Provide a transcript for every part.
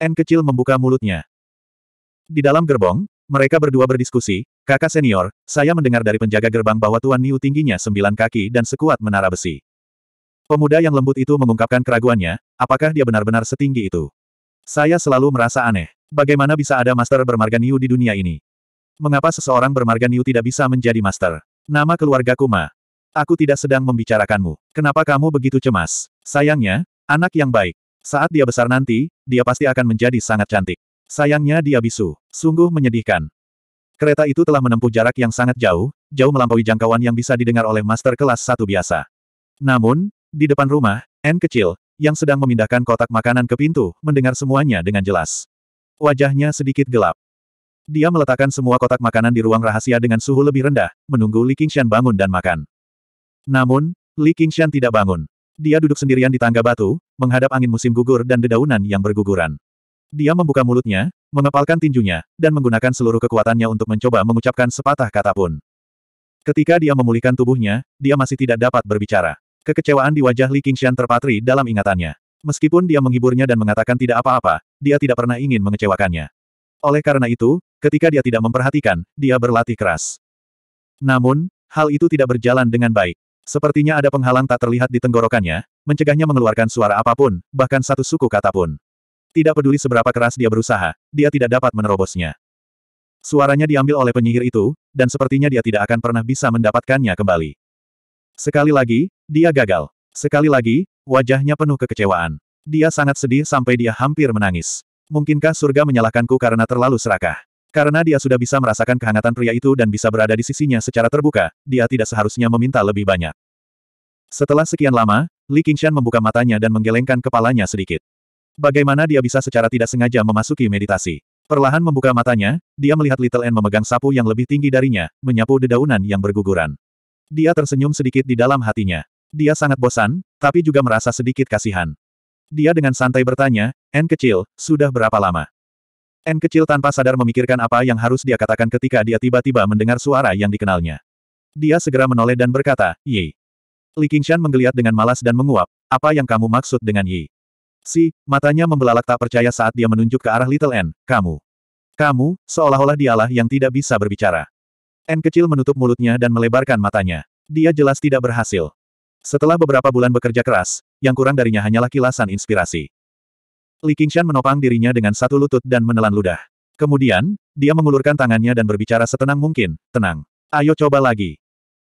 N kecil membuka mulutnya. Di dalam gerbong, mereka berdua berdiskusi, kakak senior, saya mendengar dari penjaga gerbang bahwa Tuan Niu tingginya sembilan kaki dan sekuat menara besi. Pemuda yang lembut itu mengungkapkan keraguannya, apakah dia benar-benar setinggi itu. Saya selalu merasa aneh. Bagaimana bisa ada master bermarga Niu di dunia ini? Mengapa seseorang bermarga Niu tidak bisa menjadi master? Nama keluarga Kuma. Aku tidak sedang membicarakanmu. Kenapa kamu begitu cemas? Sayangnya, anak yang baik. Saat dia besar nanti, dia pasti akan menjadi sangat cantik. Sayangnya dia bisu. Sungguh menyedihkan. Kereta itu telah menempuh jarak yang sangat jauh, jauh melampaui jangkauan yang bisa didengar oleh master kelas satu biasa. Namun, di depan rumah, N kecil, yang sedang memindahkan kotak makanan ke pintu, mendengar semuanya dengan jelas. Wajahnya sedikit gelap. Dia meletakkan semua kotak makanan di ruang rahasia dengan suhu lebih rendah, menunggu Li Qingshan bangun dan makan. Namun, Li Qingshan tidak bangun. Dia duduk sendirian di tangga batu, menghadap angin musim gugur dan dedaunan yang berguguran. Dia membuka mulutnya, mengepalkan tinjunya, dan menggunakan seluruh kekuatannya untuk mencoba mengucapkan sepatah kata pun. Ketika dia memulihkan tubuhnya, dia masih tidak dapat berbicara. Kekecewaan di wajah Li Qingshan terpatri dalam ingatannya. Meskipun dia menghiburnya dan mengatakan tidak apa-apa, dia tidak pernah ingin mengecewakannya. Oleh karena itu, ketika dia tidak memperhatikan, dia berlatih keras. Namun, hal itu tidak berjalan dengan baik. Sepertinya ada penghalang tak terlihat di tenggorokannya, mencegahnya mengeluarkan suara apapun, bahkan satu suku kata pun. Tidak peduli seberapa keras dia berusaha, dia tidak dapat menerobosnya. Suaranya diambil oleh penyihir itu, dan sepertinya dia tidak akan pernah bisa mendapatkannya kembali. Sekali lagi, dia gagal. Sekali lagi, wajahnya penuh kekecewaan. Dia sangat sedih sampai dia hampir menangis. Mungkinkah surga menyalahkanku karena terlalu serakah? Karena dia sudah bisa merasakan kehangatan pria itu dan bisa berada di sisinya secara terbuka, dia tidak seharusnya meminta lebih banyak. Setelah sekian lama, Li Qingshan membuka matanya dan menggelengkan kepalanya sedikit. Bagaimana dia bisa secara tidak sengaja memasuki meditasi? Perlahan membuka matanya, dia melihat Little N memegang sapu yang lebih tinggi darinya, menyapu dedaunan yang berguguran. Dia tersenyum sedikit di dalam hatinya. Dia sangat bosan, tapi juga merasa sedikit kasihan. Dia dengan santai bertanya, N kecil, sudah berapa lama? N kecil tanpa sadar memikirkan apa yang harus dia katakan ketika dia tiba-tiba mendengar suara yang dikenalnya. Dia segera menoleh dan berkata, "Yi." Li Qingshan menggeliat dengan malas dan menguap, apa yang kamu maksud dengan Yi?" Si, matanya membelalak tak percaya saat dia menunjuk ke arah Little N, kamu. Kamu, seolah-olah dialah yang tidak bisa berbicara. N kecil menutup mulutnya dan melebarkan matanya. Dia jelas tidak berhasil. Setelah beberapa bulan bekerja keras, yang kurang darinya hanyalah kilasan inspirasi. Li Qingshan menopang dirinya dengan satu lutut dan menelan ludah. Kemudian, dia mengulurkan tangannya dan berbicara setenang mungkin, tenang. Ayo coba lagi.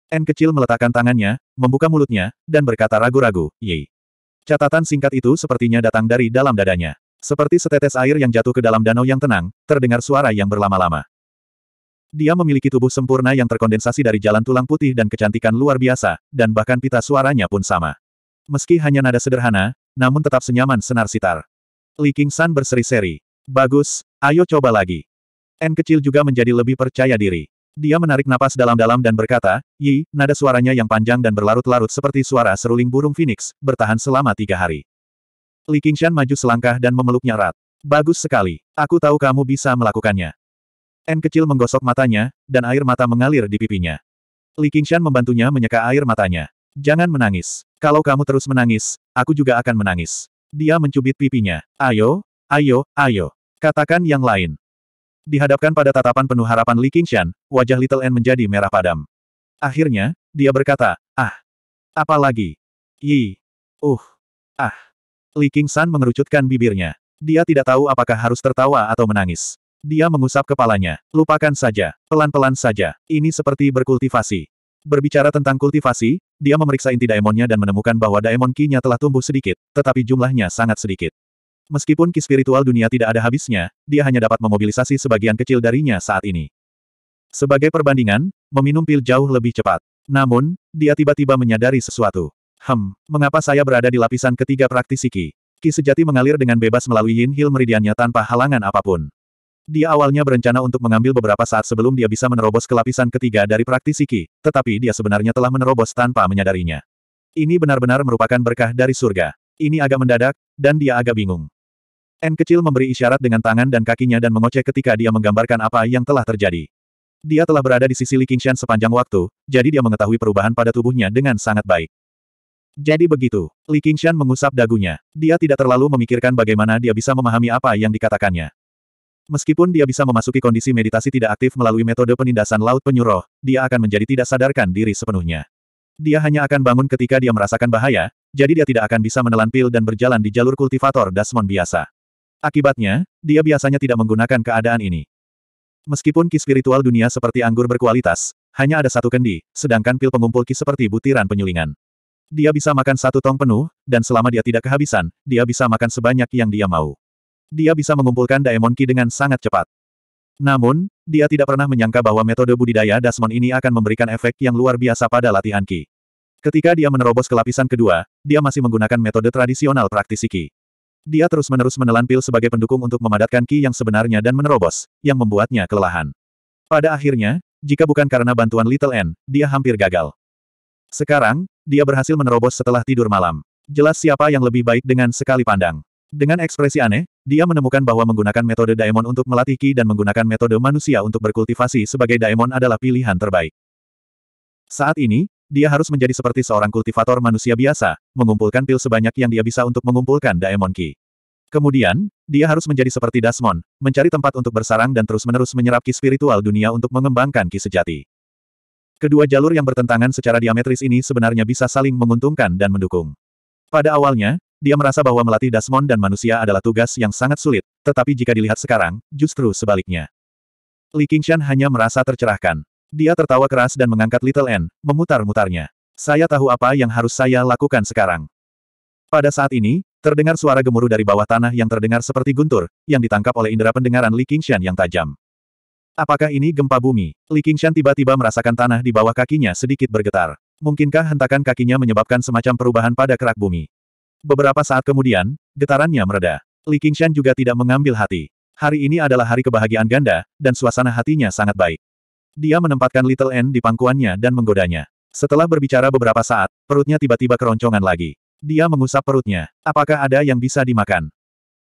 N kecil meletakkan tangannya, membuka mulutnya, dan berkata ragu-ragu, "Yi." Catatan singkat itu sepertinya datang dari dalam dadanya. Seperti setetes air yang jatuh ke dalam danau yang tenang, terdengar suara yang berlama-lama. Dia memiliki tubuh sempurna yang terkondensasi dari jalan tulang putih dan kecantikan luar biasa, dan bahkan pita suaranya pun sama. Meski hanya nada sederhana, namun tetap senyaman senar sitar. Li San berseri-seri. Bagus, ayo coba lagi. N kecil juga menjadi lebih percaya diri. Dia menarik napas dalam-dalam dan berkata, Yi, nada suaranya yang panjang dan berlarut-larut seperti suara seruling burung phoenix, bertahan selama tiga hari. Li Qingshan maju selangkah dan memeluknya erat. Bagus sekali. Aku tahu kamu bisa melakukannya. N kecil menggosok matanya, dan air mata mengalir di pipinya. Li Qingshan membantunya menyeka air matanya. Jangan menangis. Kalau kamu terus menangis, aku juga akan menangis. Dia mencubit pipinya. Ayo, ayo, ayo. Katakan yang lain. Dihadapkan pada tatapan penuh harapan Li Qingshan, wajah Little N menjadi merah padam. Akhirnya, dia berkata, ah. Apalagi? Yi. Uh. Ah. Li Qingshan mengerucutkan bibirnya. Dia tidak tahu apakah harus tertawa atau menangis. Dia mengusap kepalanya. Lupakan saja. Pelan-pelan saja. Ini seperti berkultivasi. Berbicara tentang kultivasi, dia memeriksa inti daemonnya dan menemukan bahwa daemon ki telah tumbuh sedikit, tetapi jumlahnya sangat sedikit. Meskipun ki spiritual dunia tidak ada habisnya, dia hanya dapat memobilisasi sebagian kecil darinya saat ini. Sebagai perbandingan, meminum pil jauh lebih cepat. Namun, dia tiba-tiba menyadari sesuatu. Hem, mengapa saya berada di lapisan ketiga praktisi Ki? Ki sejati mengalir dengan bebas melalui Yin Hill meridiannya tanpa halangan apapun. Dia awalnya berencana untuk mengambil beberapa saat sebelum dia bisa menerobos ke lapisan ketiga dari praktisi Qi, tetapi dia sebenarnya telah menerobos tanpa menyadarinya. Ini benar-benar merupakan berkah dari surga. Ini agak mendadak, dan dia agak bingung. N kecil memberi isyarat dengan tangan dan kakinya dan mengoceh ketika dia menggambarkan apa yang telah terjadi. Dia telah berada di sisi Li Qingshan sepanjang waktu, jadi dia mengetahui perubahan pada tubuhnya dengan sangat baik. Jadi begitu, Li Qingshan mengusap dagunya. Dia tidak terlalu memikirkan bagaimana dia bisa memahami apa yang dikatakannya. Meskipun dia bisa memasuki kondisi meditasi tidak aktif melalui metode penindasan laut penyuruh, dia akan menjadi tidak sadarkan diri sepenuhnya. Dia hanya akan bangun ketika dia merasakan bahaya, jadi dia tidak akan bisa menelan pil dan berjalan di jalur kultivator Dasmon biasa. Akibatnya, dia biasanya tidak menggunakan keadaan ini. Meskipun ki spiritual dunia seperti anggur berkualitas, hanya ada satu kendi, sedangkan pil pengumpul ki seperti butiran penyulingan. Dia bisa makan satu tong penuh, dan selama dia tidak kehabisan, dia bisa makan sebanyak yang dia mau dia bisa mengumpulkan Daemon Ki dengan sangat cepat. Namun, dia tidak pernah menyangka bahwa metode budidaya Dasmon ini akan memberikan efek yang luar biasa pada latihan Ki. Ketika dia menerobos ke lapisan kedua, dia masih menggunakan metode tradisional praktisi Ki. Dia terus-menerus menelan pil sebagai pendukung untuk memadatkan Ki yang sebenarnya dan menerobos, yang membuatnya kelelahan. Pada akhirnya, jika bukan karena bantuan Little N, dia hampir gagal. Sekarang, dia berhasil menerobos setelah tidur malam. Jelas siapa yang lebih baik dengan sekali pandang. Dengan ekspresi aneh, dia menemukan bahwa menggunakan metode Daemon untuk melatih Ki dan menggunakan metode manusia untuk berkultivasi sebagai Daemon adalah pilihan terbaik. Saat ini, dia harus menjadi seperti seorang kultivator manusia biasa, mengumpulkan pil sebanyak yang dia bisa untuk mengumpulkan Daemon Ki. Kemudian, dia harus menjadi seperti Dasmon, mencari tempat untuk bersarang dan terus-menerus menyerap ki spiritual dunia untuk mengembangkan ki sejati. Kedua jalur yang bertentangan secara diametris ini sebenarnya bisa saling menguntungkan dan mendukung. Pada awalnya, dia merasa bahwa melatih Dasmon dan manusia adalah tugas yang sangat sulit, tetapi jika dilihat sekarang, justru sebaliknya. Li Qingshan hanya merasa tercerahkan. Dia tertawa keras dan mengangkat Little N, memutar-mutarnya. Saya tahu apa yang harus saya lakukan sekarang. Pada saat ini, terdengar suara gemuruh dari bawah tanah yang terdengar seperti guntur, yang ditangkap oleh indera pendengaran Li Qingshan yang tajam. Apakah ini gempa bumi? Li Qingshan tiba-tiba merasakan tanah di bawah kakinya sedikit bergetar. Mungkinkah hentakan kakinya menyebabkan semacam perubahan pada kerak bumi? Beberapa saat kemudian, getarannya mereda. Li Qingshan juga tidak mengambil hati. Hari ini adalah hari kebahagiaan ganda, dan suasana hatinya sangat baik. Dia menempatkan Little N di pangkuannya dan menggodanya. Setelah berbicara beberapa saat, perutnya tiba-tiba keroncongan lagi. Dia mengusap perutnya. Apakah ada yang bisa dimakan?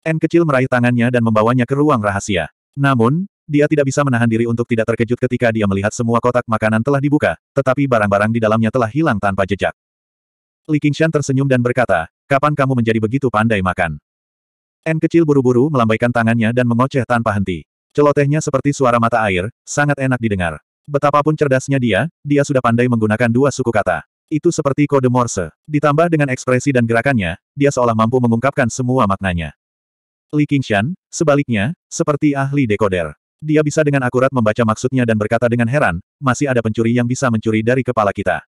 N kecil meraih tangannya dan membawanya ke ruang rahasia. Namun, dia tidak bisa menahan diri untuk tidak terkejut ketika dia melihat semua kotak makanan telah dibuka, tetapi barang-barang di dalamnya telah hilang tanpa jejak. Li Qingshan tersenyum dan berkata, kapan kamu menjadi begitu pandai makan? N kecil buru-buru melambaikan tangannya dan mengoceh tanpa henti. Celotehnya seperti suara mata air, sangat enak didengar. Betapapun cerdasnya dia, dia sudah pandai menggunakan dua suku kata. Itu seperti kode Morse. Ditambah dengan ekspresi dan gerakannya, dia seolah mampu mengungkapkan semua maknanya. Li Qingshan, sebaliknya, seperti ahli dekoder. Dia bisa dengan akurat membaca maksudnya dan berkata dengan heran, masih ada pencuri yang bisa mencuri dari kepala kita.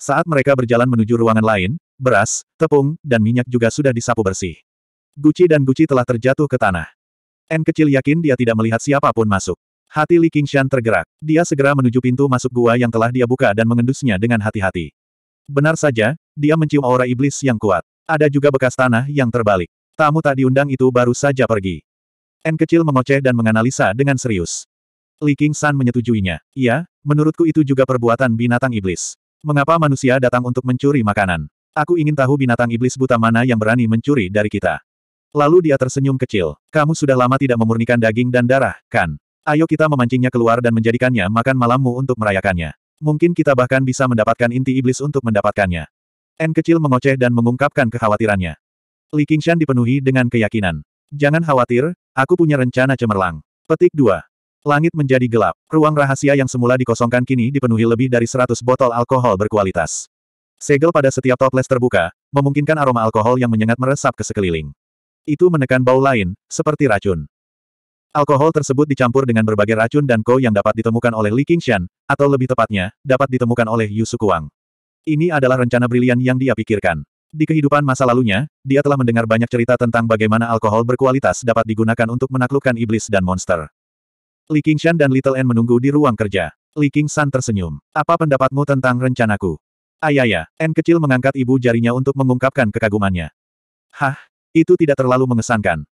Saat mereka berjalan menuju ruangan lain, beras, tepung, dan minyak juga sudah disapu bersih. Guci dan Guci telah terjatuh ke tanah. N kecil yakin dia tidak melihat siapapun masuk. Hati Li Qingshan tergerak. Dia segera menuju pintu masuk gua yang telah dia buka dan mengendusnya dengan hati-hati. Benar saja, dia mencium aura iblis yang kuat. Ada juga bekas tanah yang terbalik. Tamu tak diundang itu baru saja pergi. N kecil mengoceh dan menganalisa dengan serius. Li Qingshan menyetujuinya. Iya, menurutku itu juga perbuatan binatang iblis. Mengapa manusia datang untuk mencuri makanan? Aku ingin tahu binatang iblis buta mana yang berani mencuri dari kita. Lalu dia tersenyum kecil. Kamu sudah lama tidak memurnikan daging dan darah, kan? Ayo kita memancingnya keluar dan menjadikannya makan malammu untuk merayakannya. Mungkin kita bahkan bisa mendapatkan inti iblis untuk mendapatkannya. N kecil mengoceh dan mengungkapkan kekhawatirannya. Li Qingshan dipenuhi dengan keyakinan. Jangan khawatir, aku punya rencana cemerlang. Petik 2. Langit menjadi gelap. Ruang rahasia yang semula dikosongkan kini dipenuhi lebih dari 100 botol alkohol berkualitas. Segel pada setiap toples terbuka, memungkinkan aroma alkohol yang menyengat meresap ke sekeliling. Itu menekan bau lain, seperti racun. Alkohol tersebut dicampur dengan berbagai racun dan ko yang dapat ditemukan oleh Li Qingshan, atau lebih tepatnya, dapat ditemukan oleh Yu Sukuang. Ini adalah rencana brilian yang dia pikirkan. Di kehidupan masa lalunya, dia telah mendengar banyak cerita tentang bagaimana alkohol berkualitas dapat digunakan untuk menaklukkan iblis dan monster. Li Qingshan dan Little N menunggu di ruang kerja. Li Qingshan tersenyum. Apa pendapatmu tentang rencanaku? Ayaya, N kecil mengangkat ibu jarinya untuk mengungkapkan kekagumannya. Hah, itu tidak terlalu mengesankan.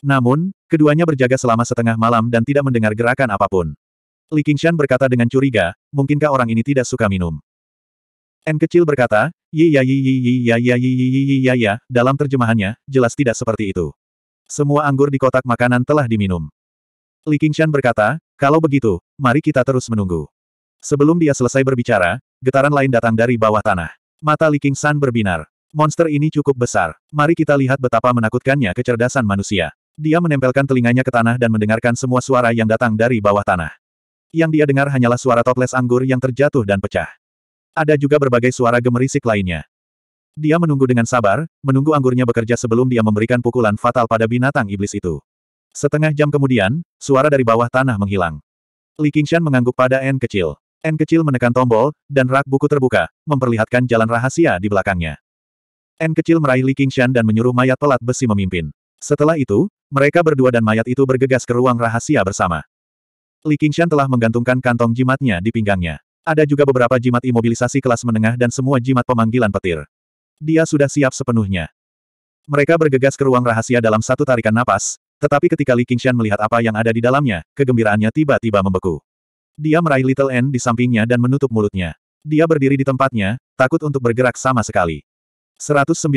Namun, keduanya berjaga selama setengah malam dan tidak mendengar gerakan apapun. Li Qingshan berkata dengan curiga, mungkinkah orang ini tidak suka minum? N kecil berkata, yi ya yi yi yi ya ya yi yi yi ya ya, dalam terjemahannya, jelas tidak seperti itu. Semua anggur di kotak makanan telah diminum. Li Qingshan berkata, kalau begitu, mari kita terus menunggu. Sebelum dia selesai berbicara, getaran lain datang dari bawah tanah. Mata Li Qingshan berbinar. Monster ini cukup besar. Mari kita lihat betapa menakutkannya kecerdasan manusia. Dia menempelkan telinganya ke tanah dan mendengarkan semua suara yang datang dari bawah tanah. Yang dia dengar hanyalah suara toples anggur yang terjatuh dan pecah. Ada juga berbagai suara gemerisik lainnya. Dia menunggu dengan sabar, menunggu anggurnya bekerja sebelum dia memberikan pukulan fatal pada binatang iblis itu. Setengah jam kemudian, suara dari bawah tanah menghilang. Li Qingshan mengangguk pada N kecil. N kecil menekan tombol, dan rak buku terbuka, memperlihatkan jalan rahasia di belakangnya. N kecil meraih Li Qingshan dan menyuruh mayat pelat besi memimpin. Setelah itu, mereka berdua dan mayat itu bergegas ke ruang rahasia bersama. Li Qingshan telah menggantungkan kantong jimatnya di pinggangnya. Ada juga beberapa jimat imobilisasi kelas menengah dan semua jimat pemanggilan petir. Dia sudah siap sepenuhnya. Mereka bergegas ke ruang rahasia dalam satu tarikan napas, tetapi ketika Li Qingshan melihat apa yang ada di dalamnya, kegembiraannya tiba-tiba membeku. Dia meraih Little N di sampingnya dan menutup mulutnya. Dia berdiri di tempatnya, takut untuk bergerak sama sekali. 192.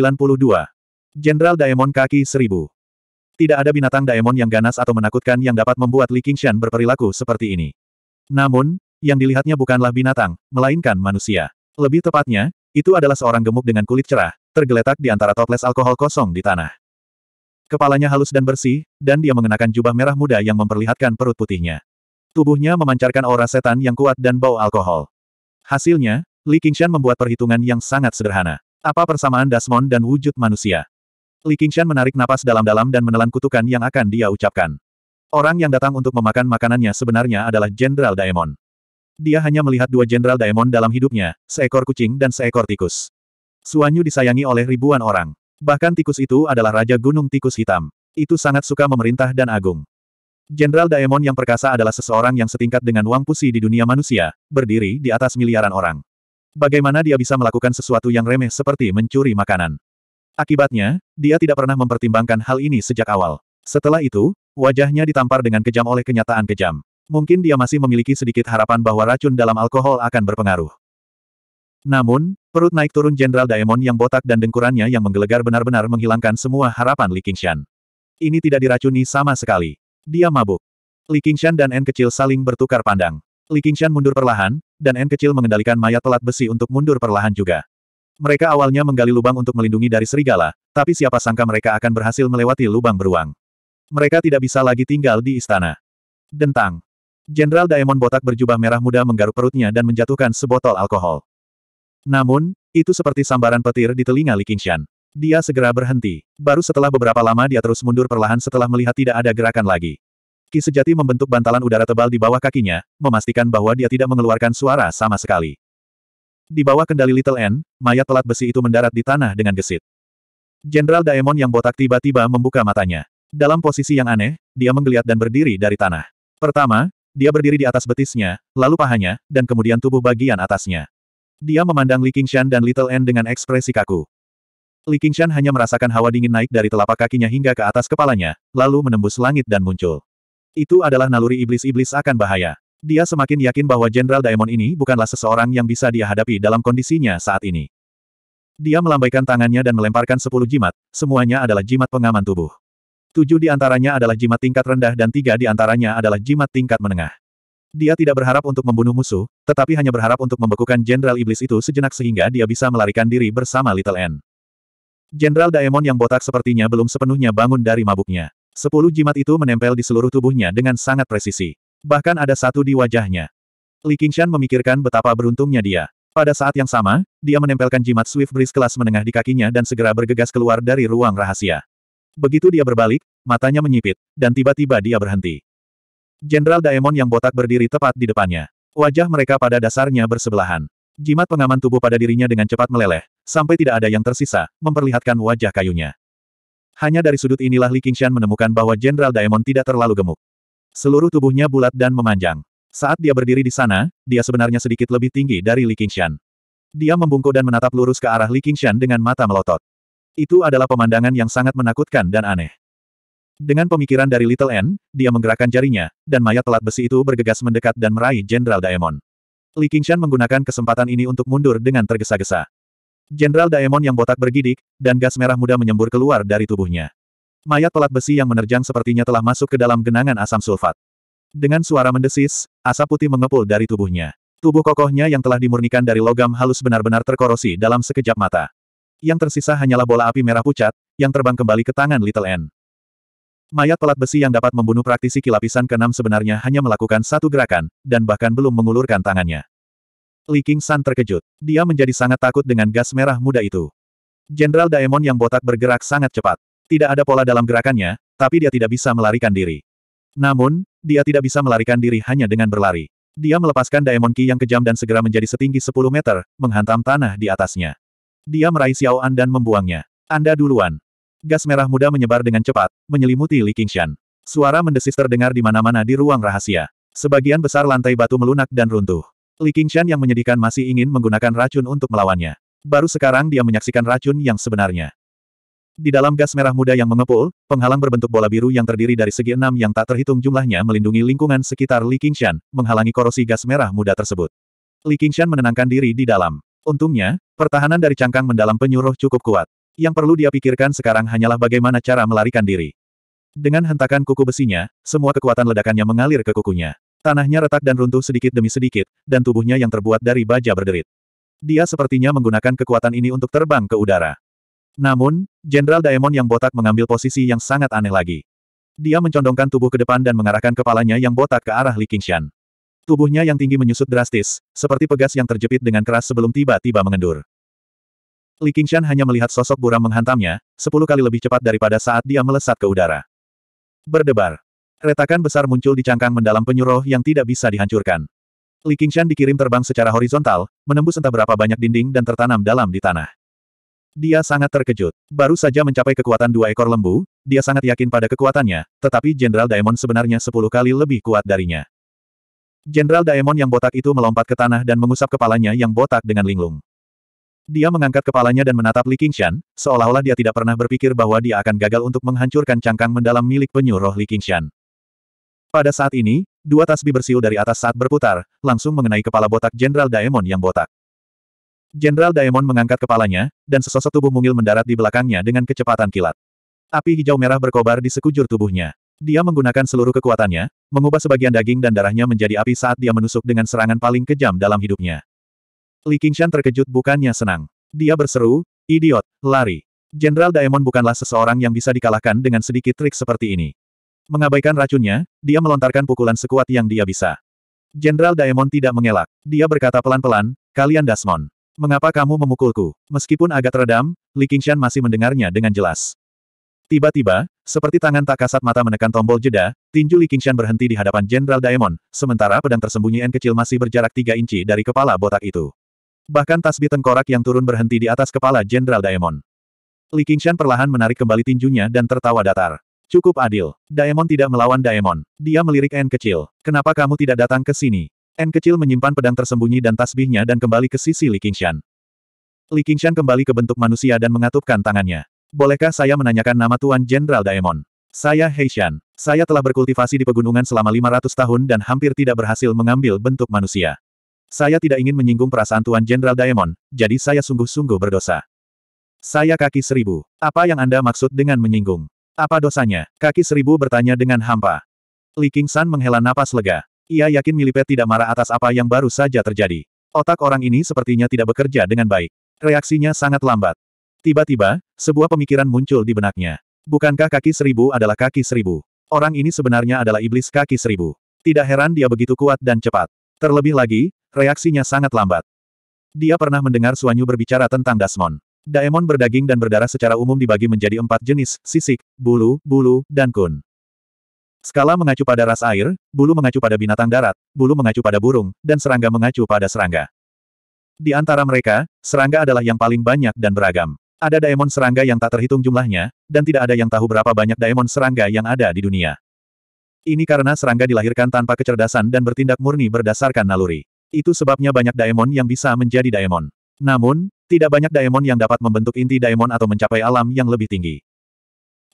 Jenderal Daemon Kaki Seribu Tidak ada binatang Daemon yang ganas atau menakutkan yang dapat membuat Li Qingshan berperilaku seperti ini. Namun, yang dilihatnya bukanlah binatang, melainkan manusia. Lebih tepatnya, itu adalah seorang gemuk dengan kulit cerah, tergeletak di antara toples alkohol kosong di tanah. Kepalanya halus dan bersih, dan dia mengenakan jubah merah muda yang memperlihatkan perut putihnya. Tubuhnya memancarkan aura setan yang kuat dan bau alkohol. Hasilnya, Li Qingshan membuat perhitungan yang sangat sederhana. Apa persamaan Dasmon dan wujud manusia? Li Qingshan menarik napas dalam-dalam dan menelan kutukan yang akan dia ucapkan. Orang yang datang untuk memakan makanannya sebenarnya adalah Jenderal Daemon. Dia hanya melihat dua Jenderal Daemon dalam hidupnya, seekor kucing dan seekor tikus. Suanyu disayangi oleh ribuan orang. Bahkan tikus itu adalah Raja Gunung Tikus Hitam. Itu sangat suka memerintah dan agung. Jenderal Daemon yang perkasa adalah seseorang yang setingkat dengan Wang Pusi di dunia manusia, berdiri di atas miliaran orang. Bagaimana dia bisa melakukan sesuatu yang remeh seperti mencuri makanan? Akibatnya, dia tidak pernah mempertimbangkan hal ini sejak awal. Setelah itu, wajahnya ditampar dengan kejam oleh kenyataan kejam. Mungkin dia masih memiliki sedikit harapan bahwa racun dalam alkohol akan berpengaruh. Namun, perut naik turun Jenderal Daemon yang botak dan dengkurannya yang menggelegar benar-benar menghilangkan semua harapan Li Qingshan. Ini tidak diracuni sama sekali. Dia mabuk. Li Qingshan dan N kecil saling bertukar pandang. Li Qingshan mundur perlahan, dan N kecil mengendalikan mayat pelat besi untuk mundur perlahan juga. Mereka awalnya menggali lubang untuk melindungi dari serigala, tapi siapa sangka mereka akan berhasil melewati lubang beruang. Mereka tidak bisa lagi tinggal di istana. Dentang. Jenderal Daemon botak berjubah merah muda menggaruk perutnya dan menjatuhkan sebotol alkohol. Namun, itu seperti sambaran petir di telinga Li Qingshan. Dia segera berhenti. Baru setelah beberapa lama dia terus mundur perlahan setelah melihat tidak ada gerakan lagi. Ki sejati membentuk bantalan udara tebal di bawah kakinya, memastikan bahwa dia tidak mengeluarkan suara sama sekali. Di bawah kendali Little N, mayat pelat besi itu mendarat di tanah dengan gesit. Jenderal Daemon yang botak tiba-tiba membuka matanya. Dalam posisi yang aneh, dia menggeliat dan berdiri dari tanah. Pertama, dia berdiri di atas betisnya, lalu pahanya, dan kemudian tubuh bagian atasnya. Dia memandang Li Qingshan dan Little N dengan ekspresi kaku. Li Qingshan hanya merasakan hawa dingin naik dari telapak kakinya hingga ke atas kepalanya, lalu menembus langit dan muncul. Itu adalah naluri iblis-iblis akan bahaya. Dia semakin yakin bahwa Jenderal Daemon ini bukanlah seseorang yang bisa dia hadapi dalam kondisinya saat ini. Dia melambaikan tangannya dan melemparkan sepuluh jimat, semuanya adalah jimat pengaman tubuh. Tujuh di antaranya adalah jimat tingkat rendah dan tiga di antaranya adalah jimat tingkat menengah. Dia tidak berharap untuk membunuh musuh, tetapi hanya berharap untuk membekukan Jenderal Iblis itu sejenak sehingga dia bisa melarikan diri bersama Little N. Jenderal Daemon yang botak sepertinya belum sepenuhnya bangun dari mabuknya. Sepuluh jimat itu menempel di seluruh tubuhnya dengan sangat presisi. Bahkan ada satu di wajahnya. Li Qingshan memikirkan betapa beruntungnya dia. Pada saat yang sama, dia menempelkan jimat Swift Breeze kelas menengah di kakinya dan segera bergegas keluar dari ruang rahasia. Begitu dia berbalik, matanya menyipit, dan tiba-tiba dia berhenti. Jenderal Daemon yang botak berdiri tepat di depannya. Wajah mereka pada dasarnya bersebelahan. Jimat pengaman tubuh pada dirinya dengan cepat meleleh, sampai tidak ada yang tersisa, memperlihatkan wajah kayunya. Hanya dari sudut inilah Li Qingshan menemukan bahwa Jenderal Daemon tidak terlalu gemuk. Seluruh tubuhnya bulat dan memanjang. Saat dia berdiri di sana, dia sebenarnya sedikit lebih tinggi dari Li Qingshan. Dia membungkuk dan menatap lurus ke arah Li Qingshan dengan mata melotot. Itu adalah pemandangan yang sangat menakutkan dan aneh. Dengan pemikiran dari Little N, dia menggerakkan jarinya, dan mayat telat besi itu bergegas mendekat dan meraih Jenderal Daemon. Li Qingshan menggunakan kesempatan ini untuk mundur dengan tergesa-gesa. Jenderal Daemon yang botak bergidik, dan gas merah muda menyembur keluar dari tubuhnya. Mayat pelat besi yang menerjang sepertinya telah masuk ke dalam genangan asam sulfat. Dengan suara mendesis, asap putih mengepul dari tubuhnya. Tubuh kokohnya yang telah dimurnikan dari logam halus benar-benar terkorosi dalam sekejap mata. Yang tersisa hanyalah bola api merah pucat, yang terbang kembali ke tangan Little N. Mayat pelat besi yang dapat membunuh praktisi kilapisan keenam sebenarnya hanya melakukan satu gerakan, dan bahkan belum mengulurkan tangannya. Li King San terkejut. Dia menjadi sangat takut dengan gas merah muda itu. Jenderal Daemon yang botak bergerak sangat cepat. Tidak ada pola dalam gerakannya, tapi dia tidak bisa melarikan diri. Namun, dia tidak bisa melarikan diri hanya dengan berlari. Dia melepaskan Daemon Ki yang kejam dan segera menjadi setinggi 10 meter, menghantam tanah di atasnya. Dia meraih Xiaoan dan membuangnya. Anda duluan. Gas merah muda menyebar dengan cepat, menyelimuti Li Qingshan. Suara mendesis terdengar di mana-mana di ruang rahasia. Sebagian besar lantai batu melunak dan runtuh. Li Qingshan yang menyedihkan masih ingin menggunakan racun untuk melawannya. Baru sekarang dia menyaksikan racun yang sebenarnya. Di dalam gas merah muda yang mengepul, penghalang berbentuk bola biru yang terdiri dari segi enam yang tak terhitung jumlahnya melindungi lingkungan sekitar Li Qingshan, menghalangi korosi gas merah muda tersebut. Li Qingshan menenangkan diri di dalam. Untungnya, pertahanan dari cangkang mendalam penyuruh cukup kuat. Yang perlu dia pikirkan sekarang hanyalah bagaimana cara melarikan diri. Dengan hentakan kuku besinya, semua kekuatan ledakannya mengalir ke kukunya. Tanahnya retak dan runtuh sedikit demi sedikit, dan tubuhnya yang terbuat dari baja berderit. Dia sepertinya menggunakan kekuatan ini untuk terbang ke udara. Namun, Jenderal Daemon yang botak mengambil posisi yang sangat aneh lagi. Dia mencondongkan tubuh ke depan dan mengarahkan kepalanya yang botak ke arah Li Qingshan. Tubuhnya yang tinggi menyusut drastis, seperti pegas yang terjepit dengan keras sebelum tiba-tiba mengendur. Li Qingshan hanya melihat sosok buram menghantamnya, sepuluh kali lebih cepat daripada saat dia melesat ke udara. Berdebar. Retakan besar muncul di cangkang mendalam penyuruh yang tidak bisa dihancurkan. Li Qingshan dikirim terbang secara horizontal, menembus entah berapa banyak dinding dan tertanam dalam di tanah. Dia sangat terkejut. Baru saja mencapai kekuatan dua ekor lembu, dia sangat yakin pada kekuatannya, tetapi Jenderal Daemon sebenarnya sepuluh kali lebih kuat darinya. Jenderal Daemon yang botak itu melompat ke tanah dan mengusap kepalanya yang botak dengan linglung. Dia mengangkat kepalanya dan menatap Li Qingshan, seolah-olah dia tidak pernah berpikir bahwa dia akan gagal untuk menghancurkan cangkang mendalam milik penyuruh Li Qingshan. Pada saat ini, dua tasbih bersiul dari atas saat berputar, langsung mengenai kepala botak Jenderal Daemon yang botak. Jenderal Daemon mengangkat kepalanya, dan sesosok tubuh mungil mendarat di belakangnya dengan kecepatan kilat. Api hijau merah berkobar di sekujur tubuhnya. Dia menggunakan seluruh kekuatannya, mengubah sebagian daging dan darahnya menjadi api saat dia menusuk dengan serangan paling kejam dalam hidupnya. Li Qingshan terkejut bukannya senang. Dia berseru, idiot, lari. Jenderal Daemon bukanlah seseorang yang bisa dikalahkan dengan sedikit trik seperti ini. Mengabaikan racunnya, dia melontarkan pukulan sekuat yang dia bisa. Jenderal Daemon tidak mengelak. Dia berkata pelan-pelan, kalian Dasmon. Mengapa kamu memukulku? Meskipun agak teredam, Li Qingshan masih mendengarnya dengan jelas. Tiba-tiba, seperti tangan tak kasat mata menekan tombol jeda, tinju Li Qingshan berhenti di hadapan Jenderal Daemon, sementara pedang tersembunyi N kecil masih berjarak tiga inci dari kepala botak itu. Bahkan tasbih tengkorak yang turun berhenti di atas kepala Jenderal Daemon. Li Qingshan perlahan menarik kembali tinjunya dan tertawa datar. Cukup adil. Daemon tidak melawan Daemon. Dia melirik N kecil. Kenapa kamu tidak datang ke sini? N kecil menyimpan pedang tersembunyi dan tasbihnya dan kembali ke sisi Li Qingshan. Li Qingshan kembali ke bentuk manusia dan mengatupkan tangannya. Bolehkah saya menanyakan nama Tuan Jenderal Daemon? Saya Heishan. Saya telah berkultivasi di pegunungan selama 500 tahun dan hampir tidak berhasil mengambil bentuk manusia. Saya tidak ingin menyinggung perasaan Tuan Jenderal Diamond, jadi saya sungguh-sungguh berdosa. Saya kaki seribu. Apa yang Anda maksud dengan menyinggung? Apa dosanya? Kaki seribu bertanya dengan hampa. Li King San menghela napas lega. Ia yakin Milipet tidak marah atas apa yang baru saja terjadi. Otak orang ini sepertinya tidak bekerja dengan baik. Reaksinya sangat lambat. Tiba-tiba, sebuah pemikiran muncul di benaknya. Bukankah kaki seribu adalah kaki seribu? Orang ini sebenarnya adalah iblis kaki seribu. Tidak heran dia begitu kuat dan cepat. Terlebih lagi, Reaksinya sangat lambat. Dia pernah mendengar Suanyu berbicara tentang Dasmon. Daemon berdaging dan berdarah secara umum dibagi menjadi empat jenis, sisik, bulu, bulu, dan kun. Skala mengacu pada ras air, bulu mengacu pada binatang darat, bulu mengacu pada burung, dan serangga mengacu pada serangga. Di antara mereka, serangga adalah yang paling banyak dan beragam. Ada daemon serangga yang tak terhitung jumlahnya, dan tidak ada yang tahu berapa banyak daemon serangga yang ada di dunia. Ini karena serangga dilahirkan tanpa kecerdasan dan bertindak murni berdasarkan naluri. Itu sebabnya banyak daemon yang bisa menjadi daemon. Namun, tidak banyak daemon yang dapat membentuk inti daemon atau mencapai alam yang lebih tinggi.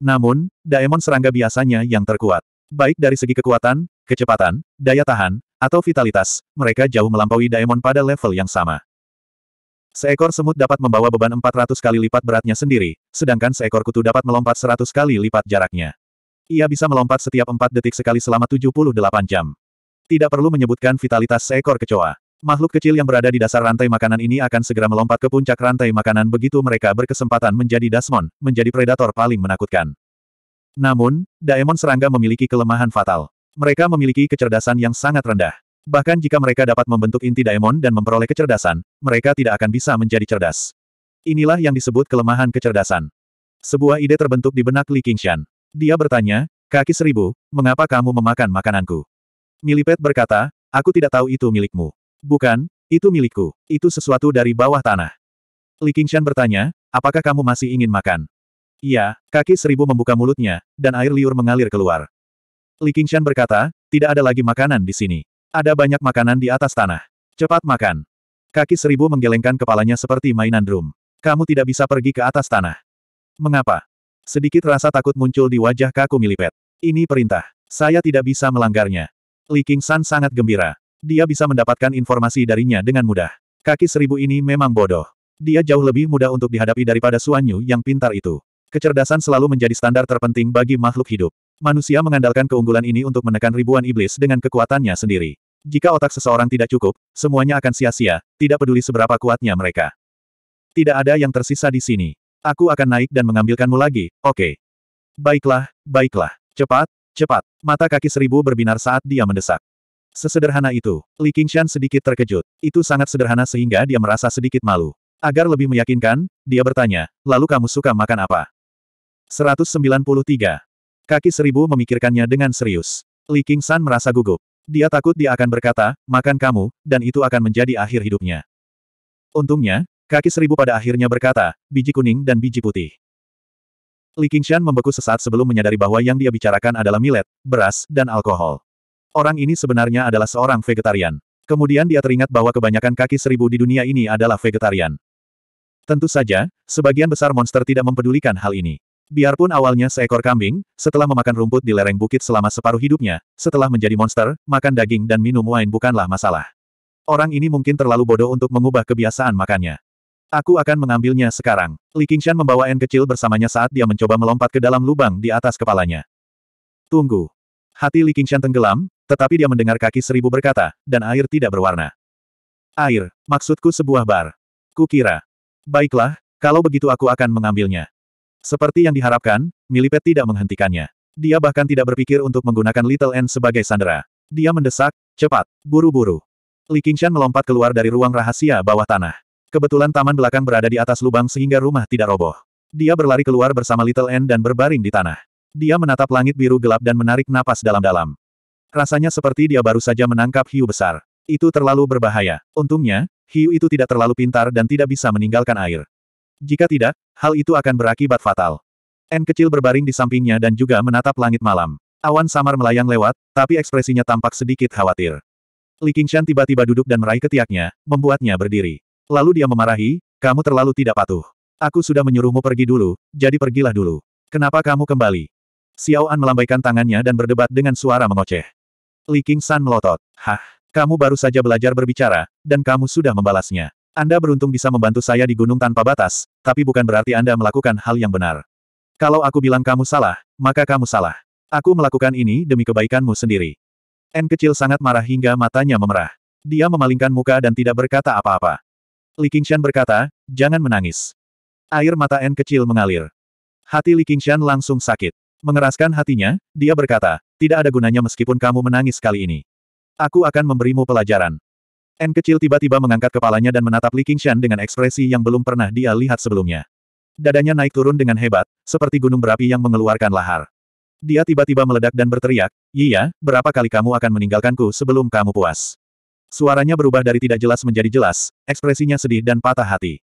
Namun, daemon serangga biasanya yang terkuat. Baik dari segi kekuatan, kecepatan, daya tahan, atau vitalitas, mereka jauh melampaui daemon pada level yang sama. Seekor semut dapat membawa beban 400 kali lipat beratnya sendiri, sedangkan seekor kutu dapat melompat 100 kali lipat jaraknya. Ia bisa melompat setiap 4 detik sekali selama 78 jam. Tidak perlu menyebutkan vitalitas seekor kecoa. Makhluk kecil yang berada di dasar rantai makanan ini akan segera melompat ke puncak rantai makanan begitu mereka berkesempatan menjadi Dasmon, menjadi predator paling menakutkan. Namun, Daemon serangga memiliki kelemahan fatal. Mereka memiliki kecerdasan yang sangat rendah. Bahkan jika mereka dapat membentuk inti Daemon dan memperoleh kecerdasan, mereka tidak akan bisa menjadi cerdas. Inilah yang disebut kelemahan kecerdasan. Sebuah ide terbentuk di benak Li Qingshan. Dia bertanya, kaki seribu, mengapa kamu memakan makananku? Milipet berkata, aku tidak tahu itu milikmu. Bukan, itu milikku. Itu sesuatu dari bawah tanah. Li Qingshan bertanya, apakah kamu masih ingin makan? Iya, kaki seribu membuka mulutnya, dan air liur mengalir keluar. Li Qingshan berkata, tidak ada lagi makanan di sini. Ada banyak makanan di atas tanah. Cepat makan. Kaki seribu menggelengkan kepalanya seperti mainan drum. Kamu tidak bisa pergi ke atas tanah. Mengapa? Sedikit rasa takut muncul di wajah kaku milipet. Ini perintah. Saya tidak bisa melanggarnya. Li San sangat gembira. Dia bisa mendapatkan informasi darinya dengan mudah. Kaki seribu ini memang bodoh. Dia jauh lebih mudah untuk dihadapi daripada Suanyu yang pintar itu. Kecerdasan selalu menjadi standar terpenting bagi makhluk hidup. Manusia mengandalkan keunggulan ini untuk menekan ribuan iblis dengan kekuatannya sendiri. Jika otak seseorang tidak cukup, semuanya akan sia-sia, tidak peduli seberapa kuatnya mereka. Tidak ada yang tersisa di sini. Aku akan naik dan mengambilkanmu lagi, oke. Okay. Baiklah, baiklah. Cepat, Cepat! Mata kaki seribu berbinar saat dia mendesak. Sesederhana itu, Li Qingshan sedikit terkejut. Itu sangat sederhana sehingga dia merasa sedikit malu. Agar lebih meyakinkan, dia bertanya, lalu kamu suka makan apa? 193. Kaki seribu memikirkannya dengan serius. Li Qingshan merasa gugup. Dia takut dia akan berkata, makan kamu, dan itu akan menjadi akhir hidupnya. Untungnya, kaki seribu pada akhirnya berkata, biji kuning dan biji putih. Li Qingshan membeku sesaat sebelum menyadari bahwa yang dia bicarakan adalah milet, beras, dan alkohol. Orang ini sebenarnya adalah seorang vegetarian. Kemudian dia teringat bahwa kebanyakan kaki seribu di dunia ini adalah vegetarian. Tentu saja, sebagian besar monster tidak mempedulikan hal ini. Biarpun awalnya seekor kambing, setelah memakan rumput di lereng bukit selama separuh hidupnya, setelah menjadi monster, makan daging dan minum wine bukanlah masalah. Orang ini mungkin terlalu bodoh untuk mengubah kebiasaan makannya. Aku akan mengambilnya sekarang. Li Qingshan membawa N kecil bersamanya saat dia mencoba melompat ke dalam lubang di atas kepalanya. Tunggu. Hati Li Qingshan tenggelam, tetapi dia mendengar kaki seribu berkata, dan air tidak berwarna. Air, maksudku sebuah bar. Kukira. Baiklah, kalau begitu aku akan mengambilnya. Seperti yang diharapkan, Milipet tidak menghentikannya. Dia bahkan tidak berpikir untuk menggunakan Little N sebagai sandera. Dia mendesak, cepat, buru-buru. Li Qingshan melompat keluar dari ruang rahasia bawah tanah. Kebetulan taman belakang berada di atas lubang sehingga rumah tidak roboh. Dia berlari keluar bersama Little N dan berbaring di tanah. Dia menatap langit biru gelap dan menarik napas dalam-dalam. Rasanya seperti dia baru saja menangkap hiu besar. Itu terlalu berbahaya. Untungnya, hiu itu tidak terlalu pintar dan tidak bisa meninggalkan air. Jika tidak, hal itu akan berakibat fatal. N kecil berbaring di sampingnya dan juga menatap langit malam. Awan samar melayang lewat, tapi ekspresinya tampak sedikit khawatir. Li Qingshan tiba-tiba duduk dan meraih ketiaknya, membuatnya berdiri. Lalu dia memarahi, kamu terlalu tidak patuh. Aku sudah menyuruhmu pergi dulu, jadi pergilah dulu. Kenapa kamu kembali? Xiao An melambaikan tangannya dan berdebat dengan suara mengoceh. Li King San melotot. Hah, kamu baru saja belajar berbicara, dan kamu sudah membalasnya. Anda beruntung bisa membantu saya di gunung tanpa batas, tapi bukan berarti Anda melakukan hal yang benar. Kalau aku bilang kamu salah, maka kamu salah. Aku melakukan ini demi kebaikanmu sendiri. N kecil sangat marah hingga matanya memerah. Dia memalingkan muka dan tidak berkata apa-apa. Li Qingshan berkata, jangan menangis. Air mata En kecil mengalir. Hati Li Qingshan langsung sakit. Mengeraskan hatinya, dia berkata, tidak ada gunanya meskipun kamu menangis kali ini. Aku akan memberimu pelajaran. En kecil tiba-tiba mengangkat kepalanya dan menatap Li Qingshan dengan ekspresi yang belum pernah dia lihat sebelumnya. Dadanya naik turun dengan hebat, seperti gunung berapi yang mengeluarkan lahar. Dia tiba-tiba meledak dan berteriak, Iya, berapa kali kamu akan meninggalkanku sebelum kamu puas? Suaranya berubah dari tidak jelas menjadi jelas, ekspresinya sedih dan patah hati.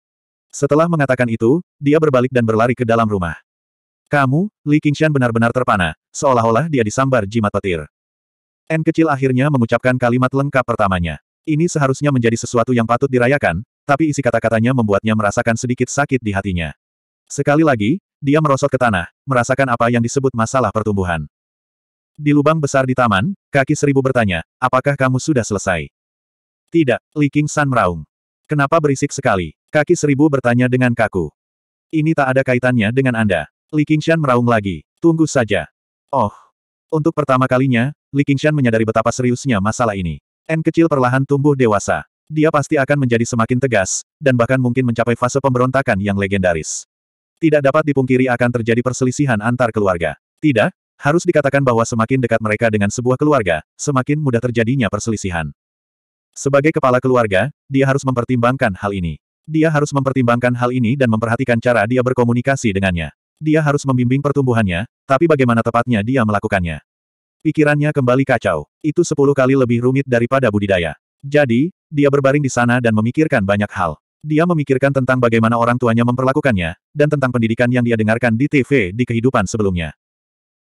Setelah mengatakan itu, dia berbalik dan berlari ke dalam rumah. Kamu, Li Qingshan benar-benar terpana, seolah-olah dia disambar jimat petir. N kecil akhirnya mengucapkan kalimat lengkap pertamanya. Ini seharusnya menjadi sesuatu yang patut dirayakan, tapi isi kata-katanya membuatnya merasakan sedikit sakit di hatinya. Sekali lagi, dia merosot ke tanah, merasakan apa yang disebut masalah pertumbuhan. Di lubang besar di taman, kaki seribu bertanya, apakah kamu sudah selesai? Tidak, Li King San meraung. Kenapa berisik sekali? Kaki seribu bertanya dengan kaku. Ini tak ada kaitannya dengan Anda. Li Qingshan meraung lagi. Tunggu saja. Oh. Untuk pertama kalinya, Li Qingshan menyadari betapa seriusnya masalah ini. N kecil perlahan tumbuh dewasa. Dia pasti akan menjadi semakin tegas, dan bahkan mungkin mencapai fase pemberontakan yang legendaris. Tidak dapat dipungkiri akan terjadi perselisihan antar keluarga. Tidak, harus dikatakan bahwa semakin dekat mereka dengan sebuah keluarga, semakin mudah terjadinya perselisihan. Sebagai kepala keluarga, dia harus mempertimbangkan hal ini. Dia harus mempertimbangkan hal ini dan memperhatikan cara dia berkomunikasi dengannya. Dia harus membimbing pertumbuhannya, tapi bagaimana tepatnya dia melakukannya. Pikirannya kembali kacau. Itu sepuluh kali lebih rumit daripada budidaya. Jadi, dia berbaring di sana dan memikirkan banyak hal. Dia memikirkan tentang bagaimana orang tuanya memperlakukannya, dan tentang pendidikan yang dia dengarkan di TV di kehidupan sebelumnya.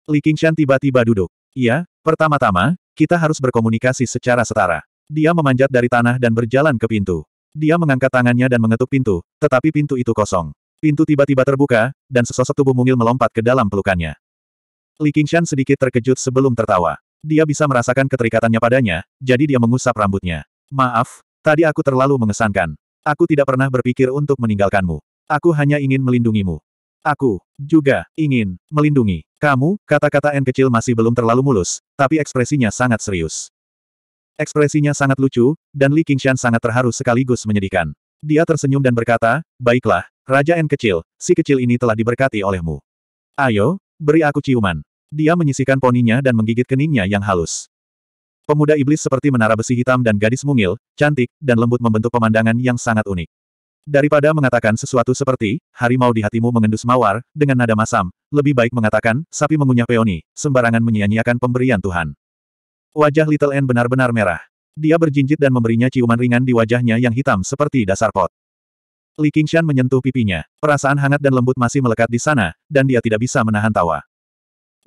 Li Qingshan tiba-tiba duduk. Iya, pertama-tama, kita harus berkomunikasi secara setara. Dia memanjat dari tanah dan berjalan ke pintu. Dia mengangkat tangannya dan mengetuk pintu, tetapi pintu itu kosong. Pintu tiba-tiba terbuka, dan sesosok tubuh mungil melompat ke dalam pelukannya. Li Qingshan sedikit terkejut sebelum tertawa. Dia bisa merasakan keterikatannya padanya, jadi dia mengusap rambutnya. Maaf, tadi aku terlalu mengesankan. Aku tidak pernah berpikir untuk meninggalkanmu. Aku hanya ingin melindungimu. Aku juga ingin melindungi kamu. Kata-kata N kecil masih belum terlalu mulus, tapi ekspresinya sangat serius. Ekspresinya sangat lucu, dan Li Qingshan sangat terharu sekaligus menyedihkan. Dia tersenyum dan berkata, Baiklah, Raja N kecil, si kecil ini telah diberkati olehmu. Ayo, beri aku ciuman. Dia menyisihkan poninya dan menggigit keningnya yang halus. Pemuda iblis seperti menara besi hitam dan gadis mungil, cantik, dan lembut membentuk pemandangan yang sangat unik. Daripada mengatakan sesuatu seperti, harimau di hatimu mengendus mawar, dengan nada masam, lebih baik mengatakan, sapi mengunyah peoni, sembarangan menyia-nyiakan pemberian Tuhan. Wajah Little N benar-benar merah. Dia berjinjit dan memberinya ciuman ringan di wajahnya yang hitam seperti dasar pot. Li Qingshan menyentuh pipinya. Perasaan hangat dan lembut masih melekat di sana, dan dia tidak bisa menahan tawa.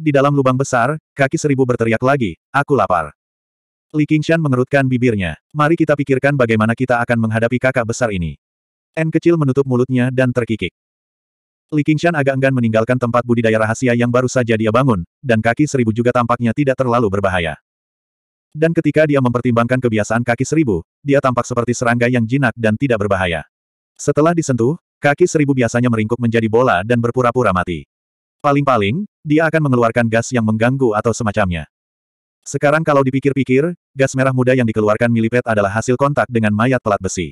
Di dalam lubang besar, kaki seribu berteriak lagi, aku lapar. Li Qingshan mengerutkan bibirnya. Mari kita pikirkan bagaimana kita akan menghadapi kakak besar ini. N kecil menutup mulutnya dan terkikik. Li Qingshan agak enggan meninggalkan tempat budidaya rahasia yang baru saja dia bangun, dan kaki seribu juga tampaknya tidak terlalu berbahaya. Dan ketika dia mempertimbangkan kebiasaan kaki seribu, dia tampak seperti serangga yang jinak dan tidak berbahaya. Setelah disentuh, kaki seribu biasanya meringkuk menjadi bola dan berpura-pura mati. Paling-paling, dia akan mengeluarkan gas yang mengganggu atau semacamnya. Sekarang kalau dipikir-pikir, gas merah muda yang dikeluarkan Milipet adalah hasil kontak dengan mayat pelat besi.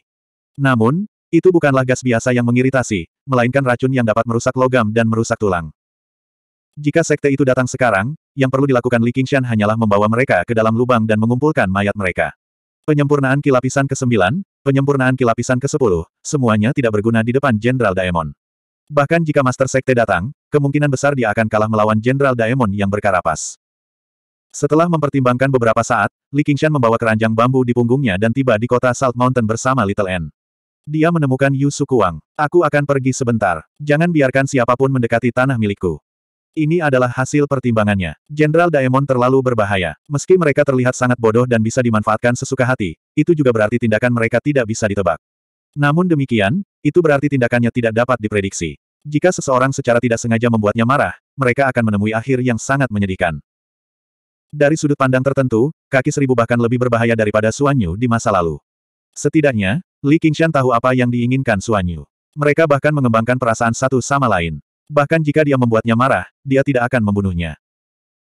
Namun, itu bukanlah gas biasa yang mengiritasi, melainkan racun yang dapat merusak logam dan merusak tulang. Jika sekte itu datang sekarang, yang perlu dilakukan Li Qingshan hanyalah membawa mereka ke dalam lubang dan mengumpulkan mayat mereka. Penyempurnaan kilapisan ke-9, penyempurnaan kilapisan ke-10, semuanya tidak berguna di depan Jenderal Daemon. Bahkan jika Master Sekte datang, kemungkinan besar dia akan kalah melawan Jenderal Daemon yang berkarapas. Setelah mempertimbangkan beberapa saat, Li Qingshan membawa keranjang bambu di punggungnya dan tiba di kota Salt Mountain bersama Little N. Dia menemukan Yu Sukuang. Aku akan pergi sebentar. Jangan biarkan siapapun mendekati tanah milikku. Ini adalah hasil pertimbangannya. Jenderal Daemon terlalu berbahaya. Meski mereka terlihat sangat bodoh dan bisa dimanfaatkan sesuka hati, itu juga berarti tindakan mereka tidak bisa ditebak. Namun demikian, itu berarti tindakannya tidak dapat diprediksi. Jika seseorang secara tidak sengaja membuatnya marah, mereka akan menemui akhir yang sangat menyedihkan. Dari sudut pandang tertentu, kaki seribu bahkan lebih berbahaya daripada Suanyu di masa lalu. Setidaknya, Li Qingshan tahu apa yang diinginkan Suanyu. Mereka bahkan mengembangkan perasaan satu sama lain. Bahkan jika dia membuatnya marah, dia tidak akan membunuhnya.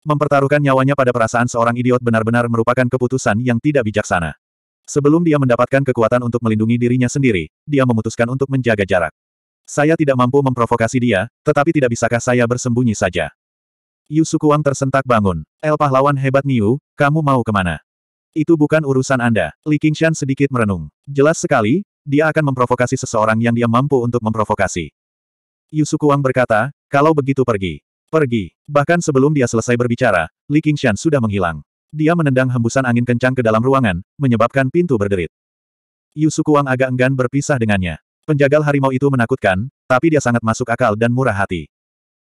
Mempertaruhkan nyawanya pada perasaan seorang idiot benar-benar merupakan keputusan yang tidak bijaksana. Sebelum dia mendapatkan kekuatan untuk melindungi dirinya sendiri, dia memutuskan untuk menjaga jarak. Saya tidak mampu memprovokasi dia, tetapi tidak bisakah saya bersembunyi saja? Yu Sukuang tersentak bangun. El pahlawan hebat Niu, kamu mau kemana? Itu bukan urusan Anda. Li Qingshan sedikit merenung. Jelas sekali, dia akan memprovokasi seseorang yang dia mampu untuk memprovokasi. Yusukuang berkata, kalau begitu pergi. Pergi. Bahkan sebelum dia selesai berbicara, Li Qingshan sudah menghilang. Dia menendang hembusan angin kencang ke dalam ruangan, menyebabkan pintu berderit. Yusukuang agak enggan berpisah dengannya. Penjagal harimau itu menakutkan, tapi dia sangat masuk akal dan murah hati.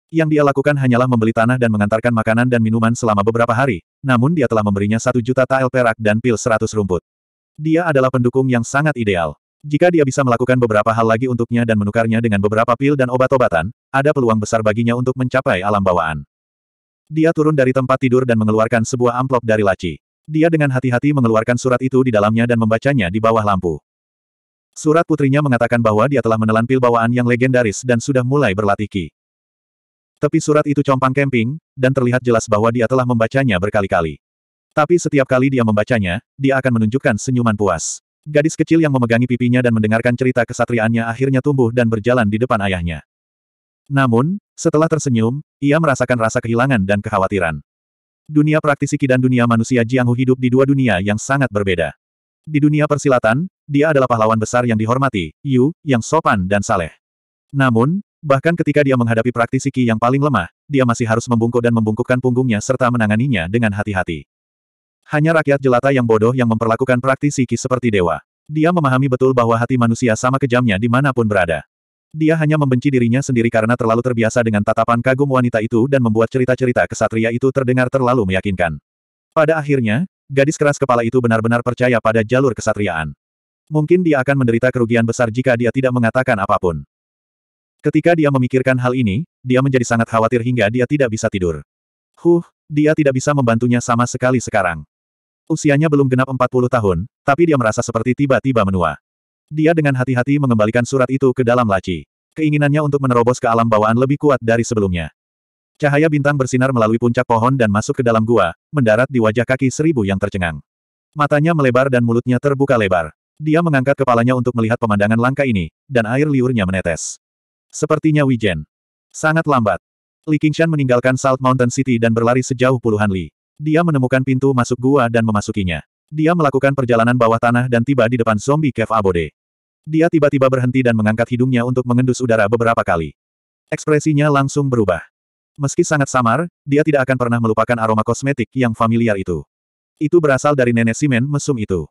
Yang dia lakukan hanyalah membeli tanah dan mengantarkan makanan dan minuman selama beberapa hari, namun dia telah memberinya satu juta tael perak dan pil seratus rumput. Dia adalah pendukung yang sangat ideal. Jika dia bisa melakukan beberapa hal lagi untuknya dan menukarnya dengan beberapa pil dan obat-obatan, ada peluang besar baginya untuk mencapai alam bawaan. Dia turun dari tempat tidur dan mengeluarkan sebuah amplop dari laci. Dia dengan hati-hati mengeluarkan surat itu di dalamnya dan membacanya di bawah lampu. Surat putrinya mengatakan bahwa dia telah menelan pil bawaan yang legendaris dan sudah mulai berlatih Ki. Tapi surat itu compang camping, dan terlihat jelas bahwa dia telah membacanya berkali-kali. Tapi setiap kali dia membacanya, dia akan menunjukkan senyuman puas. Gadis kecil yang memegangi pipinya dan mendengarkan cerita kesatriaannya akhirnya tumbuh dan berjalan di depan ayahnya. Namun, setelah tersenyum, ia merasakan rasa kehilangan dan kekhawatiran. Dunia praktisi Ki dan dunia manusia Jianghu hidup di dua dunia yang sangat berbeda. Di dunia persilatan, dia adalah pahlawan besar yang dihormati, Yu, yang sopan dan saleh. Namun, bahkan ketika dia menghadapi praktisi Ki yang paling lemah, dia masih harus membungkuk dan membungkukkan punggungnya serta menanganinya dengan hati-hati. Hanya rakyat jelata yang bodoh yang memperlakukan praktisi Ki seperti dewa. Dia memahami betul bahwa hati manusia sama kejamnya di dimanapun berada. Dia hanya membenci dirinya sendiri karena terlalu terbiasa dengan tatapan kagum wanita itu dan membuat cerita-cerita kesatria itu terdengar terlalu meyakinkan. Pada akhirnya, gadis keras kepala itu benar-benar percaya pada jalur kesatriaan. Mungkin dia akan menderita kerugian besar jika dia tidak mengatakan apapun. Ketika dia memikirkan hal ini, dia menjadi sangat khawatir hingga dia tidak bisa tidur. Huh, dia tidak bisa membantunya sama sekali sekarang. Usianya belum genap 40 tahun, tapi dia merasa seperti tiba-tiba menua. Dia dengan hati-hati mengembalikan surat itu ke dalam laci. Keinginannya untuk menerobos ke alam bawaan lebih kuat dari sebelumnya. Cahaya bintang bersinar melalui puncak pohon dan masuk ke dalam gua, mendarat di wajah kaki seribu yang tercengang. Matanya melebar dan mulutnya terbuka lebar. Dia mengangkat kepalanya untuk melihat pemandangan langka ini, dan air liurnya menetes. Sepertinya Wijen. Sangat lambat. Li Qingshan meninggalkan Salt Mountain City dan berlari sejauh puluhan li. Dia menemukan pintu masuk gua dan memasukinya. Dia melakukan perjalanan bawah tanah dan tiba di depan zombie Kev abode. Dia tiba-tiba berhenti dan mengangkat hidungnya untuk mengendus udara beberapa kali. Ekspresinya langsung berubah. Meski sangat samar, dia tidak akan pernah melupakan aroma kosmetik yang familiar itu. Itu berasal dari nenek simen mesum itu.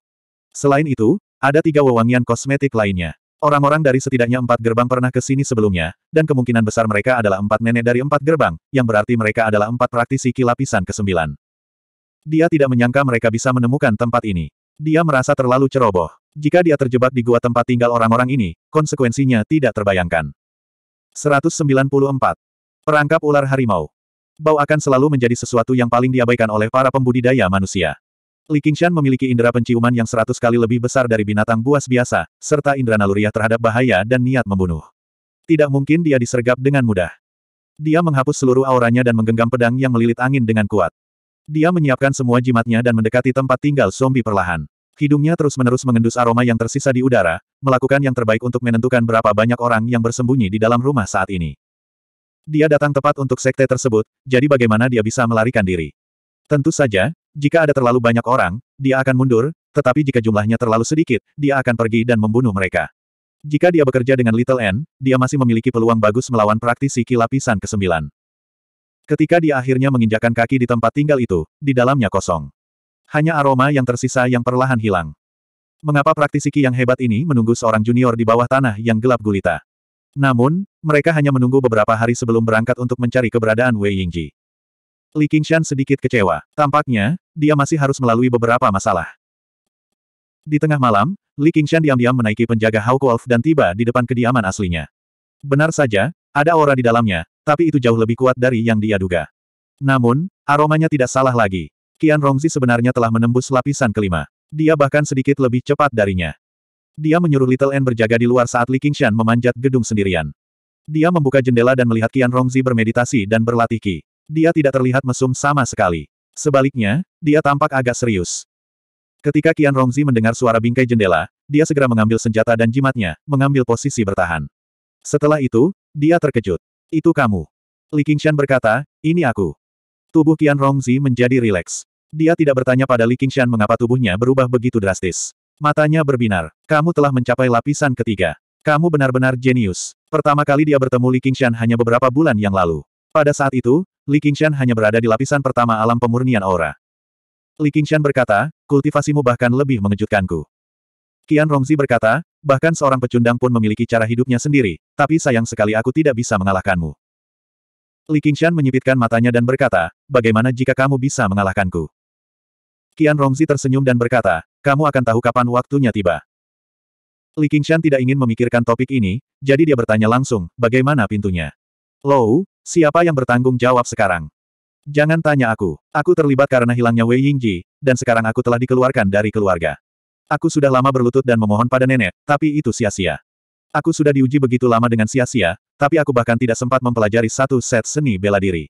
Selain itu, ada tiga wewangian kosmetik lainnya. Orang-orang dari setidaknya empat gerbang pernah ke sini sebelumnya, dan kemungkinan besar mereka adalah empat nenek dari empat gerbang, yang berarti mereka adalah empat praktisi kilapisan kesembilan. Dia tidak menyangka mereka bisa menemukan tempat ini. Dia merasa terlalu ceroboh. Jika dia terjebak di gua tempat tinggal orang-orang ini, konsekuensinya tidak terbayangkan. 194. Perangkap ular harimau. Bau akan selalu menjadi sesuatu yang paling diabaikan oleh para pembudidaya manusia. Li Qingshan memiliki indera penciuman yang seratus kali lebih besar dari binatang buas biasa, serta indera naluriah terhadap bahaya dan niat membunuh. Tidak mungkin dia disergap dengan mudah. Dia menghapus seluruh auranya dan menggenggam pedang yang melilit angin dengan kuat. Dia menyiapkan semua jimatnya dan mendekati tempat tinggal zombie perlahan. Hidungnya terus-menerus mengendus aroma yang tersisa di udara, melakukan yang terbaik untuk menentukan berapa banyak orang yang bersembunyi di dalam rumah saat ini. Dia datang tepat untuk sekte tersebut, jadi bagaimana dia bisa melarikan diri? Tentu saja, jika ada terlalu banyak orang, dia akan mundur, tetapi jika jumlahnya terlalu sedikit, dia akan pergi dan membunuh mereka. Jika dia bekerja dengan Little N, dia masih memiliki peluang bagus melawan praktisi kilapisan ke-9. Ketika dia akhirnya menginjakan kaki di tempat tinggal itu, di dalamnya kosong. Hanya aroma yang tersisa yang perlahan hilang. Mengapa praktisi Qi yang hebat ini menunggu seorang junior di bawah tanah yang gelap gulita? Namun, mereka hanya menunggu beberapa hari sebelum berangkat untuk mencari keberadaan Wei Yingji. Li Qingshan sedikit kecewa. Tampaknya, dia masih harus melalui beberapa masalah. Di tengah malam, Li Qingshan diam-diam menaiki penjaga Hawk Wolf dan tiba di depan kediaman aslinya. Benar saja, ada aura di dalamnya, tapi itu jauh lebih kuat dari yang dia duga. Namun, aromanya tidak salah lagi. Qian Rongzi sebenarnya telah menembus lapisan kelima. Dia bahkan sedikit lebih cepat darinya. Dia menyuruh Little N berjaga di luar saat Li Qingshan memanjat gedung sendirian. Dia membuka jendela dan melihat Qian Rongzi bermeditasi dan berlatih Qi. Dia tidak terlihat mesum sama sekali. Sebaliknya, dia tampak agak serius. Ketika Qian Rongzi mendengar suara bingkai jendela, dia segera mengambil senjata dan jimatnya, mengambil posisi bertahan. Setelah itu, dia terkejut. Itu kamu. Li Qingshan berkata, ini aku. Tubuh Qian Rongzi menjadi rileks. Dia tidak bertanya pada Li Qingshan mengapa tubuhnya berubah begitu drastis. Matanya berbinar. Kamu telah mencapai lapisan ketiga. Kamu benar-benar jenius. Pertama kali dia bertemu Li Qingshan hanya beberapa bulan yang lalu. Pada saat itu, Li Qingshan hanya berada di lapisan pertama alam pemurnian aura. Li Qingshan berkata, kultivasimu bahkan lebih mengejutkanku. Qian Rongzi berkata, Bahkan seorang pecundang pun memiliki cara hidupnya sendiri, tapi sayang sekali aku tidak bisa mengalahkanmu. Li Qingshan menyipitkan matanya dan berkata, bagaimana jika kamu bisa mengalahkanku? Qian Rongzi tersenyum dan berkata, kamu akan tahu kapan waktunya tiba. Li Qingshan tidak ingin memikirkan topik ini, jadi dia bertanya langsung, bagaimana pintunya? Lou, siapa yang bertanggung jawab sekarang? Jangan tanya aku. Aku terlibat karena hilangnya Wei Yingji, dan sekarang aku telah dikeluarkan dari keluarga. Aku sudah lama berlutut dan memohon pada nenek, tapi itu sia-sia. Aku sudah diuji begitu lama dengan sia-sia, tapi aku bahkan tidak sempat mempelajari satu set seni bela diri.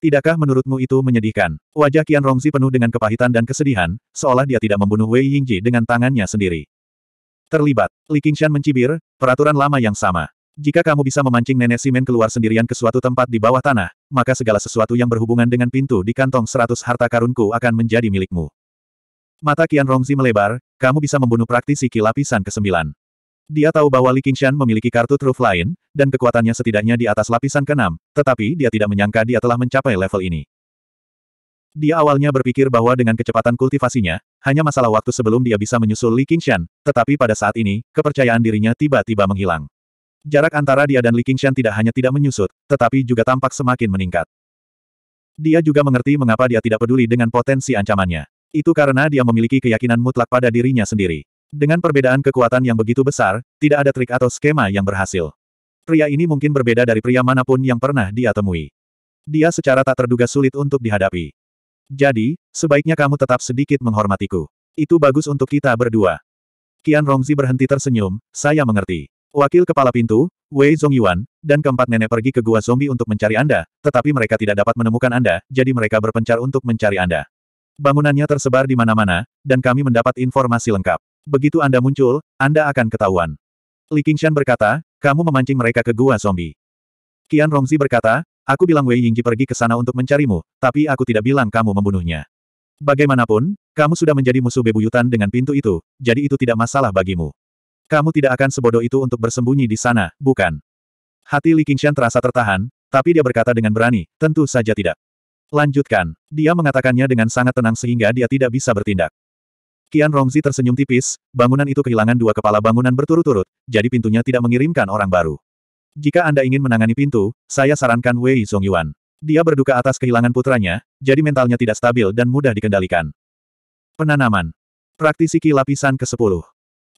Tidakkah menurutmu itu menyedihkan? Wajah Qian Rongzi penuh dengan kepahitan dan kesedihan, seolah dia tidak membunuh Wei Yingji dengan tangannya sendiri. Terlibat, Li Qingshan mencibir, peraturan lama yang sama. Jika kamu bisa memancing nenek Simen keluar sendirian ke suatu tempat di bawah tanah, maka segala sesuatu yang berhubungan dengan pintu di kantong seratus harta karunku akan menjadi milikmu. Mata Qian Rongzi melebar, kamu bisa membunuh praktisi lapisan ke-9. Dia tahu bahwa Li Qingshan memiliki kartu truf lain, dan kekuatannya setidaknya di atas lapisan ke-6, tetapi dia tidak menyangka dia telah mencapai level ini. Dia awalnya berpikir bahwa dengan kecepatan kultivasinya, hanya masalah waktu sebelum dia bisa menyusul Li Qingshan, tetapi pada saat ini, kepercayaan dirinya tiba-tiba menghilang. Jarak antara dia dan Li Qingshan tidak hanya tidak menyusut, tetapi juga tampak semakin meningkat. Dia juga mengerti mengapa dia tidak peduli dengan potensi ancamannya. Itu karena dia memiliki keyakinan mutlak pada dirinya sendiri. Dengan perbedaan kekuatan yang begitu besar, tidak ada trik atau skema yang berhasil. Pria ini mungkin berbeda dari pria manapun yang pernah dia temui. Dia secara tak terduga sulit untuk dihadapi. Jadi, sebaiknya kamu tetap sedikit menghormatiku. Itu bagus untuk kita berdua. Qian Rongzi berhenti tersenyum, saya mengerti. Wakil kepala pintu, Wei Zongyuan, dan keempat nenek pergi ke gua zombie untuk mencari Anda, tetapi mereka tidak dapat menemukan Anda, jadi mereka berpencar untuk mencari Anda. Bangunannya tersebar di mana-mana, dan kami mendapat informasi lengkap. Begitu Anda muncul, Anda akan ketahuan. Li Qingshan berkata, kamu memancing mereka ke gua zombie. Qian Rongzi berkata, aku bilang Wei Yingji pergi ke sana untuk mencarimu, tapi aku tidak bilang kamu membunuhnya. Bagaimanapun, kamu sudah menjadi musuh bebuyutan dengan pintu itu, jadi itu tidak masalah bagimu. Kamu tidak akan sebodoh itu untuk bersembunyi di sana, bukan? Hati Li Qingshan terasa tertahan, tapi dia berkata dengan berani, tentu saja tidak. Lanjutkan. Dia mengatakannya dengan sangat tenang sehingga dia tidak bisa bertindak. Kian Rongzi tersenyum tipis, bangunan itu kehilangan dua kepala bangunan berturut-turut, jadi pintunya tidak mengirimkan orang baru. Jika Anda ingin menangani pintu, saya sarankan Wei Zongyuan. Dia berduka atas kehilangan putranya, jadi mentalnya tidak stabil dan mudah dikendalikan. Penanaman. Praktisi Ki lapisan ke-10.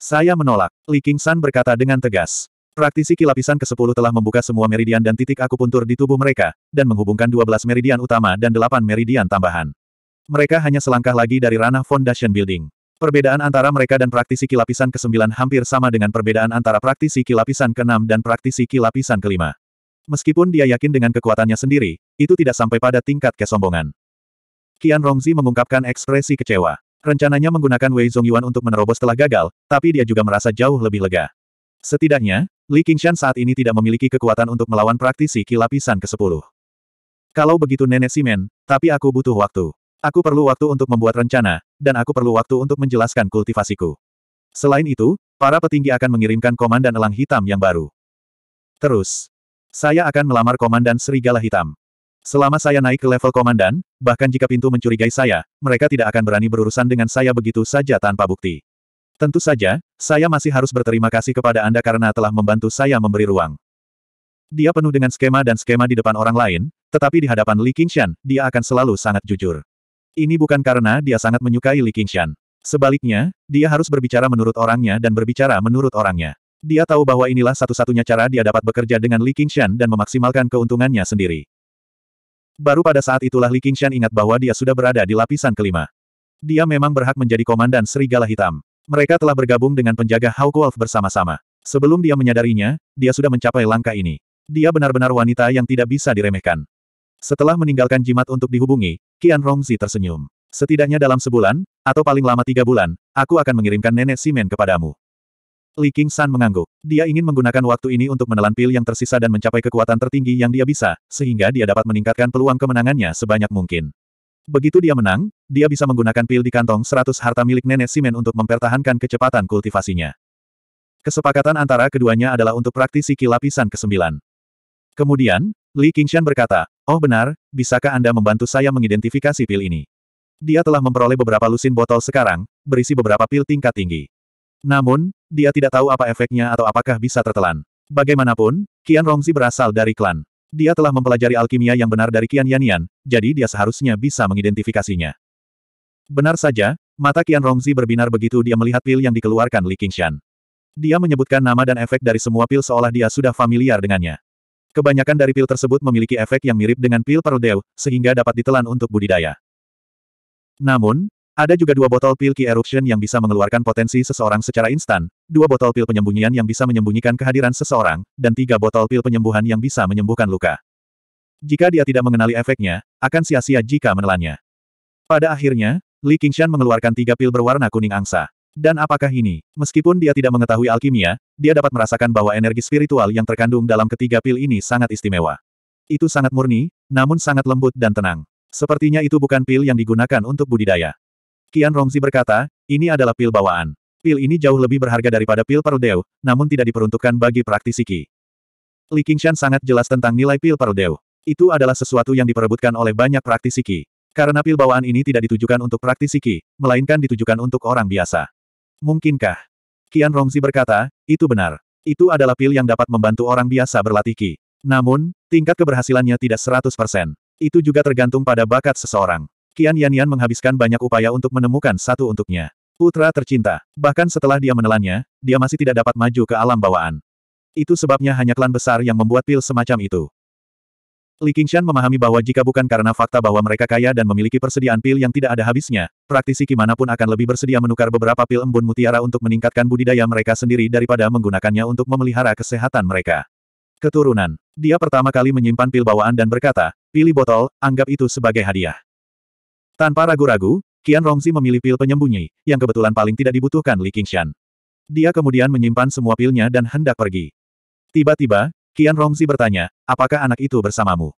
Saya menolak, Li King berkata dengan tegas. Praktisi kilapisan ke-10 telah membuka semua meridian dan titik akupuntur di tubuh mereka, dan menghubungkan 12 meridian utama dan 8 meridian tambahan. Mereka hanya selangkah lagi dari ranah Foundation Building. Perbedaan antara mereka dan praktisi kilapisan ke-9 hampir sama dengan perbedaan antara praktisi kilapisan ke-6 dan praktisi kilapisan ke-5. Meskipun dia yakin dengan kekuatannya sendiri, itu tidak sampai pada tingkat kesombongan. Qian Rongzi mengungkapkan ekspresi kecewa. Rencananya menggunakan Wei Zhongyuan untuk menerobos telah gagal, tapi dia juga merasa jauh lebih lega. Setidaknya, Li Qingshan saat ini tidak memiliki kekuatan untuk melawan praktisi kilapisan ke-10. Kalau begitu nenek Simen, tapi aku butuh waktu. Aku perlu waktu untuk membuat rencana, dan aku perlu waktu untuk menjelaskan kultivasiku. Selain itu, para petinggi akan mengirimkan komandan elang hitam yang baru. Terus, saya akan melamar komandan serigala hitam. Selama saya naik ke level komandan, bahkan jika pintu mencurigai saya, mereka tidak akan berani berurusan dengan saya begitu saja tanpa bukti. Tentu saja, saya masih harus berterima kasih kepada Anda karena telah membantu saya memberi ruang. Dia penuh dengan skema dan skema di depan orang lain, tetapi di hadapan Li Qingshan, dia akan selalu sangat jujur. Ini bukan karena dia sangat menyukai Li Qingshan. Sebaliknya, dia harus berbicara menurut orangnya dan berbicara menurut orangnya. Dia tahu bahwa inilah satu-satunya cara dia dapat bekerja dengan Li Qingshan dan memaksimalkan keuntungannya sendiri. Baru pada saat itulah Li Qingshan ingat bahwa dia sudah berada di lapisan kelima. Dia memang berhak menjadi komandan serigala hitam. Mereka telah bergabung dengan penjaga Wolf bersama-sama. Sebelum dia menyadarinya, dia sudah mencapai langkah ini. Dia benar-benar wanita yang tidak bisa diremehkan. Setelah meninggalkan jimat untuk dihubungi, Qian Rongzi tersenyum. Setidaknya dalam sebulan, atau paling lama tiga bulan, aku akan mengirimkan nenek Simen kepadamu. Li King San mengangguk. Dia ingin menggunakan waktu ini untuk menelan pil yang tersisa dan mencapai kekuatan tertinggi yang dia bisa, sehingga dia dapat meningkatkan peluang kemenangannya sebanyak mungkin. Begitu dia menang, dia bisa menggunakan pil di kantong 100 harta milik nenek Simen untuk mempertahankan kecepatan kultivasinya. Kesepakatan antara keduanya adalah untuk praktisi ki lapisan ke-9. Kemudian, Li Qingshan berkata, Oh benar, bisakah Anda membantu saya mengidentifikasi pil ini? Dia telah memperoleh beberapa lusin botol sekarang, berisi beberapa pil tingkat tinggi. Namun, dia tidak tahu apa efeknya atau apakah bisa tertelan. Bagaimanapun, Qian Rongzi berasal dari klan dia telah mempelajari alkimia yang benar dari Qian Yanian, jadi dia seharusnya bisa mengidentifikasinya. Benar saja, mata Qian Rongzi berbinar begitu dia melihat pil yang dikeluarkan Li Qingshan. Dia menyebutkan nama dan efek dari semua pil seolah dia sudah familiar dengannya. Kebanyakan dari pil tersebut memiliki efek yang mirip dengan pil Perodeu, sehingga dapat ditelan untuk budidaya. Namun, ada juga dua botol pil Ki Eruption yang bisa mengeluarkan potensi seseorang secara instan, dua botol pil penyembunyian yang bisa menyembunyikan kehadiran seseorang, dan tiga botol pil penyembuhan yang bisa menyembuhkan luka. Jika dia tidak mengenali efeknya, akan sia-sia jika menelannya. Pada akhirnya, Li Qingshan mengeluarkan tiga pil berwarna kuning angsa. Dan apakah ini? Meskipun dia tidak mengetahui alkimia, dia dapat merasakan bahwa energi spiritual yang terkandung dalam ketiga pil ini sangat istimewa. Itu sangat murni, namun sangat lembut dan tenang. Sepertinya itu bukan pil yang digunakan untuk budidaya. Qian Rongzi berkata, ini adalah pil bawaan. Pil ini jauh lebih berharga daripada pil parudeu, namun tidak diperuntukkan bagi praktisi Qi. Li Qingshan sangat jelas tentang nilai pil parudeu. Itu adalah sesuatu yang diperebutkan oleh banyak praktisi Qi. Karena pil bawaan ini tidak ditujukan untuk praktisi Qi, melainkan ditujukan untuk orang biasa. Mungkinkah? Qian Rongzi berkata, itu benar. Itu adalah pil yang dapat membantu orang biasa berlatih Qi. Namun, tingkat keberhasilannya tidak 100%. Itu juga tergantung pada bakat seseorang. Kian Yan Yan menghabiskan banyak upaya untuk menemukan satu untuknya. Putra tercinta. Bahkan setelah dia menelannya, dia masih tidak dapat maju ke alam bawaan. Itu sebabnya hanya klan besar yang membuat pil semacam itu. Li Qingshan memahami bahwa jika bukan karena fakta bahwa mereka kaya dan memiliki persediaan pil yang tidak ada habisnya, praktisi kimanapun akan lebih bersedia menukar beberapa pil embun mutiara untuk meningkatkan budidaya mereka sendiri daripada menggunakannya untuk memelihara kesehatan mereka. Keturunan. Dia pertama kali menyimpan pil bawaan dan berkata, pilih botol, anggap itu sebagai hadiah. Tanpa ragu-ragu, Qian Rongzi memilih pil penyembunyi, yang kebetulan paling tidak dibutuhkan Li Qingshan. Dia kemudian menyimpan semua pilnya dan hendak pergi. Tiba-tiba, Qian Rongzi bertanya, apakah anak itu bersamamu?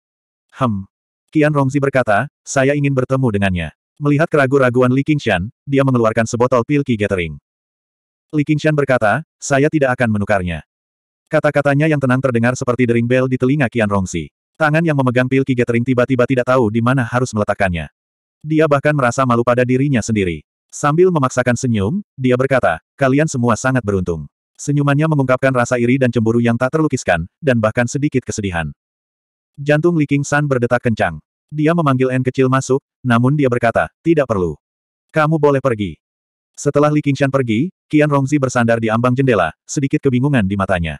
Hem. Qian Rongzi berkata, saya ingin bertemu dengannya. Melihat keraguan-raguan Li Qingshan, dia mengeluarkan sebotol pil Qi Gathering. Li Qingshan berkata, saya tidak akan menukarnya. Kata-katanya yang tenang terdengar seperti dering bel di telinga Qian Rongzi. Tangan yang memegang pil Qi Gathering tiba-tiba tidak tahu di mana harus meletakkannya. Dia bahkan merasa malu pada dirinya sendiri. Sambil memaksakan senyum, dia berkata, kalian semua sangat beruntung. Senyumannya mengungkapkan rasa iri dan cemburu yang tak terlukiskan, dan bahkan sedikit kesedihan. Jantung Li King San berdetak kencang. Dia memanggil N kecil masuk, namun dia berkata, tidak perlu. Kamu boleh pergi. Setelah Li Qingshan pergi, Qian Rongzi bersandar di ambang jendela, sedikit kebingungan di matanya.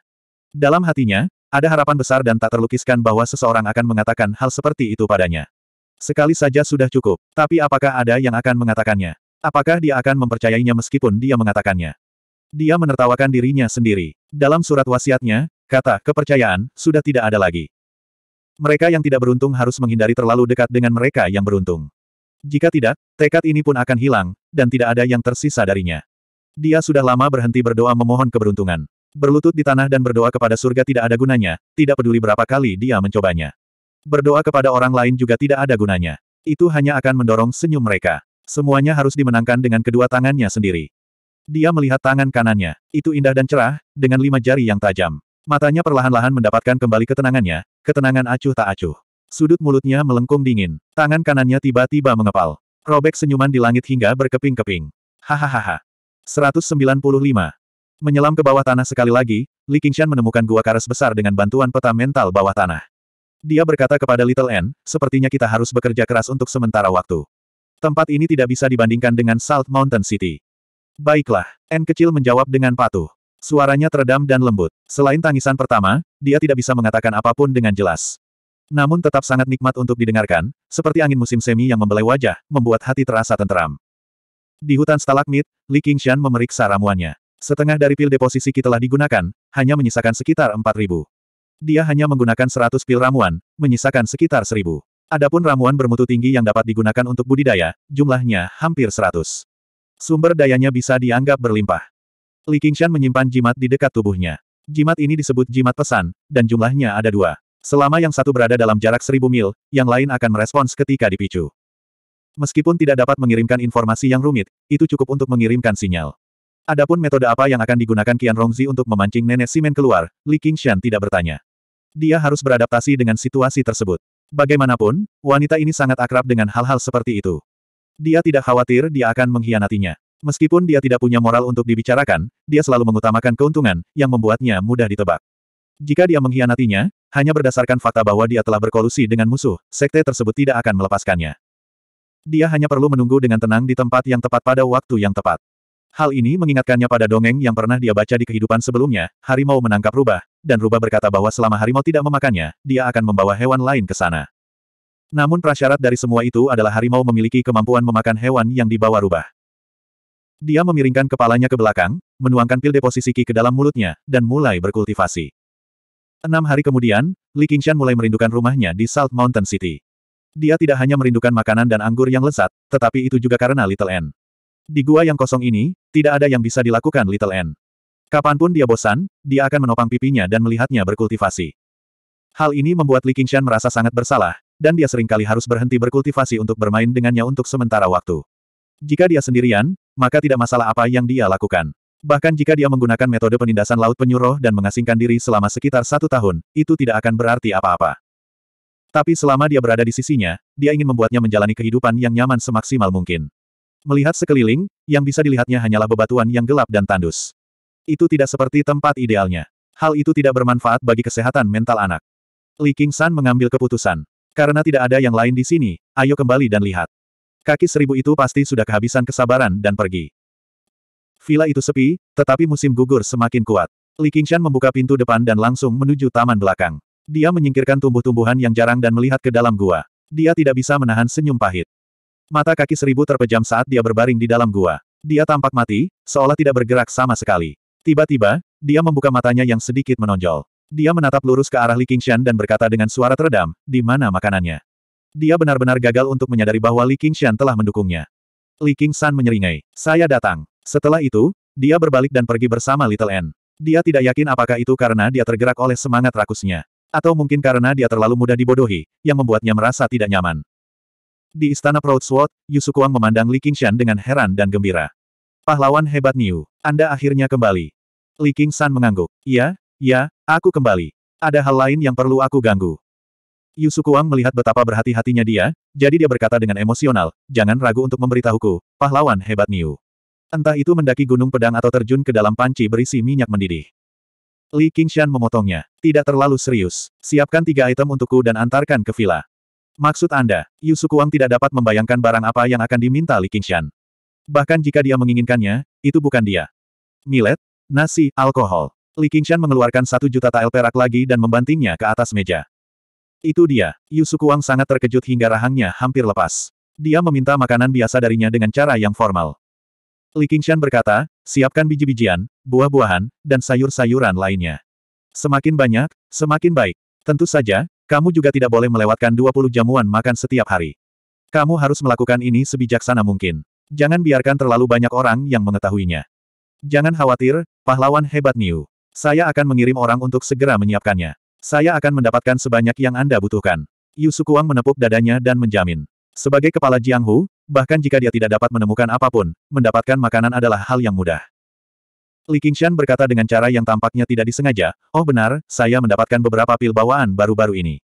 Dalam hatinya, ada harapan besar dan tak terlukiskan bahwa seseorang akan mengatakan hal seperti itu padanya. Sekali saja sudah cukup, tapi apakah ada yang akan mengatakannya? Apakah dia akan mempercayainya meskipun dia mengatakannya? Dia menertawakan dirinya sendiri. Dalam surat wasiatnya, kata kepercayaan sudah tidak ada lagi. Mereka yang tidak beruntung harus menghindari terlalu dekat dengan mereka yang beruntung. Jika tidak, tekad ini pun akan hilang, dan tidak ada yang tersisa darinya. Dia sudah lama berhenti berdoa memohon keberuntungan. Berlutut di tanah dan berdoa kepada surga tidak ada gunanya, tidak peduli berapa kali dia mencobanya. Berdoa kepada orang lain juga tidak ada gunanya. Itu hanya akan mendorong senyum mereka. Semuanya harus dimenangkan dengan kedua tangannya sendiri. Dia melihat tangan kanannya. Itu indah dan cerah, dengan lima jari yang tajam. Matanya perlahan-lahan mendapatkan kembali ketenangannya, ketenangan acuh tak acuh. Sudut mulutnya melengkung dingin. Tangan kanannya tiba-tiba mengepal. Robek senyuman di langit hingga berkeping-keping. Hahaha. 195. Menyelam ke bawah tanah sekali lagi, Li Qingshan menemukan gua karas besar dengan bantuan peta mental bawah tanah. Dia berkata kepada Little N, sepertinya kita harus bekerja keras untuk sementara waktu. Tempat ini tidak bisa dibandingkan dengan Salt Mountain City. Baiklah, N kecil menjawab dengan patuh. Suaranya teredam dan lembut. Selain tangisan pertama, dia tidak bisa mengatakan apapun dengan jelas. Namun tetap sangat nikmat untuk didengarkan, seperti angin musim semi yang membelai wajah, membuat hati terasa tenteram. Di hutan stalagmit, Li Qingshan memeriksa ramuannya. Setengah dari pil deposisi kita telah digunakan, hanya menyisakan sekitar 4.000. Dia hanya menggunakan 100 pil ramuan, menyisakan sekitar 1000. Adapun ramuan bermutu tinggi yang dapat digunakan untuk budidaya, jumlahnya hampir 100. Sumber dayanya bisa dianggap berlimpah. Li Qingshan menyimpan jimat di dekat tubuhnya. Jimat ini disebut jimat pesan, dan jumlahnya ada dua. Selama yang satu berada dalam jarak seribu mil, yang lain akan merespons ketika dipicu. Meskipun tidak dapat mengirimkan informasi yang rumit, itu cukup untuk mengirimkan sinyal. Adapun metode apa yang akan digunakan Qian Rongzi untuk memancing nenek Simen keluar, Li Qingshan tidak bertanya. Dia harus beradaptasi dengan situasi tersebut. Bagaimanapun, wanita ini sangat akrab dengan hal-hal seperti itu. Dia tidak khawatir dia akan mengkhianatinya. Meskipun dia tidak punya moral untuk dibicarakan, dia selalu mengutamakan keuntungan, yang membuatnya mudah ditebak. Jika dia mengkhianatinya, hanya berdasarkan fakta bahwa dia telah berkolusi dengan musuh, sekte tersebut tidak akan melepaskannya. Dia hanya perlu menunggu dengan tenang di tempat yang tepat pada waktu yang tepat. Hal ini mengingatkannya pada dongeng yang pernah dia baca di kehidupan sebelumnya, harimau menangkap rubah, dan rubah berkata bahwa selama harimau tidak memakannya, dia akan membawa hewan lain ke sana. Namun prasyarat dari semua itu adalah harimau memiliki kemampuan memakan hewan yang dibawa rubah. Dia memiringkan kepalanya ke belakang, menuangkan pil deposisi Qi ke dalam mulutnya, dan mulai berkultivasi. Enam hari kemudian, Li Qingshan mulai merindukan rumahnya di Salt Mountain City. Dia tidak hanya merindukan makanan dan anggur yang lezat, tetapi itu juga karena Little N. Di gua yang kosong ini, tidak ada yang bisa dilakukan Little N. Kapanpun dia bosan, dia akan menopang pipinya dan melihatnya berkultivasi. Hal ini membuat Li Qingshan merasa sangat bersalah, dan dia seringkali harus berhenti berkultivasi untuk bermain dengannya untuk sementara waktu. Jika dia sendirian, maka tidak masalah apa yang dia lakukan. Bahkan jika dia menggunakan metode penindasan laut penyuruh dan mengasingkan diri selama sekitar satu tahun, itu tidak akan berarti apa-apa. Tapi selama dia berada di sisinya, dia ingin membuatnya menjalani kehidupan yang nyaman semaksimal mungkin. Melihat sekeliling, yang bisa dilihatnya hanyalah bebatuan yang gelap dan tandus. Itu tidak seperti tempat idealnya. Hal itu tidak bermanfaat bagi kesehatan mental anak. Li San mengambil keputusan. Karena tidak ada yang lain di sini, ayo kembali dan lihat. Kaki seribu itu pasti sudah kehabisan kesabaran dan pergi. Villa itu sepi, tetapi musim gugur semakin kuat. Li Qingshan membuka pintu depan dan langsung menuju taman belakang. Dia menyingkirkan tumbuh-tumbuhan yang jarang dan melihat ke dalam gua. Dia tidak bisa menahan senyum pahit. Mata kaki seribu terpejam saat dia berbaring di dalam gua. Dia tampak mati, seolah tidak bergerak sama sekali. Tiba-tiba, dia membuka matanya yang sedikit menonjol. Dia menatap lurus ke arah Li Qingshan dan berkata dengan suara teredam, di mana makanannya. Dia benar-benar gagal untuk menyadari bahwa Li Qingshan telah mendukungnya. Li Qingshan menyeringai, saya datang. Setelah itu, dia berbalik dan pergi bersama Little N. Dia tidak yakin apakah itu karena dia tergerak oleh semangat rakusnya. Atau mungkin karena dia terlalu mudah dibodohi, yang membuatnya merasa tidak nyaman. Di istana Proud Sword, Yusukuang memandang Li Qingshan dengan heran dan gembira. Pahlawan hebat Niu, Anda akhirnya kembali. Li Qingshan mengangguk. Ya, ya, aku kembali. Ada hal lain yang perlu aku ganggu. Yusukuang melihat betapa berhati-hatinya dia, jadi dia berkata dengan emosional, jangan ragu untuk memberitahuku, pahlawan hebat Niu. Entah itu mendaki gunung pedang atau terjun ke dalam panci berisi minyak mendidih. Li Qingshan memotongnya. Tidak terlalu serius. Siapkan tiga item untukku dan antarkan ke villa. Maksud Anda, Yu Sukuang tidak dapat membayangkan barang apa yang akan diminta Li Qingshan. Bahkan jika dia menginginkannya, itu bukan dia. Millet, nasi, alkohol. Li Qingshan mengeluarkan satu juta tael perak lagi dan membantingnya ke atas meja. Itu dia, Yu Sukuang sangat terkejut hingga rahangnya hampir lepas. Dia meminta makanan biasa darinya dengan cara yang formal. Li Qingshan berkata, siapkan biji-bijian, buah-buahan, dan sayur-sayuran lainnya. Semakin banyak, semakin baik. Tentu saja, kamu juga tidak boleh melewatkan 20 jamuan makan setiap hari. Kamu harus melakukan ini sebijaksana mungkin. Jangan biarkan terlalu banyak orang yang mengetahuinya. Jangan khawatir, pahlawan hebat Niu. Saya akan mengirim orang untuk segera menyiapkannya. Saya akan mendapatkan sebanyak yang Anda butuhkan. Yu Sukuang menepuk dadanya dan menjamin. Sebagai kepala Jianghu, bahkan jika dia tidak dapat menemukan apapun, mendapatkan makanan adalah hal yang mudah. Li Qingshan berkata dengan cara yang tampaknya tidak disengaja, Oh benar, saya mendapatkan beberapa pil bawaan baru-baru ini.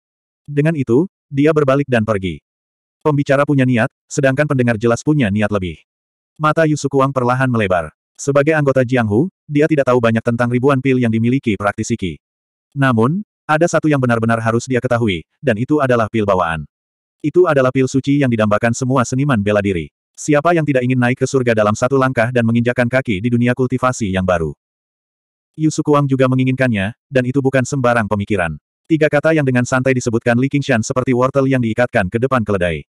Dengan itu, dia berbalik dan pergi. Pembicara punya niat, sedangkan pendengar jelas punya niat lebih. Mata Yusukuang perlahan melebar. Sebagai anggota Jianghu, dia tidak tahu banyak tentang ribuan pil yang dimiliki praktisi Qi. Namun, ada satu yang benar-benar harus dia ketahui, dan itu adalah pil bawaan. Itu adalah pil suci yang didambakan semua seniman bela diri. Siapa yang tidak ingin naik ke surga dalam satu langkah dan menginjakan kaki di dunia kultivasi yang baru? Yusukuang juga menginginkannya, dan itu bukan sembarang pemikiran. Tiga kata yang dengan santai disebutkan Li Qingshan seperti wortel yang diikatkan ke depan keledai.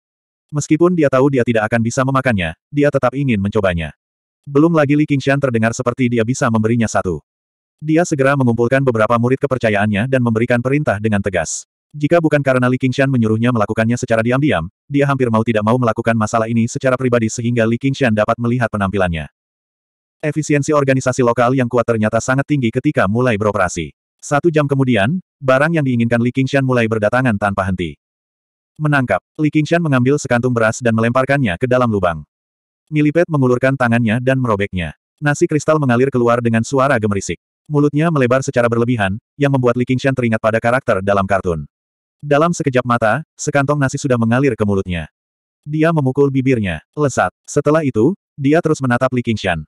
Meskipun dia tahu dia tidak akan bisa memakannya, dia tetap ingin mencobanya. Belum lagi Li Qingshan terdengar seperti dia bisa memberinya satu. Dia segera mengumpulkan beberapa murid kepercayaannya dan memberikan perintah dengan tegas. Jika bukan karena Li Qingshan menyuruhnya melakukannya secara diam-diam, dia hampir mau tidak mau melakukan masalah ini secara pribadi sehingga Li Qingshan dapat melihat penampilannya. Efisiensi organisasi lokal yang kuat ternyata sangat tinggi ketika mulai beroperasi. Satu jam kemudian, barang yang diinginkan Li Qingshan mulai berdatangan tanpa henti. Menangkap, Li Qingshan mengambil sekantung beras dan melemparkannya ke dalam lubang. Milipet mengulurkan tangannya dan merobeknya. Nasi kristal mengalir keluar dengan suara gemerisik. Mulutnya melebar secara berlebihan, yang membuat Li Qingshan teringat pada karakter dalam kartun. Dalam sekejap mata, sekantong nasi sudah mengalir ke mulutnya. Dia memukul bibirnya, lesat. Setelah itu, dia terus menatap Li Qingshan.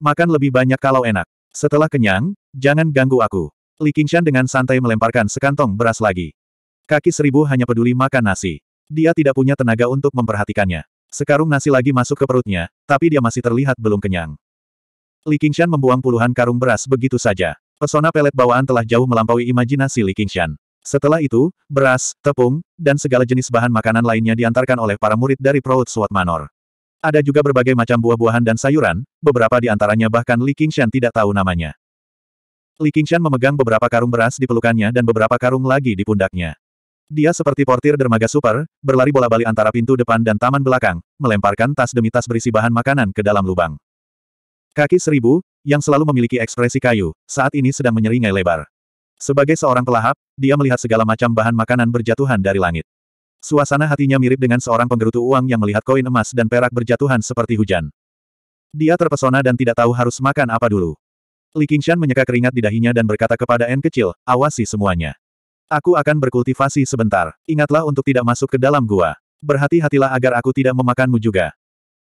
Makan lebih banyak kalau enak. Setelah kenyang, jangan ganggu aku. Li Qingshan dengan santai melemparkan sekantong beras lagi. Kaki seribu hanya peduli makan nasi. Dia tidak punya tenaga untuk memperhatikannya. Sekarung nasi lagi masuk ke perutnya, tapi dia masih terlihat belum kenyang. Li Qingshan membuang puluhan karung beras begitu saja. Pesona pelet bawaan telah jauh melampaui imajinasi Li Qingshan. Setelah itu, beras, tepung, dan segala jenis bahan makanan lainnya diantarkan oleh para murid dari Proud Swat Manor. Ada juga berbagai macam buah-buahan dan sayuran, beberapa di antaranya bahkan Li Qingshan tidak tahu namanya. Li Qingshan memegang beberapa karung beras di pelukannya dan beberapa karung lagi di pundaknya. Dia seperti portir dermaga super, berlari bola-bali antara pintu depan dan taman belakang, melemparkan tas demi tas berisi bahan makanan ke dalam lubang. Kaki seribu, yang selalu memiliki ekspresi kayu, saat ini sedang menyeringai lebar. Sebagai seorang pelahap, dia melihat segala macam bahan makanan berjatuhan dari langit. Suasana hatinya mirip dengan seorang penggerutu uang yang melihat koin emas dan perak berjatuhan seperti hujan. Dia terpesona dan tidak tahu harus makan apa dulu. Li Qingshan menyeka keringat di dahinya dan berkata kepada N kecil, awasi semuanya. Aku akan berkultivasi sebentar. Ingatlah untuk tidak masuk ke dalam gua. Berhati-hatilah agar aku tidak memakanmu juga.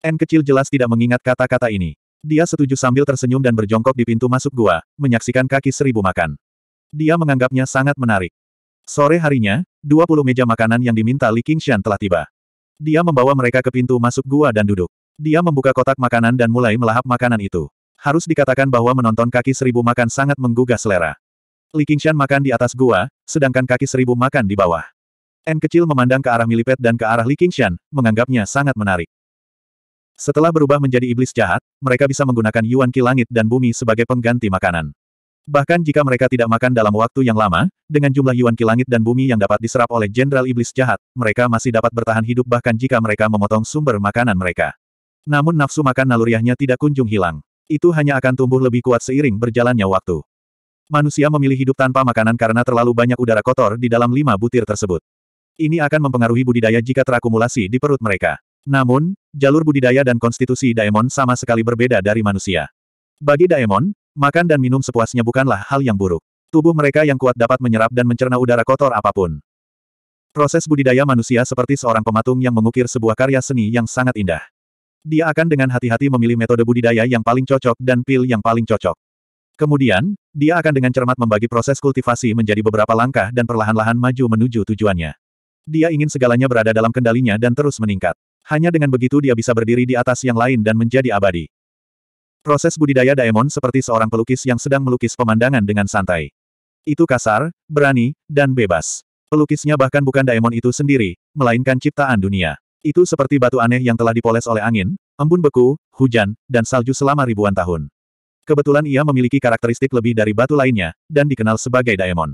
N kecil jelas tidak mengingat kata-kata ini. Dia setuju sambil tersenyum dan berjongkok di pintu masuk gua, menyaksikan kaki seribu makan. Dia menganggapnya sangat menarik. Sore harinya, 20 meja makanan yang diminta Li Qingshan telah tiba. Dia membawa mereka ke pintu masuk gua dan duduk. Dia membuka kotak makanan dan mulai melahap makanan itu. Harus dikatakan bahwa menonton kaki seribu makan sangat menggugah selera. Li Qingshan makan di atas gua, sedangkan kaki seribu makan di bawah. N kecil memandang ke arah Milipet dan ke arah Li Qingshan, menganggapnya sangat menarik. Setelah berubah menjadi iblis jahat, mereka bisa menggunakan Yuan Ki Langit dan Bumi sebagai pengganti makanan. Bahkan jika mereka tidak makan dalam waktu yang lama, dengan jumlah Yuan Ki Langit dan Bumi yang dapat diserap oleh Jenderal Iblis Jahat, mereka masih dapat bertahan hidup bahkan jika mereka memotong sumber makanan mereka. Namun nafsu makan naluriahnya tidak kunjung hilang. Itu hanya akan tumbuh lebih kuat seiring berjalannya waktu. Manusia memilih hidup tanpa makanan karena terlalu banyak udara kotor di dalam lima butir tersebut. Ini akan mempengaruhi budidaya jika terakumulasi di perut mereka. Namun, jalur budidaya dan konstitusi Daemon sama sekali berbeda dari manusia. Bagi Daemon, Makan dan minum sepuasnya bukanlah hal yang buruk. Tubuh mereka yang kuat dapat menyerap dan mencerna udara kotor apapun. Proses budidaya manusia seperti seorang pematung yang mengukir sebuah karya seni yang sangat indah. Dia akan dengan hati-hati memilih metode budidaya yang paling cocok dan pil yang paling cocok. Kemudian, dia akan dengan cermat membagi proses kultivasi menjadi beberapa langkah dan perlahan-lahan maju menuju tujuannya. Dia ingin segalanya berada dalam kendalinya dan terus meningkat. Hanya dengan begitu dia bisa berdiri di atas yang lain dan menjadi abadi. Proses budidaya Daemon seperti seorang pelukis yang sedang melukis pemandangan dengan santai. Itu kasar, berani, dan bebas. Pelukisnya bahkan bukan Daemon itu sendiri, melainkan ciptaan dunia. Itu seperti batu aneh yang telah dipoles oleh angin, embun beku, hujan, dan salju selama ribuan tahun. Kebetulan ia memiliki karakteristik lebih dari batu lainnya, dan dikenal sebagai Daemon.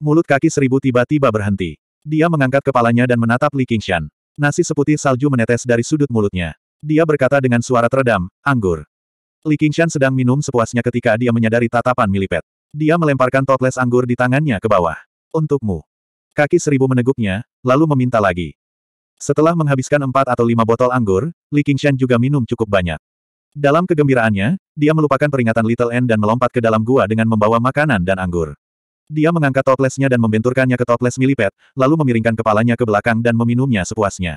Mulut kaki seribu tiba-tiba berhenti. Dia mengangkat kepalanya dan menatap Li Qingshan. Nasi seputih salju menetes dari sudut mulutnya. Dia berkata dengan suara teredam, anggur. Li Qingshan sedang minum sepuasnya ketika dia menyadari tatapan milipet. Dia melemparkan toples anggur di tangannya ke bawah. Untukmu. Kaki seribu meneguknya, lalu meminta lagi. Setelah menghabiskan empat atau lima botol anggur, Li Qingshan juga minum cukup banyak. Dalam kegembiraannya, dia melupakan peringatan Little N dan melompat ke dalam gua dengan membawa makanan dan anggur. Dia mengangkat toplesnya dan membenturkannya ke toples milipet, lalu memiringkan kepalanya ke belakang dan meminumnya sepuasnya.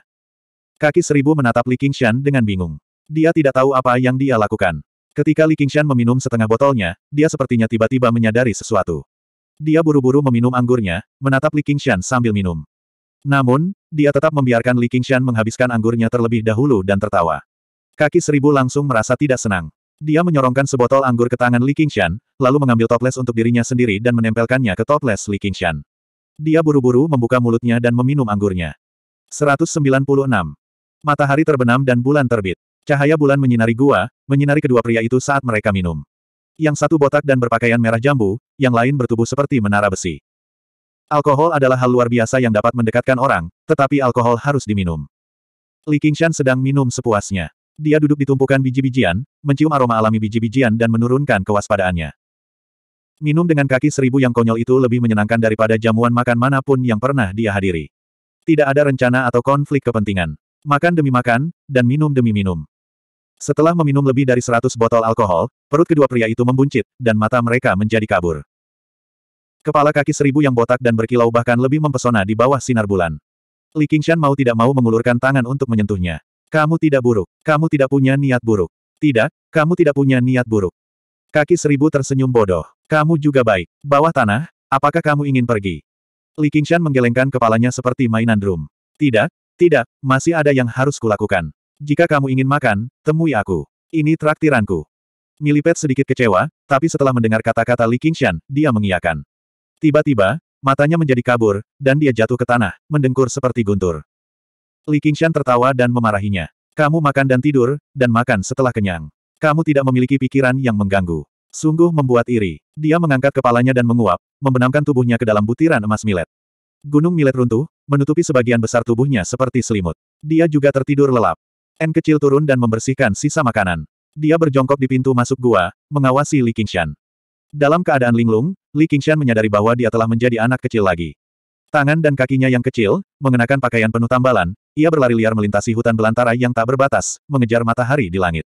Kaki seribu menatap Li Qingshan dengan bingung. Dia tidak tahu apa yang dia lakukan. Ketika Li Qingshan meminum setengah botolnya, dia sepertinya tiba-tiba menyadari sesuatu. Dia buru-buru meminum anggurnya, menatap Li Qingshan sambil minum. Namun, dia tetap membiarkan Li Qingshan menghabiskan anggurnya terlebih dahulu dan tertawa. Kaki seribu langsung merasa tidak senang. Dia menyorongkan sebotol anggur ke tangan Li Qingshan, lalu mengambil toples untuk dirinya sendiri dan menempelkannya ke toples Li Qingshan. Dia buru-buru membuka mulutnya dan meminum anggurnya. 196. Matahari terbenam dan bulan terbit. Cahaya bulan menyinari gua, menyinari kedua pria itu saat mereka minum. Yang satu botak dan berpakaian merah jambu, yang lain bertubuh seperti menara besi. Alkohol adalah hal luar biasa yang dapat mendekatkan orang, tetapi alkohol harus diminum. Li Qingshan sedang minum sepuasnya. Dia duduk di tumpukan biji-bijian, mencium aroma alami biji-bijian dan menurunkan kewaspadaannya. Minum dengan kaki seribu yang konyol itu lebih menyenangkan daripada jamuan makan manapun yang pernah dia hadiri. Tidak ada rencana atau konflik kepentingan. Makan demi makan, dan minum demi minum. Setelah meminum lebih dari seratus botol alkohol, perut kedua pria itu membuncit, dan mata mereka menjadi kabur. Kepala kaki seribu yang botak dan berkilau bahkan lebih mempesona di bawah sinar bulan. Li Qingshan mau tidak mau mengulurkan tangan untuk menyentuhnya. Kamu tidak buruk. Kamu tidak punya niat buruk. Tidak, kamu tidak punya niat buruk. Kaki seribu tersenyum bodoh. Kamu juga baik. Bawah tanah, apakah kamu ingin pergi? Li Qingshan menggelengkan kepalanya seperti mainan drum. Tidak, tidak, masih ada yang harus kulakukan. Jika kamu ingin makan, temui aku. Ini traktiranku. Milipet sedikit kecewa, tapi setelah mendengar kata-kata Li Qingshan, dia mengiyakan. Tiba-tiba, matanya menjadi kabur, dan dia jatuh ke tanah, mendengkur seperti guntur. Li Qingshan tertawa dan memarahinya. Kamu makan dan tidur, dan makan setelah kenyang. Kamu tidak memiliki pikiran yang mengganggu. Sungguh membuat iri. Dia mengangkat kepalanya dan menguap, membenamkan tubuhnya ke dalam butiran emas milet. Gunung milet runtuh, menutupi sebagian besar tubuhnya seperti selimut. Dia juga tertidur lelap. N kecil turun dan membersihkan sisa makanan. Dia berjongkok di pintu masuk gua, mengawasi Li Qingshan. Dalam keadaan linglung, Li Qingshan menyadari bahwa dia telah menjadi anak kecil lagi. Tangan dan kakinya yang kecil, mengenakan pakaian penuh tambalan, ia berlari liar melintasi hutan belantara yang tak berbatas, mengejar matahari di langit.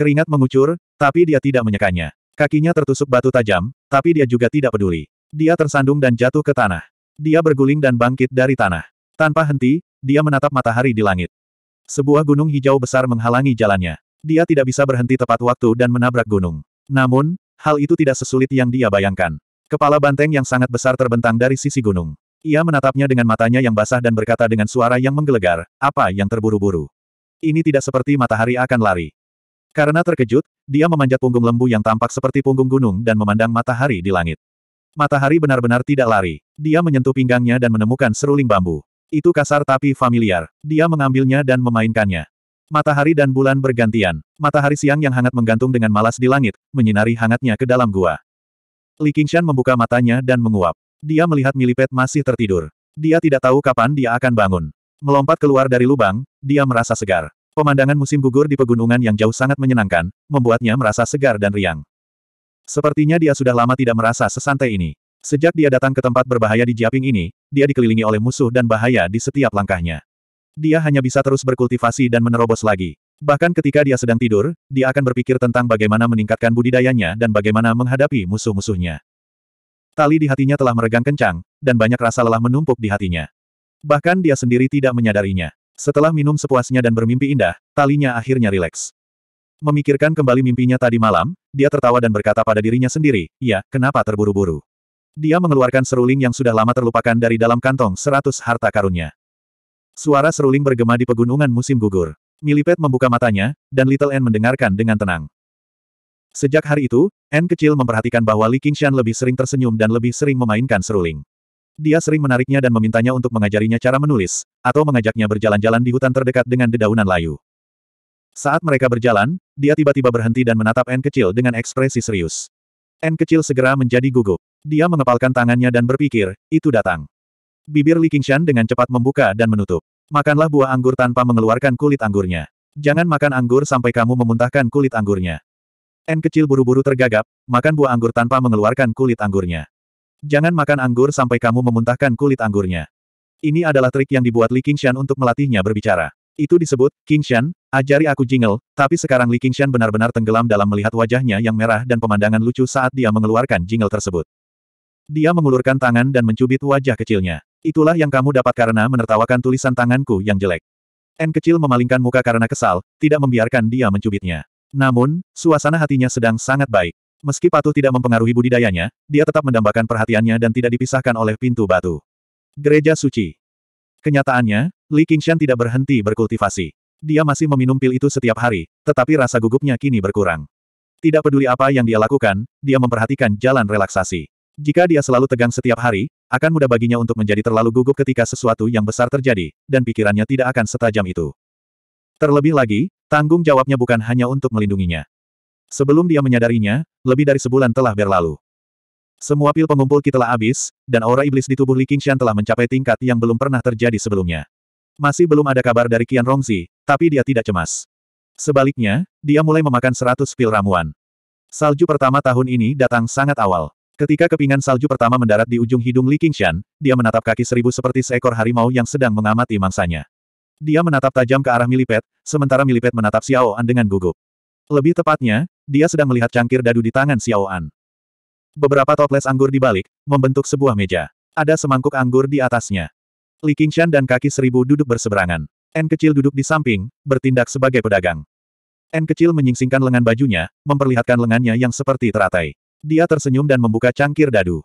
Keringat mengucur, tapi dia tidak menyekanya. Kakinya tertusuk batu tajam, tapi dia juga tidak peduli. Dia tersandung dan jatuh ke tanah. Dia berguling dan bangkit dari tanah. Tanpa henti, dia menatap matahari di langit. Sebuah gunung hijau besar menghalangi jalannya. Dia tidak bisa berhenti tepat waktu dan menabrak gunung. Namun, hal itu tidak sesulit yang dia bayangkan. Kepala banteng yang sangat besar terbentang dari sisi gunung. Ia menatapnya dengan matanya yang basah dan berkata dengan suara yang menggelegar, apa yang terburu-buru? Ini tidak seperti matahari akan lari. Karena terkejut, dia memanjat punggung lembu yang tampak seperti punggung gunung dan memandang matahari di langit. Matahari benar-benar tidak lari. Dia menyentuh pinggangnya dan menemukan seruling bambu. Itu kasar tapi familiar. Dia mengambilnya dan memainkannya. Matahari dan bulan bergantian. Matahari siang yang hangat menggantung dengan malas di langit, menyinari hangatnya ke dalam gua. Li Qingshan membuka matanya dan menguap. Dia melihat Milipet masih tertidur. Dia tidak tahu kapan dia akan bangun. Melompat keluar dari lubang, dia merasa segar. Pemandangan musim gugur di pegunungan yang jauh sangat menyenangkan, membuatnya merasa segar dan riang. Sepertinya dia sudah lama tidak merasa sesantai ini. Sejak dia datang ke tempat berbahaya di Jiaping ini, dia dikelilingi oleh musuh dan bahaya di setiap langkahnya. Dia hanya bisa terus berkultivasi dan menerobos lagi. Bahkan ketika dia sedang tidur, dia akan berpikir tentang bagaimana meningkatkan budidayanya dan bagaimana menghadapi musuh-musuhnya. Tali di hatinya telah meregang kencang, dan banyak rasa lelah menumpuk di hatinya. Bahkan dia sendiri tidak menyadarinya. Setelah minum sepuasnya dan bermimpi indah, talinya akhirnya rileks. Memikirkan kembali mimpinya tadi malam, dia tertawa dan berkata pada dirinya sendiri, ya, kenapa terburu-buru? Dia mengeluarkan seruling yang sudah lama terlupakan dari dalam kantong seratus harta karunnya. Suara seruling bergema di pegunungan musim gugur. Milipet membuka matanya, dan Little N mendengarkan dengan tenang. Sejak hari itu, N kecil memperhatikan bahwa Li Qingshan lebih sering tersenyum dan lebih sering memainkan seruling. Dia sering menariknya dan memintanya untuk mengajarinya cara menulis, atau mengajaknya berjalan-jalan di hutan terdekat dengan dedaunan layu. Saat mereka berjalan, dia tiba-tiba berhenti dan menatap N kecil dengan ekspresi serius. N kecil segera menjadi gugup. Dia mengepalkan tangannya dan berpikir, itu datang. Bibir Li Qingshan dengan cepat membuka dan menutup. Makanlah buah anggur tanpa mengeluarkan kulit anggurnya. Jangan makan anggur sampai kamu memuntahkan kulit anggurnya. N kecil buru-buru tergagap, makan buah anggur tanpa mengeluarkan kulit anggurnya. Jangan makan anggur sampai kamu memuntahkan kulit anggurnya. Ini adalah trik yang dibuat Li Qingshan untuk melatihnya berbicara. Itu disebut, Qingshan, ajari aku jingle, tapi sekarang Li Qingshan benar-benar tenggelam dalam melihat wajahnya yang merah dan pemandangan lucu saat dia mengeluarkan jingle tersebut. Dia mengulurkan tangan dan mencubit wajah kecilnya. Itulah yang kamu dapat karena menertawakan tulisan tanganku yang jelek. N kecil memalingkan muka karena kesal, tidak membiarkan dia mencubitnya. Namun, suasana hatinya sedang sangat baik. Meski patuh tidak mempengaruhi budidayanya, dia tetap mendambakan perhatiannya dan tidak dipisahkan oleh pintu batu. Gereja Suci Kenyataannya, Li Qingshan tidak berhenti berkultivasi. Dia masih meminum pil itu setiap hari, tetapi rasa gugupnya kini berkurang. Tidak peduli apa yang dia lakukan, dia memperhatikan jalan relaksasi. Jika dia selalu tegang setiap hari, akan mudah baginya untuk menjadi terlalu gugup ketika sesuatu yang besar terjadi, dan pikirannya tidak akan setajam itu. Terlebih lagi, tanggung jawabnya bukan hanya untuk melindunginya. Sebelum dia menyadarinya, lebih dari sebulan telah berlalu. Semua pil pengumpul kita telah habis, dan aura iblis di tubuh Li Qingshan telah mencapai tingkat yang belum pernah terjadi sebelumnya. Masih belum ada kabar dari Qian Rongzi, tapi dia tidak cemas. Sebaliknya, dia mulai memakan seratus pil ramuan. Salju pertama tahun ini datang sangat awal. Ketika kepingan salju pertama mendarat di ujung hidung Li Qingshan, dia menatap kaki seribu seperti seekor harimau yang sedang mengamati mangsanya. Dia menatap tajam ke arah Milipet, sementara Milipet menatap Xiao An dengan gugup. Lebih tepatnya, dia sedang melihat cangkir dadu di tangan Xiao An. Beberapa toples anggur dibalik, membentuk sebuah meja. Ada semangkuk anggur di atasnya. Li Qingshan dan kaki seribu duduk berseberangan. N kecil duduk di samping, bertindak sebagai pedagang. N kecil menyingsingkan lengan bajunya, memperlihatkan lengannya yang seperti teratai. Dia tersenyum dan membuka cangkir dadu.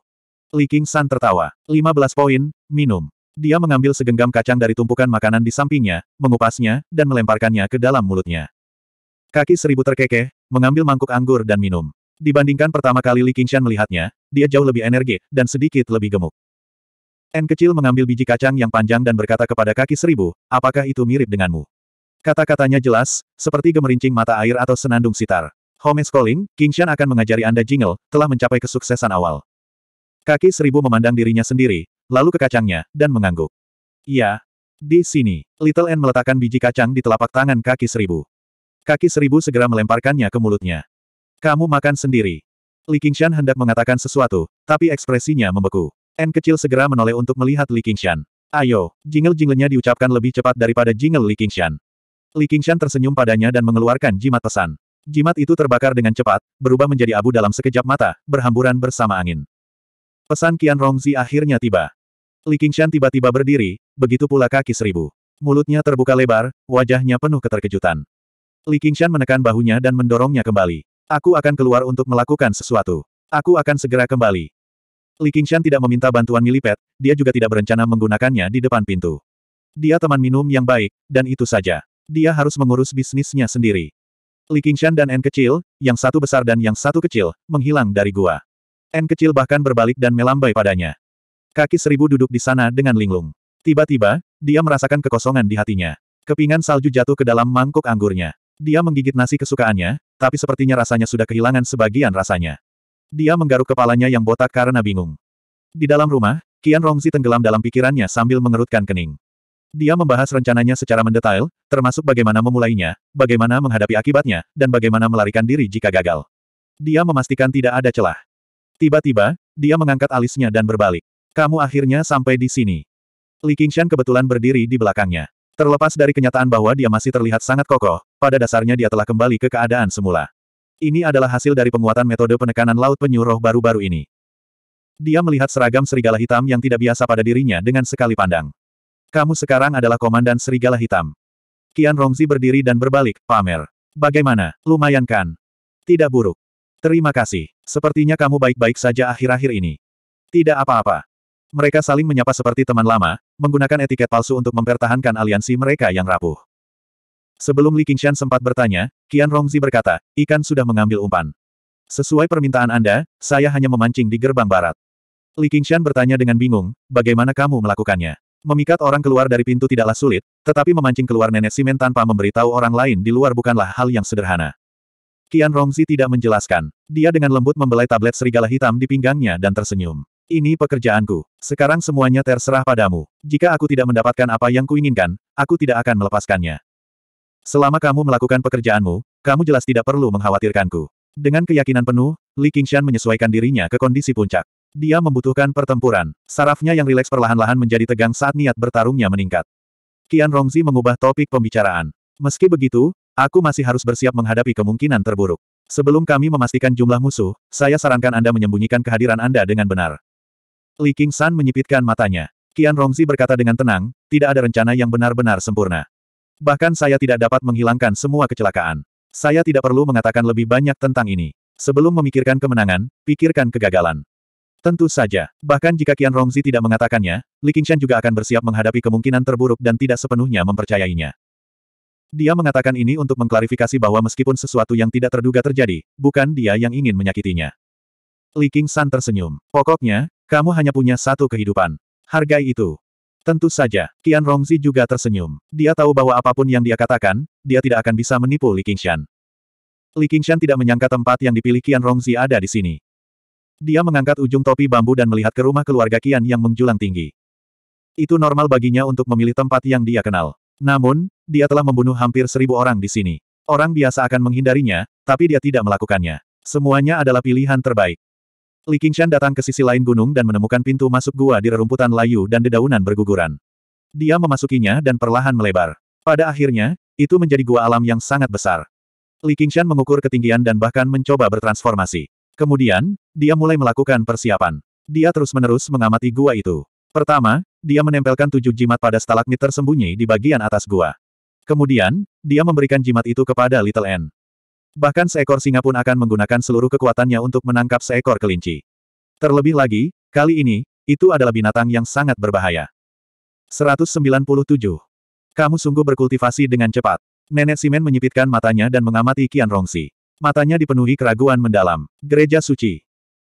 Li King San tertawa. 15 poin, minum. Dia mengambil segenggam kacang dari tumpukan makanan di sampingnya, mengupasnya, dan melemparkannya ke dalam mulutnya. Kaki seribu terkekeh, mengambil mangkuk anggur dan minum. Dibandingkan pertama kali Li Qingshan melihatnya, dia jauh lebih energik dan sedikit lebih gemuk. N kecil mengambil biji kacang yang panjang dan berkata kepada kaki seribu, apakah itu mirip denganmu? Kata-katanya jelas, seperti gemerincing mata air atau senandung sitar. Home Calling, Qingshan akan mengajari Anda jingle, telah mencapai kesuksesan awal. Kaki seribu memandang dirinya sendiri, lalu ke kacangnya, dan mengangguk. Ya, Di sini, Little N meletakkan biji kacang di telapak tangan kaki seribu. Kaki seribu segera melemparkannya ke mulutnya. Kamu makan sendiri. Li Qingshan hendak mengatakan sesuatu, tapi ekspresinya membeku. N kecil segera menoleh untuk melihat Li Qingshan. Ayo, jingle-jinglenya diucapkan lebih cepat daripada jingle Li Qingshan. Li Qingshan tersenyum padanya dan mengeluarkan jimat pesan. Jimat itu terbakar dengan cepat, berubah menjadi abu dalam sekejap mata, berhamburan bersama angin. Pesan Qian Rongzi akhirnya tiba. Li Qingshan tiba-tiba berdiri, begitu pula kaki seribu. Mulutnya terbuka lebar, wajahnya penuh keterkejutan. Li Qingshan menekan bahunya dan mendorongnya kembali. Aku akan keluar untuk melakukan sesuatu. Aku akan segera kembali. Li Qingshan tidak meminta bantuan Milipet, dia juga tidak berencana menggunakannya di depan pintu. Dia teman minum yang baik, dan itu saja. Dia harus mengurus bisnisnya sendiri. Li Qingshan dan N kecil, yang satu besar dan yang satu kecil, menghilang dari gua. N kecil bahkan berbalik dan melambai padanya. Kaki seribu duduk di sana dengan linglung. Tiba-tiba, dia merasakan kekosongan di hatinya. Kepingan salju jatuh ke dalam mangkuk anggurnya. Dia menggigit nasi kesukaannya, tapi sepertinya rasanya sudah kehilangan sebagian rasanya. Dia menggaruk kepalanya yang botak karena bingung. Di dalam rumah, Qian Rongzi tenggelam dalam pikirannya sambil mengerutkan kening. Dia membahas rencananya secara mendetail, termasuk bagaimana memulainya, bagaimana menghadapi akibatnya, dan bagaimana melarikan diri jika gagal. Dia memastikan tidak ada celah. Tiba-tiba, dia mengangkat alisnya dan berbalik. Kamu akhirnya sampai di sini. Li Qingshan kebetulan berdiri di belakangnya. Terlepas dari kenyataan bahwa dia masih terlihat sangat kokoh, pada dasarnya dia telah kembali ke keadaan semula. Ini adalah hasil dari penguatan metode penekanan laut penyuruh baru-baru ini. Dia melihat seragam serigala hitam yang tidak biasa pada dirinya dengan sekali pandang. Kamu sekarang adalah Komandan Serigala Hitam. Kian Rongzi berdiri dan berbalik, pamer. Bagaimana, lumayan kan? Tidak buruk. Terima kasih. Sepertinya kamu baik-baik saja akhir-akhir ini. Tidak apa-apa. Mereka saling menyapa seperti teman lama, menggunakan etiket palsu untuk mempertahankan aliansi mereka yang rapuh. Sebelum Li Qingshan sempat bertanya, Kian Rongzi berkata, ikan sudah mengambil umpan. Sesuai permintaan Anda, saya hanya memancing di gerbang barat. Li Qingshan bertanya dengan bingung, bagaimana kamu melakukannya? Memikat orang keluar dari pintu tidaklah sulit, tetapi memancing keluar nenek simen tanpa memberitahu orang lain di luar bukanlah hal yang sederhana. Kian Rongzi tidak menjelaskan. Dia dengan lembut membelai tablet serigala hitam di pinggangnya dan tersenyum. Ini pekerjaanku. Sekarang semuanya terserah padamu. Jika aku tidak mendapatkan apa yang kuinginkan, aku tidak akan melepaskannya. Selama kamu melakukan pekerjaanmu, kamu jelas tidak perlu mengkhawatirkanku. Dengan keyakinan penuh, Li Qingshan menyesuaikan dirinya ke kondisi puncak. Dia membutuhkan pertempuran. Sarafnya yang rileks perlahan-lahan menjadi tegang saat niat bertarungnya meningkat. Qian Rongzi mengubah topik pembicaraan. Meski begitu, aku masih harus bersiap menghadapi kemungkinan terburuk. Sebelum kami memastikan jumlah musuh, saya sarankan Anda menyembunyikan kehadiran Anda dengan benar. Li King San menyipitkan matanya. Qian Rongzi berkata dengan tenang, tidak ada rencana yang benar-benar sempurna. Bahkan saya tidak dapat menghilangkan semua kecelakaan. Saya tidak perlu mengatakan lebih banyak tentang ini. Sebelum memikirkan kemenangan, pikirkan kegagalan. Tentu saja, bahkan jika Qian Rongzi tidak mengatakannya, Li Qingshan juga akan bersiap menghadapi kemungkinan terburuk dan tidak sepenuhnya mempercayainya. Dia mengatakan ini untuk mengklarifikasi bahwa meskipun sesuatu yang tidak terduga terjadi, bukan dia yang ingin menyakitinya. Li Qingshan tersenyum. Pokoknya, kamu hanya punya satu kehidupan. Hargai itu. Tentu saja, Qian Rongzi juga tersenyum. Dia tahu bahwa apapun yang dia katakan, dia tidak akan bisa menipu Li Qingshan. Li Qingshan tidak menyangka tempat yang dipilih Qian Rongzi ada di sini. Dia mengangkat ujung topi bambu dan melihat ke rumah keluarga Kian yang menjulang tinggi. Itu normal baginya untuk memilih tempat yang dia kenal. Namun, dia telah membunuh hampir seribu orang di sini. Orang biasa akan menghindarinya, tapi dia tidak melakukannya. Semuanya adalah pilihan terbaik. Li Qingshan datang ke sisi lain gunung dan menemukan pintu masuk gua di rerumputan layu dan dedaunan berguguran. Dia memasukinya dan perlahan melebar. Pada akhirnya, itu menjadi gua alam yang sangat besar. Li Qingshan mengukur ketinggian dan bahkan mencoba bertransformasi. Kemudian, dia mulai melakukan persiapan. Dia terus-menerus mengamati gua itu. Pertama, dia menempelkan tujuh jimat pada stalagmit tersembunyi di bagian atas gua. Kemudian, dia memberikan jimat itu kepada Little N. Bahkan seekor singa pun akan menggunakan seluruh kekuatannya untuk menangkap seekor kelinci. Terlebih lagi, kali ini, itu adalah binatang yang sangat berbahaya. 197. Kamu sungguh berkultivasi dengan cepat. Nenek Simen menyipitkan matanya dan mengamati kian Rongsi. Matanya dipenuhi keraguan mendalam. Gereja Suci.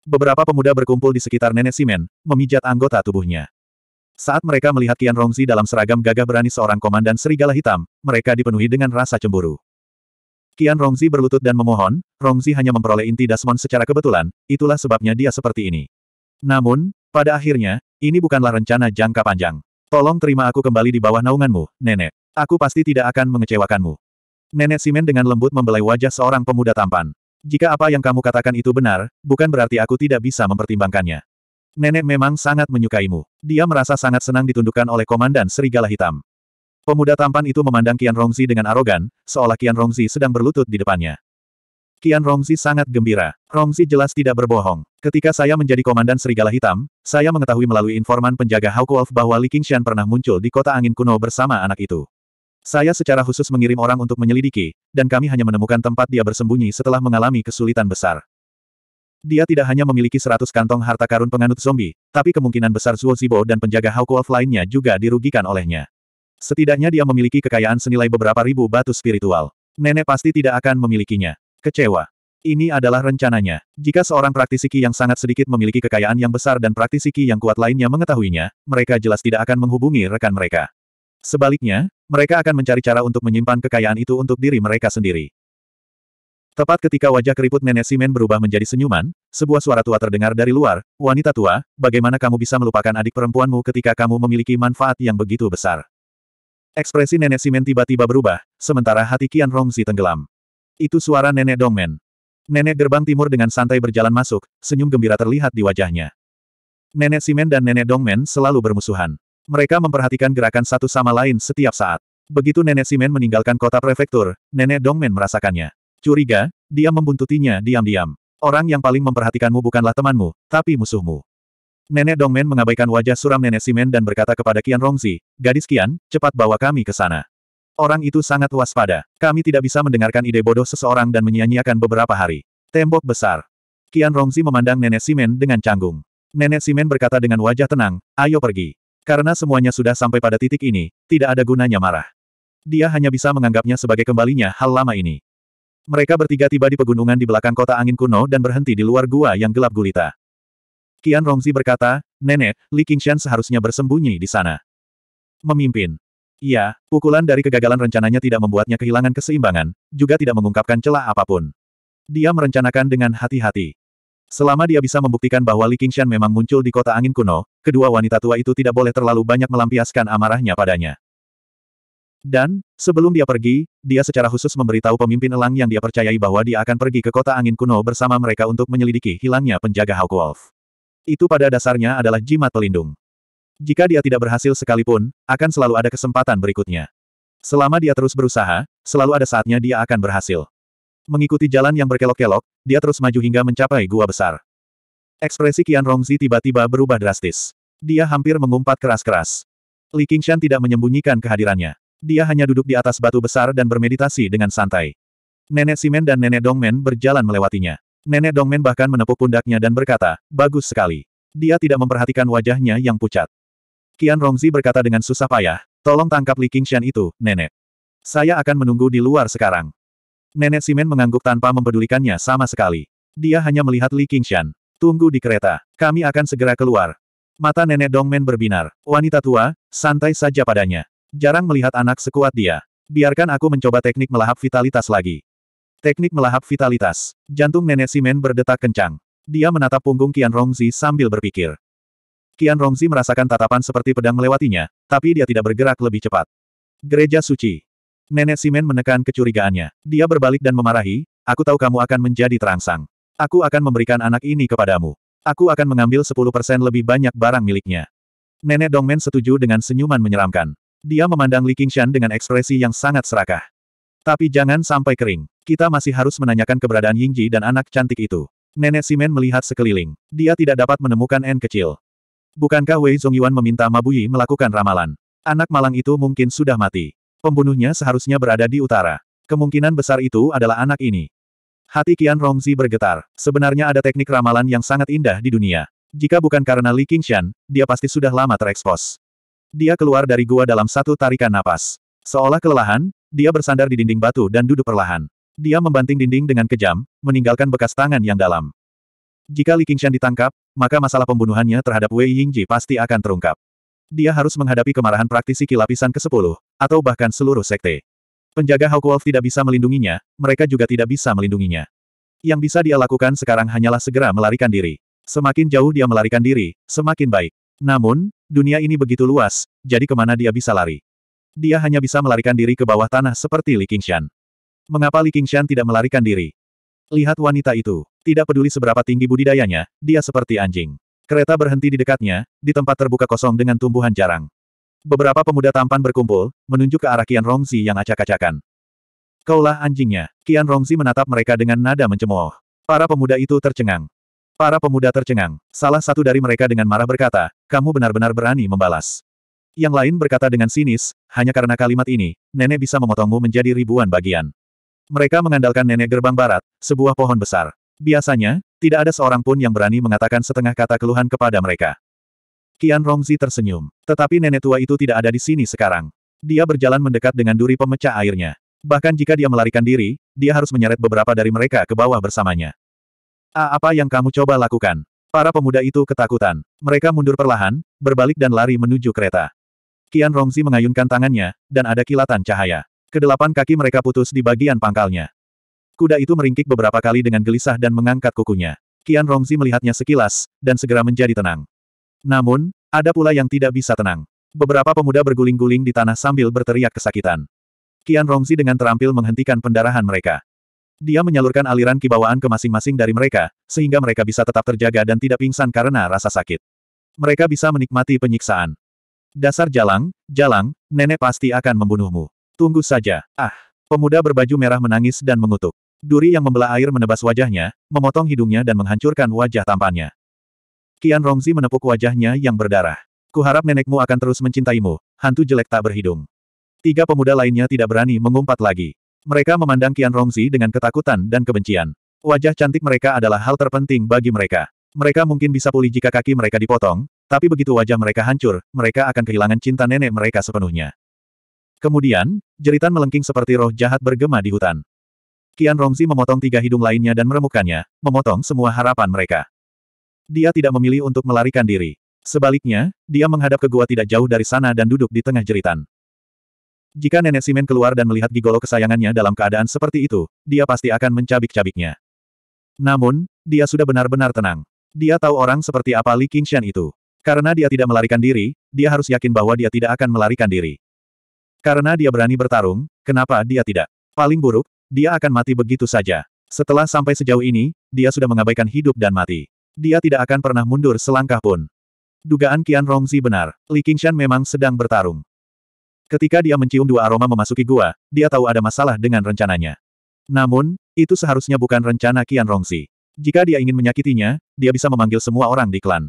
Beberapa pemuda berkumpul di sekitar nenek Simen, memijat anggota tubuhnya. Saat mereka melihat Qian Rongzi dalam seragam gagah berani seorang komandan serigala hitam, mereka dipenuhi dengan rasa cemburu. Qian Rongzi berlutut dan memohon, Rongzi hanya memperoleh inti Dasmon secara kebetulan, itulah sebabnya dia seperti ini. Namun, pada akhirnya, ini bukanlah rencana jangka panjang. Tolong terima aku kembali di bawah naunganmu, nenek. Aku pasti tidak akan mengecewakanmu. Nenek Simen dengan lembut membelai wajah seorang pemuda tampan. Jika apa yang kamu katakan itu benar, bukan berarti aku tidak bisa mempertimbangkannya. Nenek memang sangat menyukaimu. Dia merasa sangat senang ditundukkan oleh Komandan Serigala Hitam. Pemuda tampan itu memandang Kian Rongzi dengan arogan, seolah Kian Rongzi sedang berlutut di depannya. Kian Rongzi sangat gembira. Rongzi jelas tidak berbohong. Ketika saya menjadi komandan Serigala Hitam, saya mengetahui melalui informan penjaga Hawk Wolf bahwa Li Qingshan pernah muncul di kota angin kuno bersama anak itu. Saya secara khusus mengirim orang untuk menyelidiki, dan kami hanya menemukan tempat dia bersembunyi setelah mengalami kesulitan besar. Dia tidak hanya memiliki seratus kantong harta karun penganut zombie, tapi kemungkinan besar Zuo Zibo dan penjaga Hawk Wolf lainnya juga dirugikan olehnya. Setidaknya dia memiliki kekayaan senilai beberapa ribu batu spiritual. Nenek pasti tidak akan memilikinya. Kecewa. Ini adalah rencananya. Jika seorang praktisi Qi yang sangat sedikit memiliki kekayaan yang besar dan praktisi Qi yang kuat lainnya mengetahuinya, mereka jelas tidak akan menghubungi rekan mereka. Sebaliknya, mereka akan mencari cara untuk menyimpan kekayaan itu untuk diri mereka sendiri. Tepat ketika wajah keriput nenek Simen berubah menjadi senyuman, sebuah suara tua terdengar dari luar, wanita tua, bagaimana kamu bisa melupakan adik perempuanmu ketika kamu memiliki manfaat yang begitu besar. Ekspresi nenek Simen tiba-tiba berubah, sementara hati Kian Rongzi tenggelam. Itu suara nenek Dongmen. Nenek gerbang timur dengan santai berjalan masuk, senyum gembira terlihat di wajahnya. Nenek Simen dan nenek Dongmen selalu bermusuhan. Mereka memperhatikan gerakan satu sama lain setiap saat. Begitu nenek Simen meninggalkan kota prefektur, nenek Dongmen merasakannya. Curiga, dia membuntutinya diam-diam. Orang yang paling memperhatikanmu bukanlah temanmu, tapi musuhmu. Nenek Dongmen mengabaikan wajah suram nenek Simen dan berkata kepada Kian Rongzi, Gadis Kian, cepat bawa kami ke sana. Orang itu sangat waspada. Kami tidak bisa mendengarkan ide bodoh seseorang dan menyia-nyiakan beberapa hari. Tembok besar. Kian Rongzi memandang nenek Simen dengan canggung. Nenek Simen berkata dengan wajah tenang, ayo pergi. Karena semuanya sudah sampai pada titik ini, tidak ada gunanya marah. Dia hanya bisa menganggapnya sebagai kembalinya hal lama ini. Mereka bertiga tiba di pegunungan di belakang kota angin kuno dan berhenti di luar gua yang gelap gulita. Qian Rongzi berkata, Nenek, Li Qingshan seharusnya bersembunyi di sana. Memimpin. Iya, pukulan dari kegagalan rencananya tidak membuatnya kehilangan keseimbangan, juga tidak mengungkapkan celah apapun. Dia merencanakan dengan hati-hati. Selama dia bisa membuktikan bahwa Li Qingshan memang muncul di kota angin kuno, kedua wanita tua itu tidak boleh terlalu banyak melampiaskan amarahnya padanya. Dan, sebelum dia pergi, dia secara khusus memberitahu pemimpin elang yang dia percayai bahwa dia akan pergi ke kota angin kuno bersama mereka untuk menyelidiki hilangnya penjaga Hawk Wolf. Itu pada dasarnya adalah jimat pelindung. Jika dia tidak berhasil sekalipun, akan selalu ada kesempatan berikutnya. Selama dia terus berusaha, selalu ada saatnya dia akan berhasil. Mengikuti jalan yang berkelok-kelok, dia terus maju hingga mencapai gua besar. Ekspresi Qian Rongzi tiba-tiba berubah drastis. Dia hampir mengumpat keras-keras. Li Qingshan tidak menyembunyikan kehadirannya. Dia hanya duduk di atas batu besar dan bermeditasi dengan santai. Nenek Simen dan Nenek Dongmen berjalan melewatinya. Nenek Dongmen bahkan menepuk pundaknya dan berkata, bagus sekali. Dia tidak memperhatikan wajahnya yang pucat. Qian Rongzi berkata dengan susah payah, tolong tangkap Li Qingshan itu, Nenek. Saya akan menunggu di luar sekarang. Nenek Simen mengangguk tanpa mempedulikannya sama sekali. Dia hanya melihat Li Qingshan. Tunggu di kereta. Kami akan segera keluar. Mata nenek Dongmen berbinar. Wanita tua, santai saja padanya. Jarang melihat anak sekuat dia. Biarkan aku mencoba teknik melahap vitalitas lagi. Teknik melahap vitalitas. Jantung nenek Simen berdetak kencang. Dia menatap punggung Qian Rongzi sambil berpikir. Qian Rongzi merasakan tatapan seperti pedang melewatinya, tapi dia tidak bergerak lebih cepat. Gereja Suci. Nenek Simen menekan kecurigaannya. Dia berbalik dan memarahi, aku tahu kamu akan menjadi terangsang. Aku akan memberikan anak ini kepadamu. Aku akan mengambil 10% lebih banyak barang miliknya. Nenek Dongmen setuju dengan senyuman menyeramkan. Dia memandang Li Qingshan dengan ekspresi yang sangat serakah. Tapi jangan sampai kering. Kita masih harus menanyakan keberadaan Yingji dan anak cantik itu. Nenek Simen melihat sekeliling. Dia tidak dapat menemukan N kecil. Bukankah Wei Zongyuan meminta Mabuyi melakukan ramalan? Anak malang itu mungkin sudah mati. Pembunuhnya seharusnya berada di utara. Kemungkinan besar itu adalah anak ini. Hati Qian Rongzi bergetar. Sebenarnya ada teknik ramalan yang sangat indah di dunia. Jika bukan karena Li Qingshan, dia pasti sudah lama terekspos. Dia keluar dari gua dalam satu tarikan napas. Seolah kelelahan, dia bersandar di dinding batu dan duduk perlahan. Dia membanting dinding dengan kejam, meninggalkan bekas tangan yang dalam. Jika Li Qingshan ditangkap, maka masalah pembunuhannya terhadap Wei Yingji pasti akan terungkap. Dia harus menghadapi kemarahan praktisi kilapisan ke-10, atau bahkan seluruh sekte. Penjaga Hawk Wolf tidak bisa melindunginya, mereka juga tidak bisa melindunginya. Yang bisa dia lakukan sekarang hanyalah segera melarikan diri. Semakin jauh dia melarikan diri, semakin baik. Namun, dunia ini begitu luas, jadi kemana dia bisa lari? Dia hanya bisa melarikan diri ke bawah tanah seperti Li Qingshan. Mengapa Li Qingshan tidak melarikan diri? Lihat wanita itu. Tidak peduli seberapa tinggi budidayanya, dia seperti anjing. Kereta berhenti di dekatnya, di tempat terbuka kosong dengan tumbuhan jarang. Beberapa pemuda tampan berkumpul, menunjuk ke arah Qian Rongzi yang acak-acakan. Kaulah anjingnya. Qian Rongzi menatap mereka dengan nada mencemooh. Para pemuda itu tercengang. Para pemuda tercengang. Salah satu dari mereka dengan marah berkata, kamu benar-benar berani membalas. Yang lain berkata dengan sinis, hanya karena kalimat ini, nenek bisa memotongmu menjadi ribuan bagian. Mereka mengandalkan nenek gerbang barat, sebuah pohon besar. Biasanya, tidak ada seorang pun yang berani mengatakan setengah kata keluhan kepada mereka. Kian Rongzi tersenyum. Tetapi nenek tua itu tidak ada di sini sekarang. Dia berjalan mendekat dengan duri pemecah airnya. Bahkan jika dia melarikan diri, dia harus menyeret beberapa dari mereka ke bawah bersamanya. A, apa yang kamu coba lakukan? Para pemuda itu ketakutan. Mereka mundur perlahan, berbalik dan lari menuju kereta. Kian Rongzi mengayunkan tangannya, dan ada kilatan cahaya. Kedelapan kaki mereka putus di bagian pangkalnya. Kuda itu meringkik beberapa kali dengan gelisah dan mengangkat kukunya. Kian Rongzi melihatnya sekilas, dan segera menjadi tenang. Namun, ada pula yang tidak bisa tenang. Beberapa pemuda berguling-guling di tanah sambil berteriak kesakitan. Qian Rongzi dengan terampil menghentikan pendarahan mereka. Dia menyalurkan aliran kibawaan ke masing-masing dari mereka, sehingga mereka bisa tetap terjaga dan tidak pingsan karena rasa sakit. Mereka bisa menikmati penyiksaan. Dasar jalang, jalang, nenek pasti akan membunuhmu. Tunggu saja. Ah! Pemuda berbaju merah menangis dan mengutuk. Duri yang membelah air menebas wajahnya, memotong hidungnya dan menghancurkan wajah tampannya. Kian Rongzi menepuk wajahnya yang berdarah. Kuharap nenekmu akan terus mencintaimu, hantu jelek tak berhidung. Tiga pemuda lainnya tidak berani mengumpat lagi. Mereka memandang Kian Rongzi dengan ketakutan dan kebencian. Wajah cantik mereka adalah hal terpenting bagi mereka. Mereka mungkin bisa pulih jika kaki mereka dipotong, tapi begitu wajah mereka hancur, mereka akan kehilangan cinta nenek mereka sepenuhnya. Kemudian, jeritan melengking seperti roh jahat bergema di hutan. Kian Rongzi memotong tiga hidung lainnya dan meremukannya, memotong semua harapan mereka. Dia tidak memilih untuk melarikan diri. Sebaliknya, dia menghadap ke gua tidak jauh dari sana dan duduk di tengah jeritan. Jika nenek Simen keluar dan melihat gigolo kesayangannya dalam keadaan seperti itu, dia pasti akan mencabik-cabiknya. Namun, dia sudah benar-benar tenang. Dia tahu orang seperti apa Li Qingshan itu. Karena dia tidak melarikan diri, dia harus yakin bahwa dia tidak akan melarikan diri. Karena dia berani bertarung, kenapa dia tidak? Paling buruk, dia akan mati begitu saja. Setelah sampai sejauh ini, dia sudah mengabaikan hidup dan mati. Dia tidak akan pernah mundur selangkah pun. Dugaan Qian Rongzi benar, Li Qingshan memang sedang bertarung. Ketika dia mencium dua aroma memasuki gua, dia tahu ada masalah dengan rencananya. Namun, itu seharusnya bukan rencana Qian Rongzi. Jika dia ingin menyakitinya, dia bisa memanggil semua orang di klan.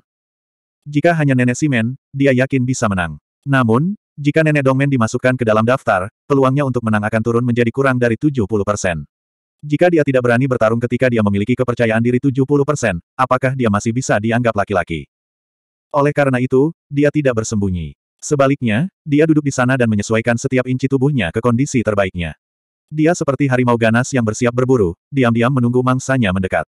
Jika hanya nenek Simen, dia yakin bisa menang. Namun, jika nenek Dongmen dimasukkan ke dalam daftar, peluangnya untuk menang akan turun menjadi kurang dari 70 persen. Jika dia tidak berani bertarung ketika dia memiliki kepercayaan diri 70%, apakah dia masih bisa dianggap laki-laki? Oleh karena itu, dia tidak bersembunyi. Sebaliknya, dia duduk di sana dan menyesuaikan setiap inci tubuhnya ke kondisi terbaiknya. Dia seperti harimau ganas yang bersiap berburu, diam-diam menunggu mangsanya mendekat.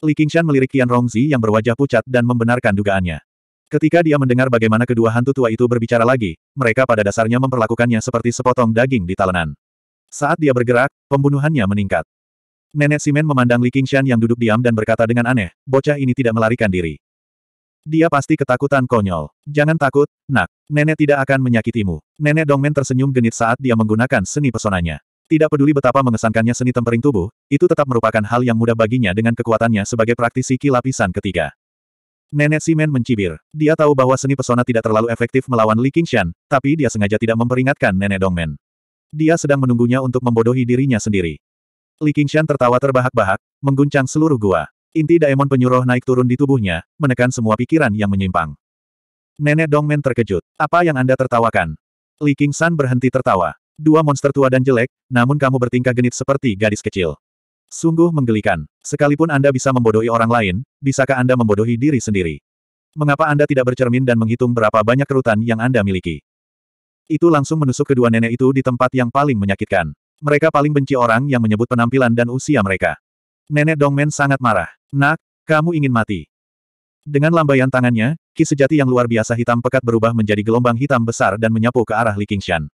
Li Qingshan melirik Qian Rongzi yang berwajah pucat dan membenarkan dugaannya. Ketika dia mendengar bagaimana kedua hantu tua itu berbicara lagi, mereka pada dasarnya memperlakukannya seperti sepotong daging di talenan. Saat dia bergerak, pembunuhannya meningkat. Nenek Simen memandang Li Qingshan yang duduk diam dan berkata dengan aneh, bocah ini tidak melarikan diri. Dia pasti ketakutan konyol. Jangan takut, nak. Nenek tidak akan menyakitimu. Nenek Dongmen tersenyum genit saat dia menggunakan seni pesonanya. Tidak peduli betapa mengesankannya seni tempering tubuh, itu tetap merupakan hal yang mudah baginya dengan kekuatannya sebagai praktisi kilapisan ketiga. Nenek Simen mencibir. Dia tahu bahwa seni pesona tidak terlalu efektif melawan Li Qingshan, tapi dia sengaja tidak memperingatkan Nenek Dongmen. Dia sedang menunggunya untuk membodohi dirinya sendiri. Li Qingshan tertawa terbahak-bahak, mengguncang seluruh gua. Inti daemon penyuruh naik turun di tubuhnya, menekan semua pikiran yang menyimpang. Nenek Dongmen terkejut. Apa yang Anda tertawakan? Li Qingshan berhenti tertawa. Dua monster tua dan jelek, namun kamu bertingkah genit seperti gadis kecil. Sungguh menggelikan. Sekalipun Anda bisa membodohi orang lain, bisakah Anda membodohi diri sendiri? Mengapa Anda tidak bercermin dan menghitung berapa banyak kerutan yang Anda miliki? itu langsung menusuk kedua nenek itu di tempat yang paling menyakitkan. Mereka paling benci orang yang menyebut penampilan dan usia mereka. Nenek Dongmen sangat marah. Nak, kamu ingin mati. Dengan lambaian tangannya, ki sejati yang luar biasa hitam pekat berubah menjadi gelombang hitam besar dan menyapu ke arah Li Qingshan.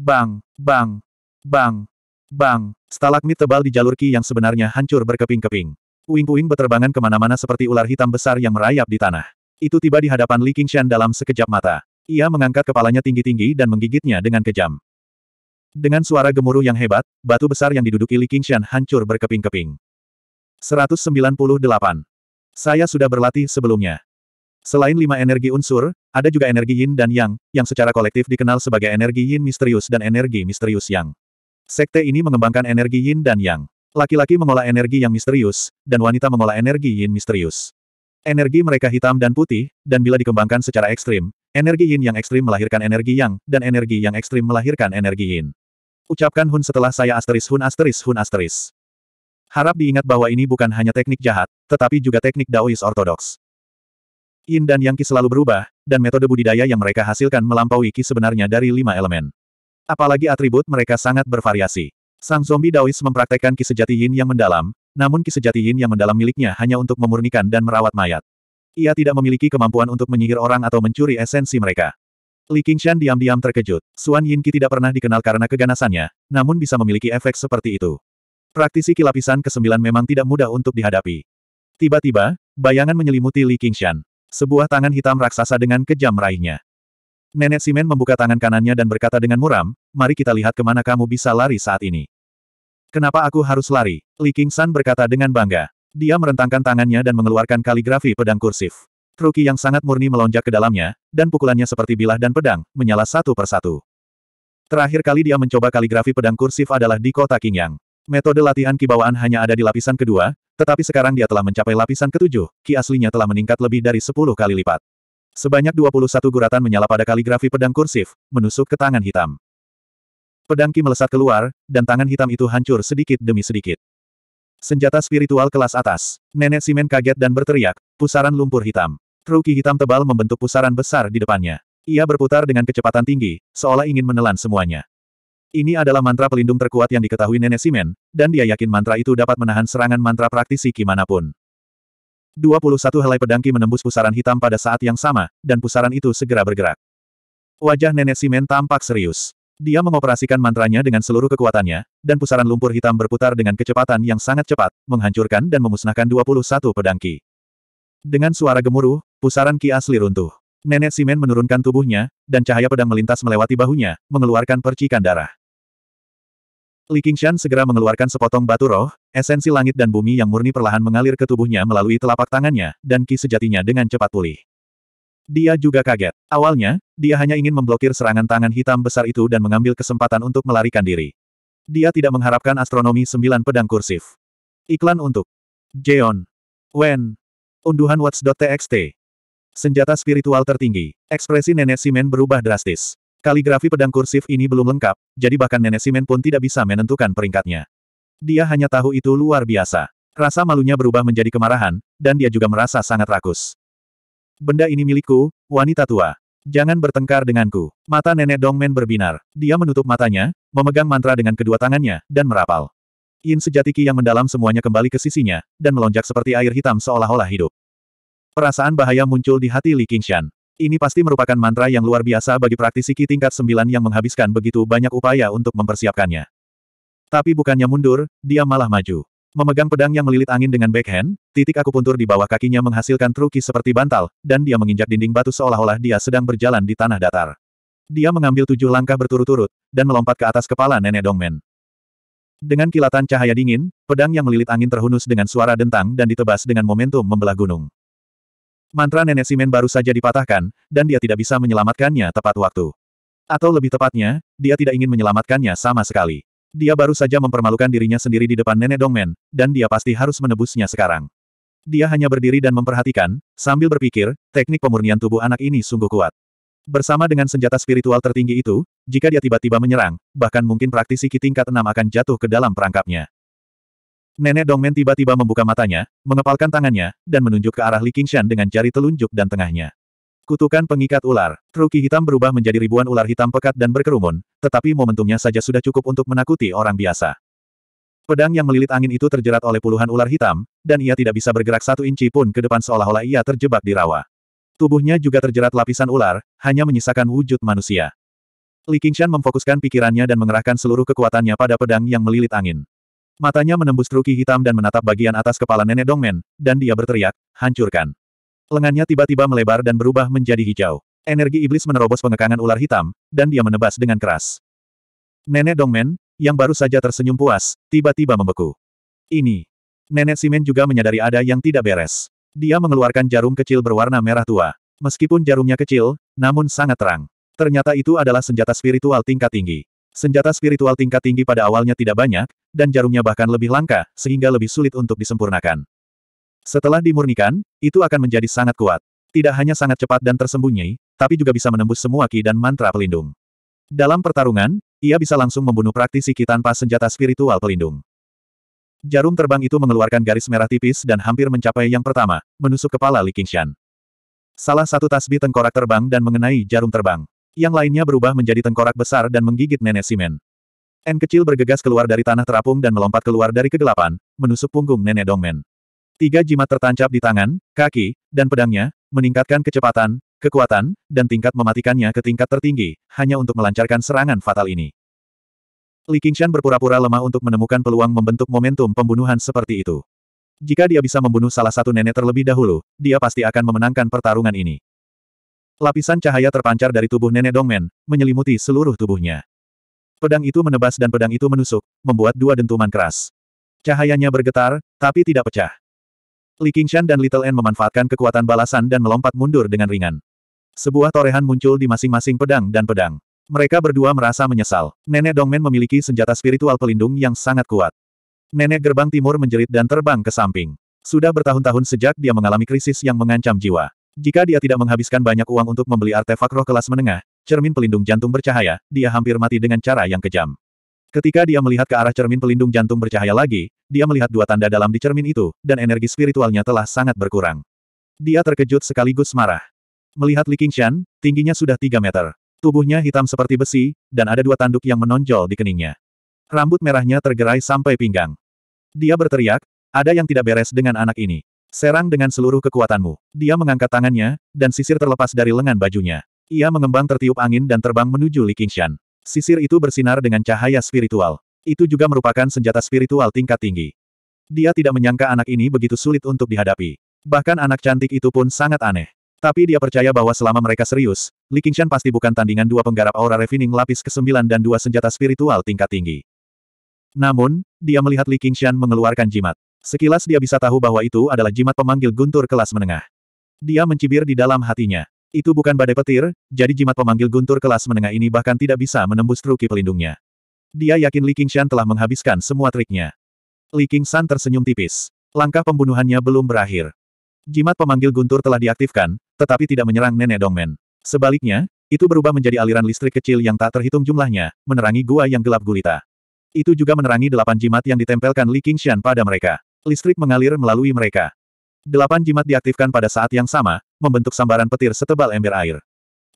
Bang, bang, bang, bang, stalagmit tebal di jalur ki yang sebenarnya hancur berkeping-keping. Uing-uing beterbangan kemana-mana seperti ular hitam besar yang merayap di tanah. Itu tiba di hadapan Li Qingshan dalam sekejap mata. Ia mengangkat kepalanya tinggi-tinggi dan menggigitnya dengan kejam. Dengan suara gemuruh yang hebat, batu besar yang diduduki Li Qingshan hancur berkeping-keping. 198. Saya sudah berlatih sebelumnya. Selain lima energi unsur, ada juga energi yin dan yang, yang secara kolektif dikenal sebagai energi yin misterius dan energi misterius yang. Sekte ini mengembangkan energi yin dan yang. Laki-laki mengolah energi yang misterius, dan wanita mengolah energi yin misterius. Energi mereka hitam dan putih, dan bila dikembangkan secara ekstrim, energi yin yang ekstrim melahirkan energi yang, dan energi yang ekstrim melahirkan energi yin. Ucapkan Hun setelah saya asteris Hun asteris Hun asteris. Harap diingat bahwa ini bukan hanya teknik jahat, tetapi juga teknik Daois ortodoks. Yin dan Yang Qi selalu berubah, dan metode budidaya yang mereka hasilkan melampaui Qi sebenarnya dari lima elemen. Apalagi atribut mereka sangat bervariasi. Sang zombie Daois mempraktekkan Qi sejati Yin yang mendalam, namun kisejati Yin yang mendalam miliknya hanya untuk memurnikan dan merawat mayat. Ia tidak memiliki kemampuan untuk menyihir orang atau mencuri esensi mereka. Li Qingshan diam-diam terkejut. Suan Yinki tidak pernah dikenal karena keganasannya, namun bisa memiliki efek seperti itu. Praktisi kilapisan ke-9 memang tidak mudah untuk dihadapi. Tiba-tiba, bayangan menyelimuti Li Qingshan. Sebuah tangan hitam raksasa dengan kejam meraihnya. Nenek Simen membuka tangan kanannya dan berkata dengan muram, mari kita lihat kemana kamu bisa lari saat ini. Kenapa aku harus lari? Li San berkata dengan bangga. Dia merentangkan tangannya dan mengeluarkan kaligrafi pedang kursif. Truki yang sangat murni melonjak ke dalamnya, dan pukulannya seperti bilah dan pedang, menyala satu persatu. Terakhir kali dia mencoba kaligrafi pedang kursif adalah di kota Qingyang. Metode latihan kibawaan hanya ada di lapisan kedua, tetapi sekarang dia telah mencapai lapisan ketujuh, Ki aslinya telah meningkat lebih dari sepuluh kali lipat. Sebanyak 21 guratan menyala pada kaligrafi pedang kursif, menusuk ke tangan hitam. Pedangki melesat keluar, dan tangan hitam itu hancur sedikit demi sedikit. Senjata spiritual kelas atas. Nenek Simen kaget dan berteriak, pusaran lumpur hitam. Ruki hitam tebal membentuk pusaran besar di depannya. Ia berputar dengan kecepatan tinggi, seolah ingin menelan semuanya. Ini adalah mantra pelindung terkuat yang diketahui Nenek Simen, dan dia yakin mantra itu dapat menahan serangan mantra praktisi kimanapun. 21 helai pedangki menembus pusaran hitam pada saat yang sama, dan pusaran itu segera bergerak. Wajah Nenek Simen tampak serius. Dia mengoperasikan mantranya dengan seluruh kekuatannya, dan pusaran lumpur hitam berputar dengan kecepatan yang sangat cepat, menghancurkan dan memusnahkan 21 pedang Ki. Dengan suara gemuruh, pusaran Ki asli runtuh. Nenek Simen menurunkan tubuhnya, dan cahaya pedang melintas melewati bahunya, mengeluarkan percikan darah. Li Qingshan segera mengeluarkan sepotong batu roh, esensi langit dan bumi yang murni perlahan mengalir ke tubuhnya melalui telapak tangannya, dan Ki sejatinya dengan cepat pulih. Dia juga kaget. Awalnya, dia hanya ingin memblokir serangan tangan hitam besar itu dan mengambil kesempatan untuk melarikan diri. Dia tidak mengharapkan astronomi sembilan pedang kursif. Iklan untuk Jeon. Wen. Unduhan Watch.txt. Senjata spiritual tertinggi. Ekspresi nenek Simen berubah drastis. Kaligrafi pedang kursif ini belum lengkap, jadi bahkan nenek Simen pun tidak bisa menentukan peringkatnya. Dia hanya tahu itu luar biasa. Rasa malunya berubah menjadi kemarahan, dan dia juga merasa sangat rakus. Benda ini milikku, wanita tua. Jangan bertengkar denganku. Mata nenek Dongmen berbinar. Dia menutup matanya, memegang mantra dengan kedua tangannya, dan merapal. Yin sejati Ki yang mendalam semuanya kembali ke sisinya, dan melonjak seperti air hitam seolah-olah hidup. Perasaan bahaya muncul di hati Li Qingshan. Ini pasti merupakan mantra yang luar biasa bagi praktisi Ki tingkat sembilan yang menghabiskan begitu banyak upaya untuk mempersiapkannya. Tapi bukannya mundur, dia malah maju. Memegang pedang yang melilit angin dengan backhand, titik aku puntur di bawah kakinya menghasilkan truki seperti bantal, dan dia menginjak dinding batu seolah-olah dia sedang berjalan di tanah datar. Dia mengambil tujuh langkah berturut-turut, dan melompat ke atas kepala nenek Dongmen. Dengan kilatan cahaya dingin, pedang yang melilit angin terhunus dengan suara dentang dan ditebas dengan momentum membelah gunung. Mantra nenek Simen baru saja dipatahkan, dan dia tidak bisa menyelamatkannya tepat waktu. Atau lebih tepatnya, dia tidak ingin menyelamatkannya sama sekali. Dia baru saja mempermalukan dirinya sendiri di depan nenek Dongmen, dan dia pasti harus menebusnya sekarang. Dia hanya berdiri dan memperhatikan, sambil berpikir, teknik pemurnian tubuh anak ini sungguh kuat. Bersama dengan senjata spiritual tertinggi itu, jika dia tiba-tiba menyerang, bahkan mungkin praktisi Ki tingkat 6 akan jatuh ke dalam perangkapnya. Nenek Dongmen tiba-tiba membuka matanya, mengepalkan tangannya, dan menunjuk ke arah Li Qingshan dengan jari telunjuk dan tengahnya. Kutukan pengikat ular. truki hitam berubah menjadi ribuan ular hitam pekat dan berkerumun, tetapi momentumnya saja sudah cukup untuk menakuti orang biasa. Pedang yang melilit angin itu terjerat oleh puluhan ular hitam, dan ia tidak bisa bergerak satu inci pun ke depan seolah-olah ia terjebak di rawa. Tubuhnya juga terjerat lapisan ular, hanya menyisakan wujud manusia. Li Qingshan memfokuskan pikirannya dan mengerahkan seluruh kekuatannya pada pedang yang melilit angin. Matanya menembus truki hitam dan menatap bagian atas kepala nenek Dongmen, dan dia berteriak, hancurkan. Lengannya tiba-tiba melebar dan berubah menjadi hijau. Energi iblis menerobos pengekangan ular hitam, dan dia menebas dengan keras. Nenek Dongmen, yang baru saja tersenyum puas, tiba-tiba membeku. Ini. Nenek Simen juga menyadari ada yang tidak beres. Dia mengeluarkan jarum kecil berwarna merah tua. Meskipun jarumnya kecil, namun sangat terang. Ternyata itu adalah senjata spiritual tingkat tinggi. Senjata spiritual tingkat tinggi pada awalnya tidak banyak, dan jarumnya bahkan lebih langka, sehingga lebih sulit untuk disempurnakan. Setelah dimurnikan, itu akan menjadi sangat kuat. Tidak hanya sangat cepat dan tersembunyi, tapi juga bisa menembus semua ki dan mantra pelindung. Dalam pertarungan, ia bisa langsung membunuh praktisi ki tanpa senjata spiritual pelindung. Jarum terbang itu mengeluarkan garis merah tipis dan hampir mencapai yang pertama, menusuk kepala Li Qingshan. Salah satu tasbih tengkorak terbang dan mengenai jarum terbang. Yang lainnya berubah menjadi tengkorak besar dan menggigit nenek simen. N kecil bergegas keluar dari tanah terapung dan melompat keluar dari kegelapan, menusuk punggung nenek Dongmen. Tiga jimat tertancap di tangan, kaki, dan pedangnya, meningkatkan kecepatan, kekuatan, dan tingkat mematikannya ke tingkat tertinggi, hanya untuk melancarkan serangan fatal ini. Li Qingshan berpura-pura lemah untuk menemukan peluang membentuk momentum pembunuhan seperti itu. Jika dia bisa membunuh salah satu nenek terlebih dahulu, dia pasti akan memenangkan pertarungan ini. Lapisan cahaya terpancar dari tubuh nenek Dongmen, menyelimuti seluruh tubuhnya. Pedang itu menebas dan pedang itu menusuk, membuat dua dentuman keras. Cahayanya bergetar, tapi tidak pecah. Li Qingshan dan Little N memanfaatkan kekuatan balasan dan melompat mundur dengan ringan. Sebuah torehan muncul di masing-masing pedang dan pedang. Mereka berdua merasa menyesal. Nenek Dongmen memiliki senjata spiritual pelindung yang sangat kuat. Nenek gerbang timur menjerit dan terbang ke samping. Sudah bertahun-tahun sejak dia mengalami krisis yang mengancam jiwa. Jika dia tidak menghabiskan banyak uang untuk membeli artefak roh kelas menengah, cermin pelindung jantung bercahaya, dia hampir mati dengan cara yang kejam. Ketika dia melihat ke arah cermin pelindung jantung bercahaya lagi, dia melihat dua tanda dalam di cermin itu, dan energi spiritualnya telah sangat berkurang. Dia terkejut sekaligus marah. Melihat Li Qingshan, tingginya sudah 3 meter. Tubuhnya hitam seperti besi, dan ada dua tanduk yang menonjol di keningnya. Rambut merahnya tergerai sampai pinggang. Dia berteriak, ada yang tidak beres dengan anak ini. Serang dengan seluruh kekuatanmu. Dia mengangkat tangannya, dan sisir terlepas dari lengan bajunya. Ia mengembang tertiup angin dan terbang menuju Li Qingshan. Sisir itu bersinar dengan cahaya spiritual. Itu juga merupakan senjata spiritual tingkat tinggi. Dia tidak menyangka anak ini begitu sulit untuk dihadapi. Bahkan anak cantik itu pun sangat aneh. Tapi dia percaya bahwa selama mereka serius, Li Qingshan pasti bukan tandingan dua penggarap aura refining lapis ke-9 dan dua senjata spiritual tingkat tinggi. Namun, dia melihat Li Qingshan mengeluarkan jimat. Sekilas dia bisa tahu bahwa itu adalah jimat pemanggil guntur kelas menengah. Dia mencibir di dalam hatinya. Itu bukan badai petir, jadi jimat pemanggil guntur kelas menengah ini bahkan tidak bisa menembus truki pelindungnya. Dia yakin Li Qingshan telah menghabiskan semua triknya. Li Qingshan tersenyum tipis. Langkah pembunuhannya belum berakhir. Jimat pemanggil guntur telah diaktifkan, tetapi tidak menyerang nenek Dongmen. Sebaliknya, itu berubah menjadi aliran listrik kecil yang tak terhitung jumlahnya, menerangi gua yang gelap gulita. Itu juga menerangi delapan jimat yang ditempelkan Li Qingshan pada mereka. Listrik mengalir melalui mereka. Delapan jimat diaktifkan pada saat yang sama, membentuk sambaran petir setebal ember air.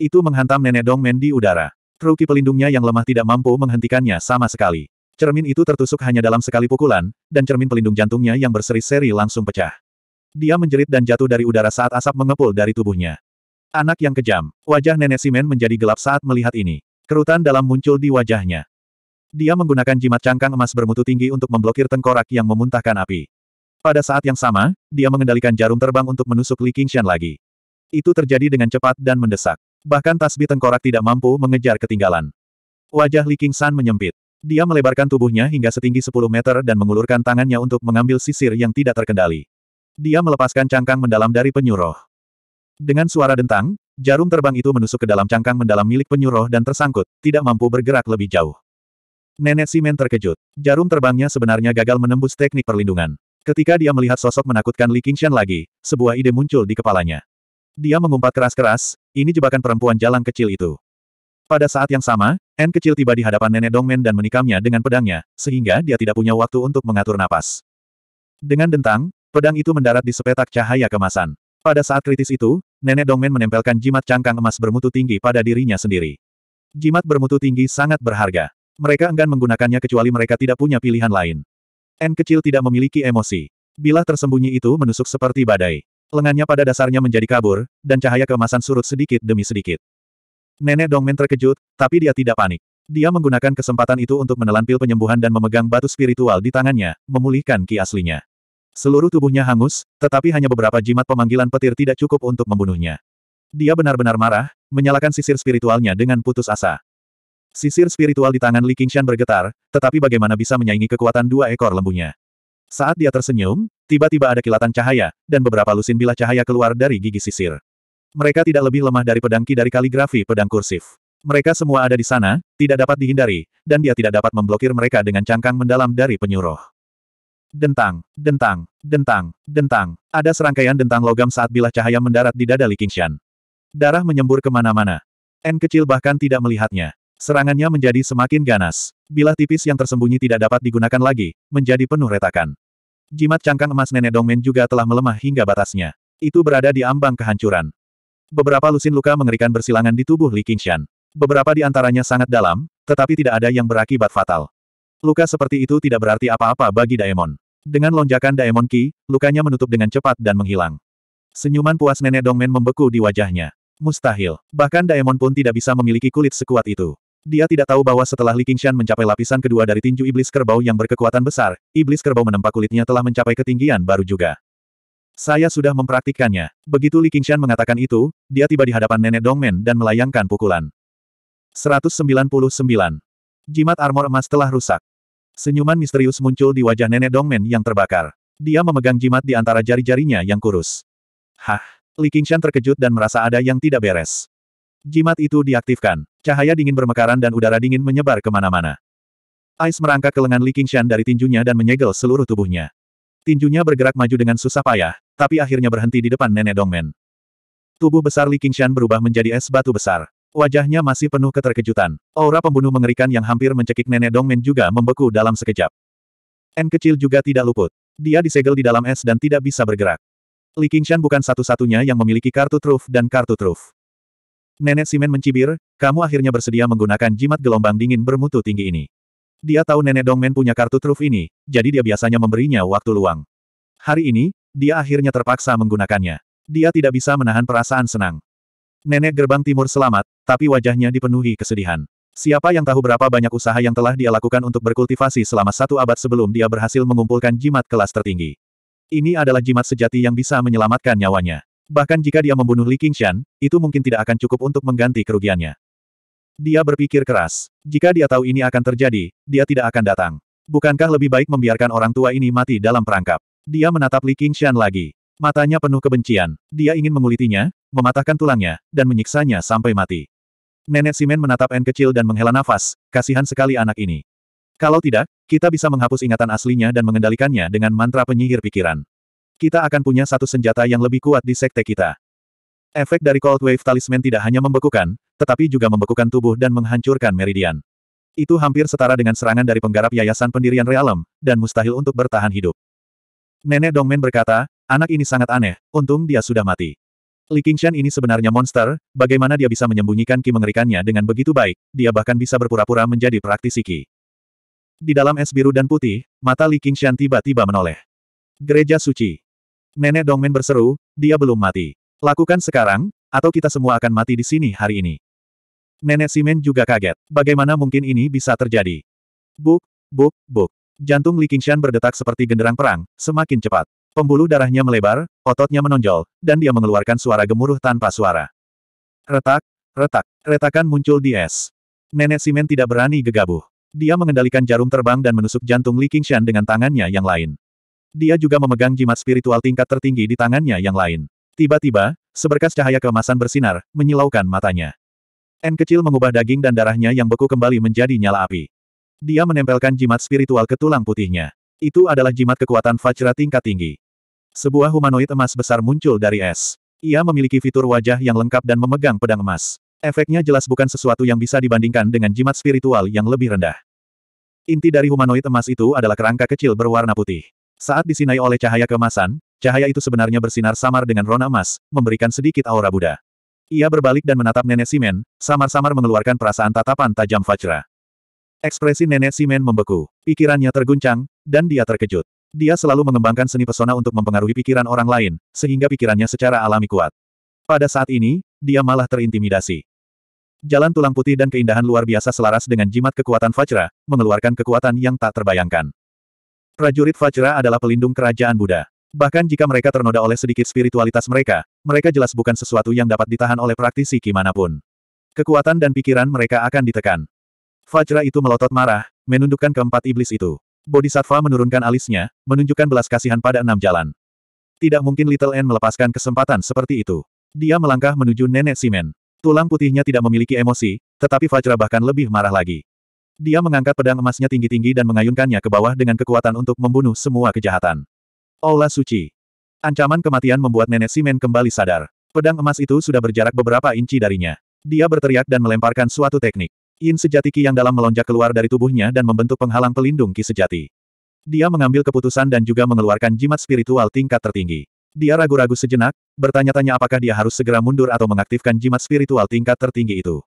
Itu menghantam nenek Dongmen di udara. Ruki pelindungnya yang lemah tidak mampu menghentikannya sama sekali. Cermin itu tertusuk hanya dalam sekali pukulan, dan cermin pelindung jantungnya yang berseri-seri langsung pecah. Dia menjerit dan jatuh dari udara saat asap mengepul dari tubuhnya. Anak yang kejam, wajah nenek Simen menjadi gelap saat melihat ini. Kerutan dalam muncul di wajahnya. Dia menggunakan jimat cangkang emas bermutu tinggi untuk memblokir tengkorak yang memuntahkan api. Pada saat yang sama, dia mengendalikan jarum terbang untuk menusuk Li Qingshan lagi. Itu terjadi dengan cepat dan mendesak. Bahkan tasbih tengkorak tidak mampu mengejar ketinggalan. Wajah Li San menyempit. Dia melebarkan tubuhnya hingga setinggi 10 meter dan mengulurkan tangannya untuk mengambil sisir yang tidak terkendali. Dia melepaskan cangkang mendalam dari penyuruh. Dengan suara dentang, jarum terbang itu menusuk ke dalam cangkang mendalam milik penyuruh dan tersangkut, tidak mampu bergerak lebih jauh. Nenek Simen terkejut. Jarum terbangnya sebenarnya gagal menembus teknik perlindungan. Ketika dia melihat sosok menakutkan Li Qingshan lagi, sebuah ide muncul di kepalanya. Dia mengumpat keras-keras, ini jebakan perempuan jalan kecil itu. Pada saat yang sama, N kecil tiba di hadapan nenek Dongmen dan menikamnya dengan pedangnya, sehingga dia tidak punya waktu untuk mengatur napas. Dengan dentang, pedang itu mendarat di sepetak cahaya kemasan. Pada saat kritis itu, nenek Dongmen menempelkan jimat cangkang emas bermutu tinggi pada dirinya sendiri. Jimat bermutu tinggi sangat berharga. Mereka enggan menggunakannya kecuali mereka tidak punya pilihan lain. N kecil tidak memiliki emosi. Bila tersembunyi itu menusuk seperti badai. Lengannya pada dasarnya menjadi kabur, dan cahaya kemasan surut sedikit demi sedikit. Nenek Dongmen terkejut, tapi dia tidak panik. Dia menggunakan kesempatan itu untuk menelan pil penyembuhan dan memegang batu spiritual di tangannya, memulihkan ki aslinya. Seluruh tubuhnya hangus, tetapi hanya beberapa jimat pemanggilan petir tidak cukup untuk membunuhnya. Dia benar-benar marah, menyalakan sisir spiritualnya dengan putus asa. Sisir spiritual di tangan Li Qingshan bergetar, tetapi bagaimana bisa menyaingi kekuatan dua ekor lembunya? Saat dia tersenyum, tiba-tiba ada kilatan cahaya, dan beberapa lusin bilah cahaya keluar dari gigi sisir. Mereka tidak lebih lemah dari pedangki dari kaligrafi pedang kursif. Mereka semua ada di sana, tidak dapat dihindari, dan dia tidak dapat memblokir mereka dengan cangkang mendalam dari penyuruh. Dentang, dentang, dentang, dentang. Ada serangkaian dentang logam saat bilah cahaya mendarat di dada Li Qingshan. Darah menyembur kemana-mana. N kecil bahkan tidak melihatnya. Serangannya menjadi semakin ganas. Bilah tipis yang tersembunyi tidak dapat digunakan lagi, menjadi penuh retakan. Jimat cangkang emas nenek Dongmen juga telah melemah hingga batasnya. Itu berada di ambang kehancuran. Beberapa lusin luka mengerikan bersilangan di tubuh Li Qingshan. Beberapa di antaranya sangat dalam, tetapi tidak ada yang berakibat fatal. Luka seperti itu tidak berarti apa-apa bagi Daemon. Dengan lonjakan Daemon Ki, lukanya menutup dengan cepat dan menghilang. Senyuman puas nenek Dongmen membeku di wajahnya. Mustahil. Bahkan Daemon pun tidak bisa memiliki kulit sekuat itu. Dia tidak tahu bahwa setelah Li Qingshan mencapai lapisan kedua dari tinju iblis kerbau yang berkekuatan besar, iblis kerbau menempa kulitnya telah mencapai ketinggian baru juga. Saya sudah mempraktikkannya. Begitu Li Qingshan mengatakan itu, dia tiba di hadapan nenek Dongmen dan melayangkan pukulan. 199. Jimat armor emas telah rusak. Senyuman misterius muncul di wajah nenek Dongmen yang terbakar. Dia memegang jimat di antara jari-jarinya yang kurus. Hah! Li Qingshan terkejut dan merasa ada yang tidak beres. Jimat itu diaktifkan. Cahaya dingin bermekaran dan udara dingin menyebar kemana-mana. Ais merangkak ke lengan Li Qingshan dari tinjunya dan menyegel seluruh tubuhnya. Tinjunya bergerak maju dengan susah payah, tapi akhirnya berhenti di depan nenek Dongmen. Tubuh besar Li Qingshan berubah menjadi es batu besar. Wajahnya masih penuh keterkejutan. Aura pembunuh mengerikan yang hampir mencekik nenek Dongmen juga membeku dalam sekejap. N kecil juga tidak luput. Dia disegel di dalam es dan tidak bisa bergerak. Li Qingshan bukan satu-satunya yang memiliki kartu truf dan kartu truf. Nenek Simen mencibir, kamu akhirnya bersedia menggunakan jimat gelombang dingin bermutu tinggi ini. Dia tahu nenek Dongmen punya kartu truf ini, jadi dia biasanya memberinya waktu luang. Hari ini, dia akhirnya terpaksa menggunakannya. Dia tidak bisa menahan perasaan senang. Nenek gerbang timur selamat, tapi wajahnya dipenuhi kesedihan. Siapa yang tahu berapa banyak usaha yang telah dia lakukan untuk berkultivasi selama satu abad sebelum dia berhasil mengumpulkan jimat kelas tertinggi. Ini adalah jimat sejati yang bisa menyelamatkan nyawanya. Bahkan jika dia membunuh Li Qingshan, itu mungkin tidak akan cukup untuk mengganti kerugiannya. Dia berpikir keras. Jika dia tahu ini akan terjadi, dia tidak akan datang. Bukankah lebih baik membiarkan orang tua ini mati dalam perangkap? Dia menatap Li Qingshan lagi. Matanya penuh kebencian. Dia ingin mengulitinya, mematahkan tulangnya, dan menyiksanya sampai mati. Nenek Simen menatap N kecil dan menghela nafas, kasihan sekali anak ini. Kalau tidak, kita bisa menghapus ingatan aslinya dan mengendalikannya dengan mantra penyihir pikiran. Kita akan punya satu senjata yang lebih kuat di sekte kita. Efek dari Cold Wave Talisman tidak hanya membekukan, tetapi juga membekukan tubuh dan menghancurkan meridian. Itu hampir setara dengan serangan dari penggarap Yayasan Pendirian Realem, dan mustahil untuk bertahan hidup. Nenek Dongmen berkata, anak ini sangat aneh, untung dia sudah mati. Li Qingshan ini sebenarnya monster, bagaimana dia bisa menyembunyikan Ki mengerikannya dengan begitu baik, dia bahkan bisa berpura-pura menjadi praktisi Ki. Di dalam es biru dan putih, mata Li Qingshan tiba-tiba menoleh. Gereja Suci Nenek Dongmen berseru, dia belum mati. Lakukan sekarang, atau kita semua akan mati di sini hari ini. Nenek Simen juga kaget. Bagaimana mungkin ini bisa terjadi? Buk, buk, buk. Jantung Li Qingshan berdetak seperti genderang perang, semakin cepat. Pembuluh darahnya melebar, ototnya menonjol, dan dia mengeluarkan suara gemuruh tanpa suara. Retak, retak, retakan muncul di es. Nenek Simen tidak berani gegabah. Dia mengendalikan jarum terbang dan menusuk jantung Li Qingshan dengan tangannya yang lain. Dia juga memegang jimat spiritual tingkat tertinggi di tangannya yang lain. Tiba-tiba, seberkas cahaya keemasan bersinar, menyilaukan matanya. N kecil mengubah daging dan darahnya yang beku kembali menjadi nyala api. Dia menempelkan jimat spiritual ke tulang putihnya. Itu adalah jimat kekuatan fajra tingkat tinggi. Sebuah humanoid emas besar muncul dari es. Ia memiliki fitur wajah yang lengkap dan memegang pedang emas. Efeknya jelas bukan sesuatu yang bisa dibandingkan dengan jimat spiritual yang lebih rendah. Inti dari humanoid emas itu adalah kerangka kecil berwarna putih. Saat disinai oleh cahaya kemasan, cahaya itu sebenarnya bersinar samar dengan rona emas, memberikan sedikit aura Buddha. Ia berbalik dan menatap nenek Simen, samar-samar mengeluarkan perasaan tatapan tajam Fajra. Ekspresi nenek Simen membeku, pikirannya terguncang, dan dia terkejut. Dia selalu mengembangkan seni pesona untuk mempengaruhi pikiran orang lain, sehingga pikirannya secara alami kuat. Pada saat ini, dia malah terintimidasi. Jalan tulang putih dan keindahan luar biasa selaras dengan jimat kekuatan Fajra, mengeluarkan kekuatan yang tak terbayangkan. Prajurit Vajra adalah pelindung kerajaan Buddha. Bahkan jika mereka ternoda oleh sedikit spiritualitas mereka, mereka jelas bukan sesuatu yang dapat ditahan oleh praktisi kimanapun. Kekuatan dan pikiran mereka akan ditekan. Vajra itu melotot marah, menundukkan keempat iblis itu. Bodhisattva menurunkan alisnya, menunjukkan belas kasihan pada enam jalan. Tidak mungkin Little N melepaskan kesempatan seperti itu. Dia melangkah menuju nenek Simen. Tulang putihnya tidak memiliki emosi, tetapi Fajra bahkan lebih marah lagi. Dia mengangkat pedang emasnya tinggi-tinggi dan mengayunkannya ke bawah dengan kekuatan untuk membunuh semua kejahatan. Aula Suci. Ancaman kematian membuat nenek Simen kembali sadar. Pedang emas itu sudah berjarak beberapa inci darinya. Dia berteriak dan melemparkan suatu teknik. Yin sejati Ki yang dalam melonjak keluar dari tubuhnya dan membentuk penghalang pelindung Ki sejati. Dia mengambil keputusan dan juga mengeluarkan jimat spiritual tingkat tertinggi. Dia ragu-ragu sejenak, bertanya-tanya apakah dia harus segera mundur atau mengaktifkan jimat spiritual tingkat tertinggi itu.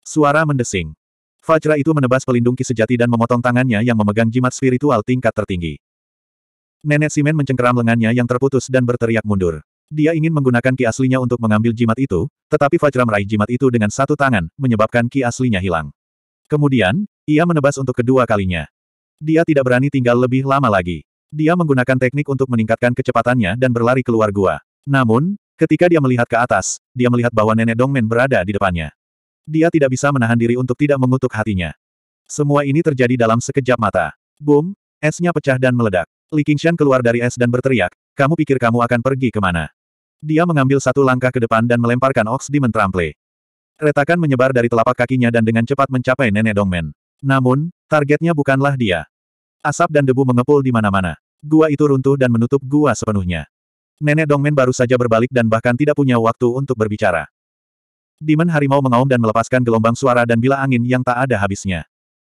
Suara mendesing. Fajra itu menebas pelindung ki sejati dan memotong tangannya yang memegang jimat spiritual tingkat tertinggi. Nenek Simen mencengkeram lengannya yang terputus dan berteriak mundur. Dia ingin menggunakan ki aslinya untuk mengambil jimat itu, tetapi Fajra meraih jimat itu dengan satu tangan, menyebabkan ki aslinya hilang. Kemudian, ia menebas untuk kedua kalinya. Dia tidak berani tinggal lebih lama lagi. Dia menggunakan teknik untuk meningkatkan kecepatannya dan berlari keluar gua. Namun, ketika dia melihat ke atas, dia melihat bahwa nenek Dongmen berada di depannya. Dia tidak bisa menahan diri untuk tidak mengutuk hatinya. Semua ini terjadi dalam sekejap mata. Boom, esnya pecah dan meledak. Li Qingshan keluar dari es dan berteriak, kamu pikir kamu akan pergi kemana? Dia mengambil satu langkah ke depan dan melemparkan Ox di Trample. Retakan menyebar dari telapak kakinya dan dengan cepat mencapai nenek Dongmen. Namun, targetnya bukanlah dia. Asap dan debu mengepul di mana-mana. Gua itu runtuh dan menutup gua sepenuhnya. Nenek Dongmen baru saja berbalik dan bahkan tidak punya waktu untuk berbicara. Demon harimau mengaum dan melepaskan gelombang suara dan bila angin yang tak ada habisnya.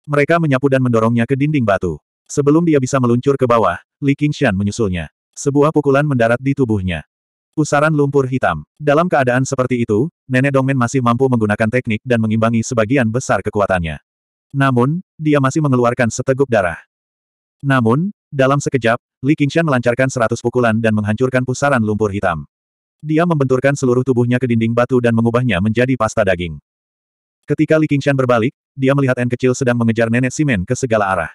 Mereka menyapu dan mendorongnya ke dinding batu. Sebelum dia bisa meluncur ke bawah, Li Qingshan menyusulnya. Sebuah pukulan mendarat di tubuhnya. Pusaran lumpur hitam. Dalam keadaan seperti itu, Nenek Dongmen masih mampu menggunakan teknik dan mengimbangi sebagian besar kekuatannya. Namun, dia masih mengeluarkan seteguk darah. Namun, dalam sekejap, Li Qingshan melancarkan seratus pukulan dan menghancurkan pusaran lumpur hitam. Dia membenturkan seluruh tubuhnya ke dinding batu dan mengubahnya menjadi pasta daging. Ketika Li Qingshan berbalik, dia melihat N kecil sedang mengejar nenek Simen ke segala arah.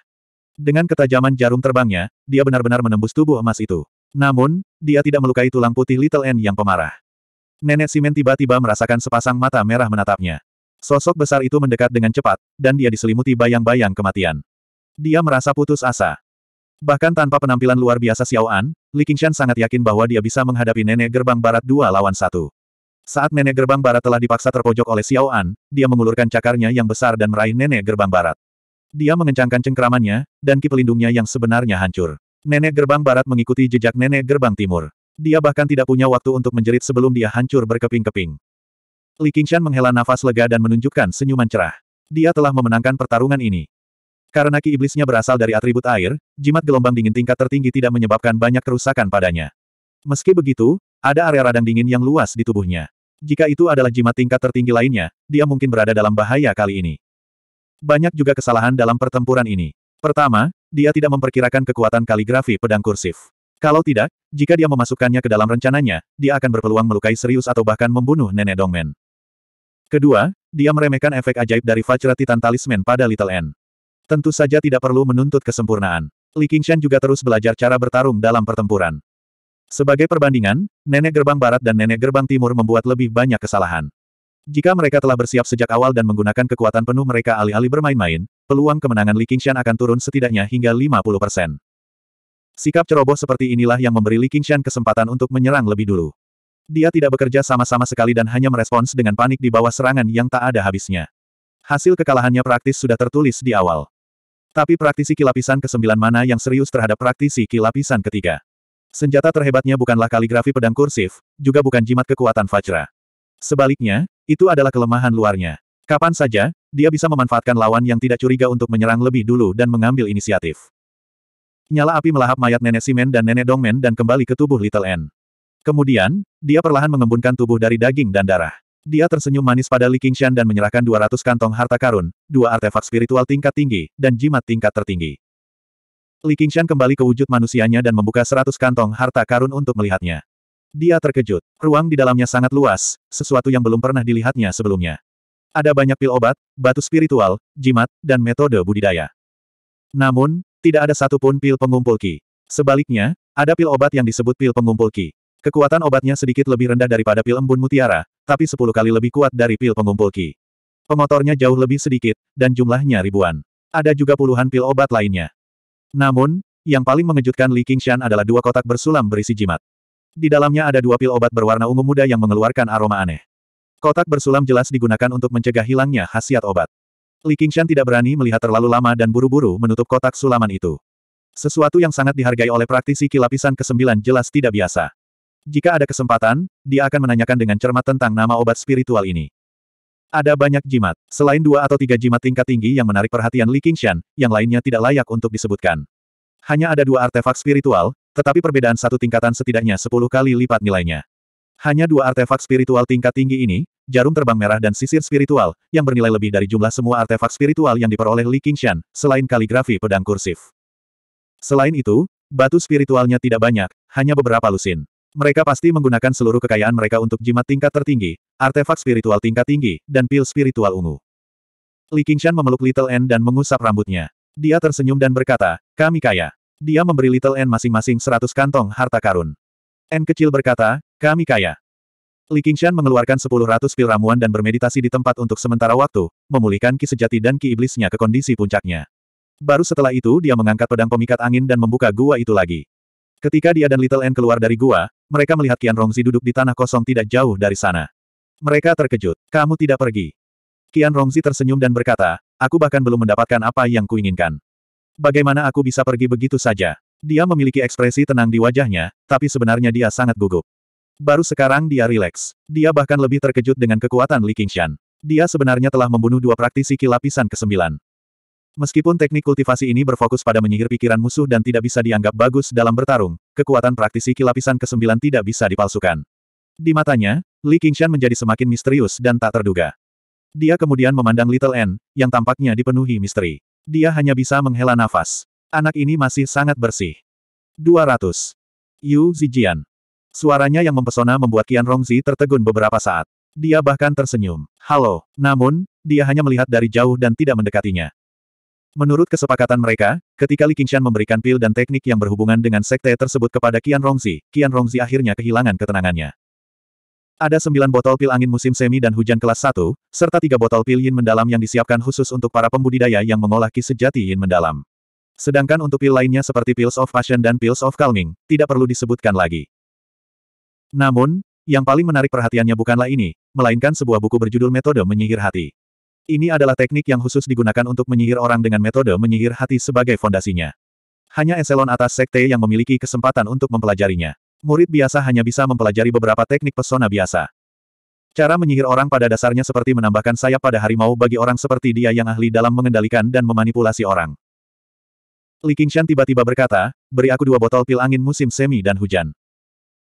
Dengan ketajaman jarum terbangnya, dia benar-benar menembus tubuh emas itu. Namun, dia tidak melukai tulang putih Little N yang pemarah. Nenek Simen tiba-tiba merasakan sepasang mata merah menatapnya. Sosok besar itu mendekat dengan cepat, dan dia diselimuti bayang-bayang kematian. Dia merasa putus asa. Bahkan tanpa penampilan luar biasa Xiao An, Li Qingshan sangat yakin bahwa dia bisa menghadapi nenek gerbang barat dua lawan satu. Saat nenek gerbang barat telah dipaksa terpojok oleh Xiao An, dia mengulurkan cakarnya yang besar dan meraih nenek gerbang barat. Dia mengencangkan cengkeramannya, dan ki pelindungnya yang sebenarnya hancur. Nenek gerbang barat mengikuti jejak nenek gerbang timur. Dia bahkan tidak punya waktu untuk menjerit sebelum dia hancur berkeping-keping. Li Qingshan menghela nafas lega dan menunjukkan senyuman cerah. Dia telah memenangkan pertarungan ini. Karena ki iblisnya berasal dari atribut air, jimat gelombang dingin tingkat tertinggi tidak menyebabkan banyak kerusakan padanya. Meski begitu, ada area radang dingin yang luas di tubuhnya. Jika itu adalah jimat tingkat tertinggi lainnya, dia mungkin berada dalam bahaya kali ini. Banyak juga kesalahan dalam pertempuran ini. Pertama, dia tidak memperkirakan kekuatan kaligrafi pedang kursif. Kalau tidak, jika dia memasukkannya ke dalam rencananya, dia akan berpeluang melukai serius atau bahkan membunuh nenek Dongmen. Kedua, dia meremehkan efek ajaib dari Fajra Titan Talisman pada Little N. Tentu saja tidak perlu menuntut kesempurnaan. Li Qingshan juga terus belajar cara bertarung dalam pertempuran. Sebagai perbandingan, nenek gerbang barat dan nenek gerbang timur membuat lebih banyak kesalahan. Jika mereka telah bersiap sejak awal dan menggunakan kekuatan penuh mereka alih-alih bermain-main, peluang kemenangan Li Qingshan akan turun setidaknya hingga 50%. Sikap ceroboh seperti inilah yang memberi Li Qingshan kesempatan untuk menyerang lebih dulu. Dia tidak bekerja sama-sama sekali dan hanya merespons dengan panik di bawah serangan yang tak ada habisnya. Hasil kekalahannya praktis sudah tertulis di awal. Tapi praktisi kilapisan ke-9 mana yang serius terhadap praktisi kilapisan ketiga. Senjata terhebatnya bukanlah kaligrafi pedang kursif, juga bukan jimat kekuatan Fajra. Sebaliknya, itu adalah kelemahan luarnya. Kapan saja, dia bisa memanfaatkan lawan yang tidak curiga untuk menyerang lebih dulu dan mengambil inisiatif. Nyala api melahap mayat nenek Simen dan nenek Dongmen dan kembali ke tubuh Little N. Kemudian, dia perlahan mengembunkan tubuh dari daging dan darah. Dia tersenyum manis pada Li Qingshan dan menyerahkan 200 kantong harta karun, dua artefak spiritual tingkat tinggi, dan jimat tingkat tertinggi. Li Qingshan kembali ke wujud manusianya dan membuka 100 kantong harta karun untuk melihatnya. Dia terkejut. Ruang di dalamnya sangat luas, sesuatu yang belum pernah dilihatnya sebelumnya. Ada banyak pil obat, batu spiritual, jimat, dan metode budidaya. Namun, tidak ada satupun pil pengumpul ki. Sebaliknya, ada pil obat yang disebut pil pengumpul ki. Kekuatan obatnya sedikit lebih rendah daripada pil embun mutiara, tapi sepuluh kali lebih kuat dari pil pengumpul Ki. Pemotornya jauh lebih sedikit, dan jumlahnya ribuan. Ada juga puluhan pil obat lainnya. Namun, yang paling mengejutkan Li Qingshan adalah dua kotak bersulam berisi jimat. Di dalamnya ada dua pil obat berwarna ungu muda yang mengeluarkan aroma aneh. Kotak bersulam jelas digunakan untuk mencegah hilangnya khasiat obat. Li Qingshan tidak berani melihat terlalu lama dan buru-buru menutup kotak sulaman itu. Sesuatu yang sangat dihargai oleh praktisi kilapisan ke-9 jelas tidak biasa. Jika ada kesempatan, dia akan menanyakan dengan cermat tentang nama obat spiritual ini. Ada banyak jimat. Selain dua atau tiga jimat tingkat tinggi yang menarik perhatian Li Qingshan, yang lainnya tidak layak untuk disebutkan. Hanya ada dua artefak spiritual, tetapi perbedaan satu tingkatan setidaknya sepuluh kali lipat nilainya. Hanya dua artefak spiritual tingkat tinggi ini, jarum terbang merah dan sisir spiritual, yang bernilai lebih dari jumlah semua artefak spiritual yang diperoleh Li Qingshan, selain kaligrafi pedang kursif. Selain itu, batu spiritualnya tidak banyak, hanya beberapa lusin. Mereka pasti menggunakan seluruh kekayaan mereka untuk jimat tingkat tertinggi, artefak spiritual tingkat tinggi, dan pil spiritual ungu. Li Qingshan memeluk Little N dan mengusap rambutnya. Dia tersenyum dan berkata, kami kaya. Dia memberi Little N masing-masing 100 kantong harta karun. N kecil berkata, kami kaya. Li Qingshan mengeluarkan sepuluh ratus pil ramuan dan bermeditasi di tempat untuk sementara waktu, memulihkan ki sejati dan ki iblisnya ke kondisi puncaknya. Baru setelah itu dia mengangkat pedang pemikat angin dan membuka gua itu lagi. Ketika dia dan Little N keluar dari gua, mereka melihat Qian Rongzi duduk di tanah kosong tidak jauh dari sana. Mereka terkejut. Kamu tidak pergi. Qian Rongzi tersenyum dan berkata, aku bahkan belum mendapatkan apa yang kuinginkan. Bagaimana aku bisa pergi begitu saja? Dia memiliki ekspresi tenang di wajahnya, tapi sebenarnya dia sangat gugup. Baru sekarang dia rileks. Dia bahkan lebih terkejut dengan kekuatan Li Qingshan. Dia sebenarnya telah membunuh dua praktisi kilapisan ke-9. Meskipun teknik kultivasi ini berfokus pada menyihir pikiran musuh dan tidak bisa dianggap bagus dalam bertarung, kekuatan praktisi kilapisan ke-9 tidak bisa dipalsukan. Di matanya, Li Qingshan menjadi semakin misterius dan tak terduga. Dia kemudian memandang Little N, yang tampaknya dipenuhi misteri. Dia hanya bisa menghela nafas. Anak ini masih sangat bersih. 200. Yu Zijian. Suaranya yang mempesona membuat Qian Rongzi tertegun beberapa saat. Dia bahkan tersenyum. Halo. Namun, dia hanya melihat dari jauh dan tidak mendekatinya. Menurut kesepakatan mereka, ketika Li Qingshan memberikan pil dan teknik yang berhubungan dengan sekte tersebut kepada Qian Rongzi, Qian Rongzi akhirnya kehilangan ketenangannya. Ada sembilan botol pil angin musim semi dan hujan kelas satu, serta tiga botol pil yin mendalam yang disiapkan khusus untuk para pembudidaya yang mengolah ki sejati yin mendalam. Sedangkan untuk pil lainnya seperti Pills of Passion dan Pills of Calming, tidak perlu disebutkan lagi. Namun, yang paling menarik perhatiannya bukanlah ini, melainkan sebuah buku berjudul Metode Menyihir Hati. Ini adalah teknik yang khusus digunakan untuk menyihir orang dengan metode menyihir hati sebagai fondasinya. Hanya eselon atas sekte yang memiliki kesempatan untuk mempelajarinya. Murid biasa hanya bisa mempelajari beberapa teknik pesona biasa. Cara menyihir orang pada dasarnya seperti menambahkan sayap pada harimau bagi orang seperti dia yang ahli dalam mengendalikan dan memanipulasi orang. Li Qingshan tiba-tiba berkata, beri aku dua botol pil angin musim semi dan hujan.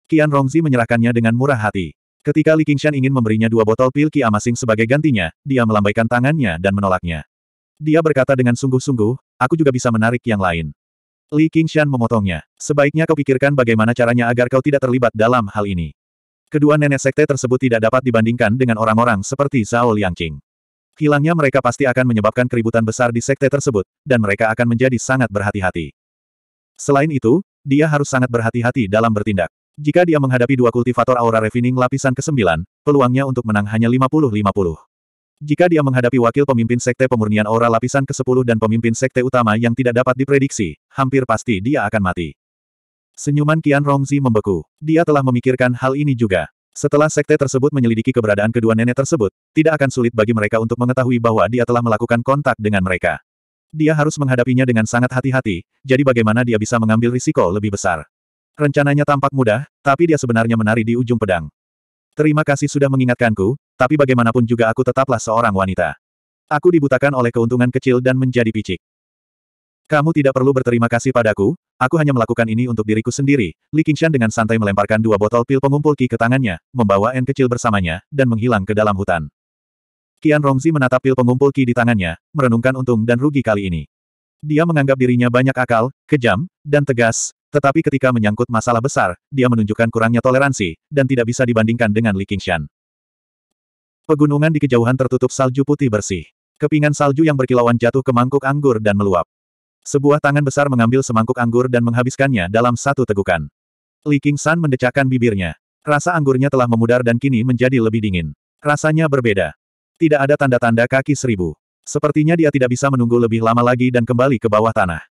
Qian Rongzi menyerahkannya dengan murah hati. Ketika Li Qingshan ingin memberinya dua botol pil Ki Amasing sebagai gantinya, dia melambaikan tangannya dan menolaknya. Dia berkata dengan sungguh-sungguh, aku juga bisa menarik yang lain. Li Qingshan memotongnya. Sebaiknya kau pikirkan bagaimana caranya agar kau tidak terlibat dalam hal ini. Kedua nenek sekte tersebut tidak dapat dibandingkan dengan orang-orang seperti Zhao Liangqing. Hilangnya mereka pasti akan menyebabkan keributan besar di sekte tersebut, dan mereka akan menjadi sangat berhati-hati. Selain itu, dia harus sangat berhati-hati dalam bertindak. Jika dia menghadapi dua kultivator aura refining lapisan ke-9, peluangnya untuk menang hanya 50-50. Jika dia menghadapi wakil pemimpin sekte pemurnian aura lapisan ke-10 dan pemimpin sekte utama yang tidak dapat diprediksi, hampir pasti dia akan mati. Senyuman Qian Rongzi membeku. Dia telah memikirkan hal ini juga. Setelah sekte tersebut menyelidiki keberadaan kedua nenek tersebut, tidak akan sulit bagi mereka untuk mengetahui bahwa dia telah melakukan kontak dengan mereka. Dia harus menghadapinya dengan sangat hati-hati, jadi bagaimana dia bisa mengambil risiko lebih besar. Rencananya tampak mudah, tapi dia sebenarnya menari di ujung pedang. Terima kasih sudah mengingatkanku, tapi bagaimanapun juga aku tetaplah seorang wanita. Aku dibutakan oleh keuntungan kecil dan menjadi picik. Kamu tidak perlu berterima kasih padaku, aku hanya melakukan ini untuk diriku sendiri. Li Qingshan dengan santai melemparkan dua botol pil pengumpul Qi ke tangannya, membawa N kecil bersamanya, dan menghilang ke dalam hutan. Qian Rongzi menatap pil pengumpul Qi di tangannya, merenungkan untung dan rugi kali ini. Dia menganggap dirinya banyak akal, kejam, dan tegas, tetapi ketika menyangkut masalah besar, dia menunjukkan kurangnya toleransi, dan tidak bisa dibandingkan dengan Li Qingshan. Pegunungan di kejauhan tertutup salju putih bersih. Kepingan salju yang berkilauan jatuh ke mangkuk anggur dan meluap. Sebuah tangan besar mengambil semangkuk anggur dan menghabiskannya dalam satu tegukan. Li Qingshan mendecakkan bibirnya. Rasa anggurnya telah memudar dan kini menjadi lebih dingin. Rasanya berbeda. Tidak ada tanda-tanda kaki seribu. Sepertinya dia tidak bisa menunggu lebih lama lagi dan kembali ke bawah tanah.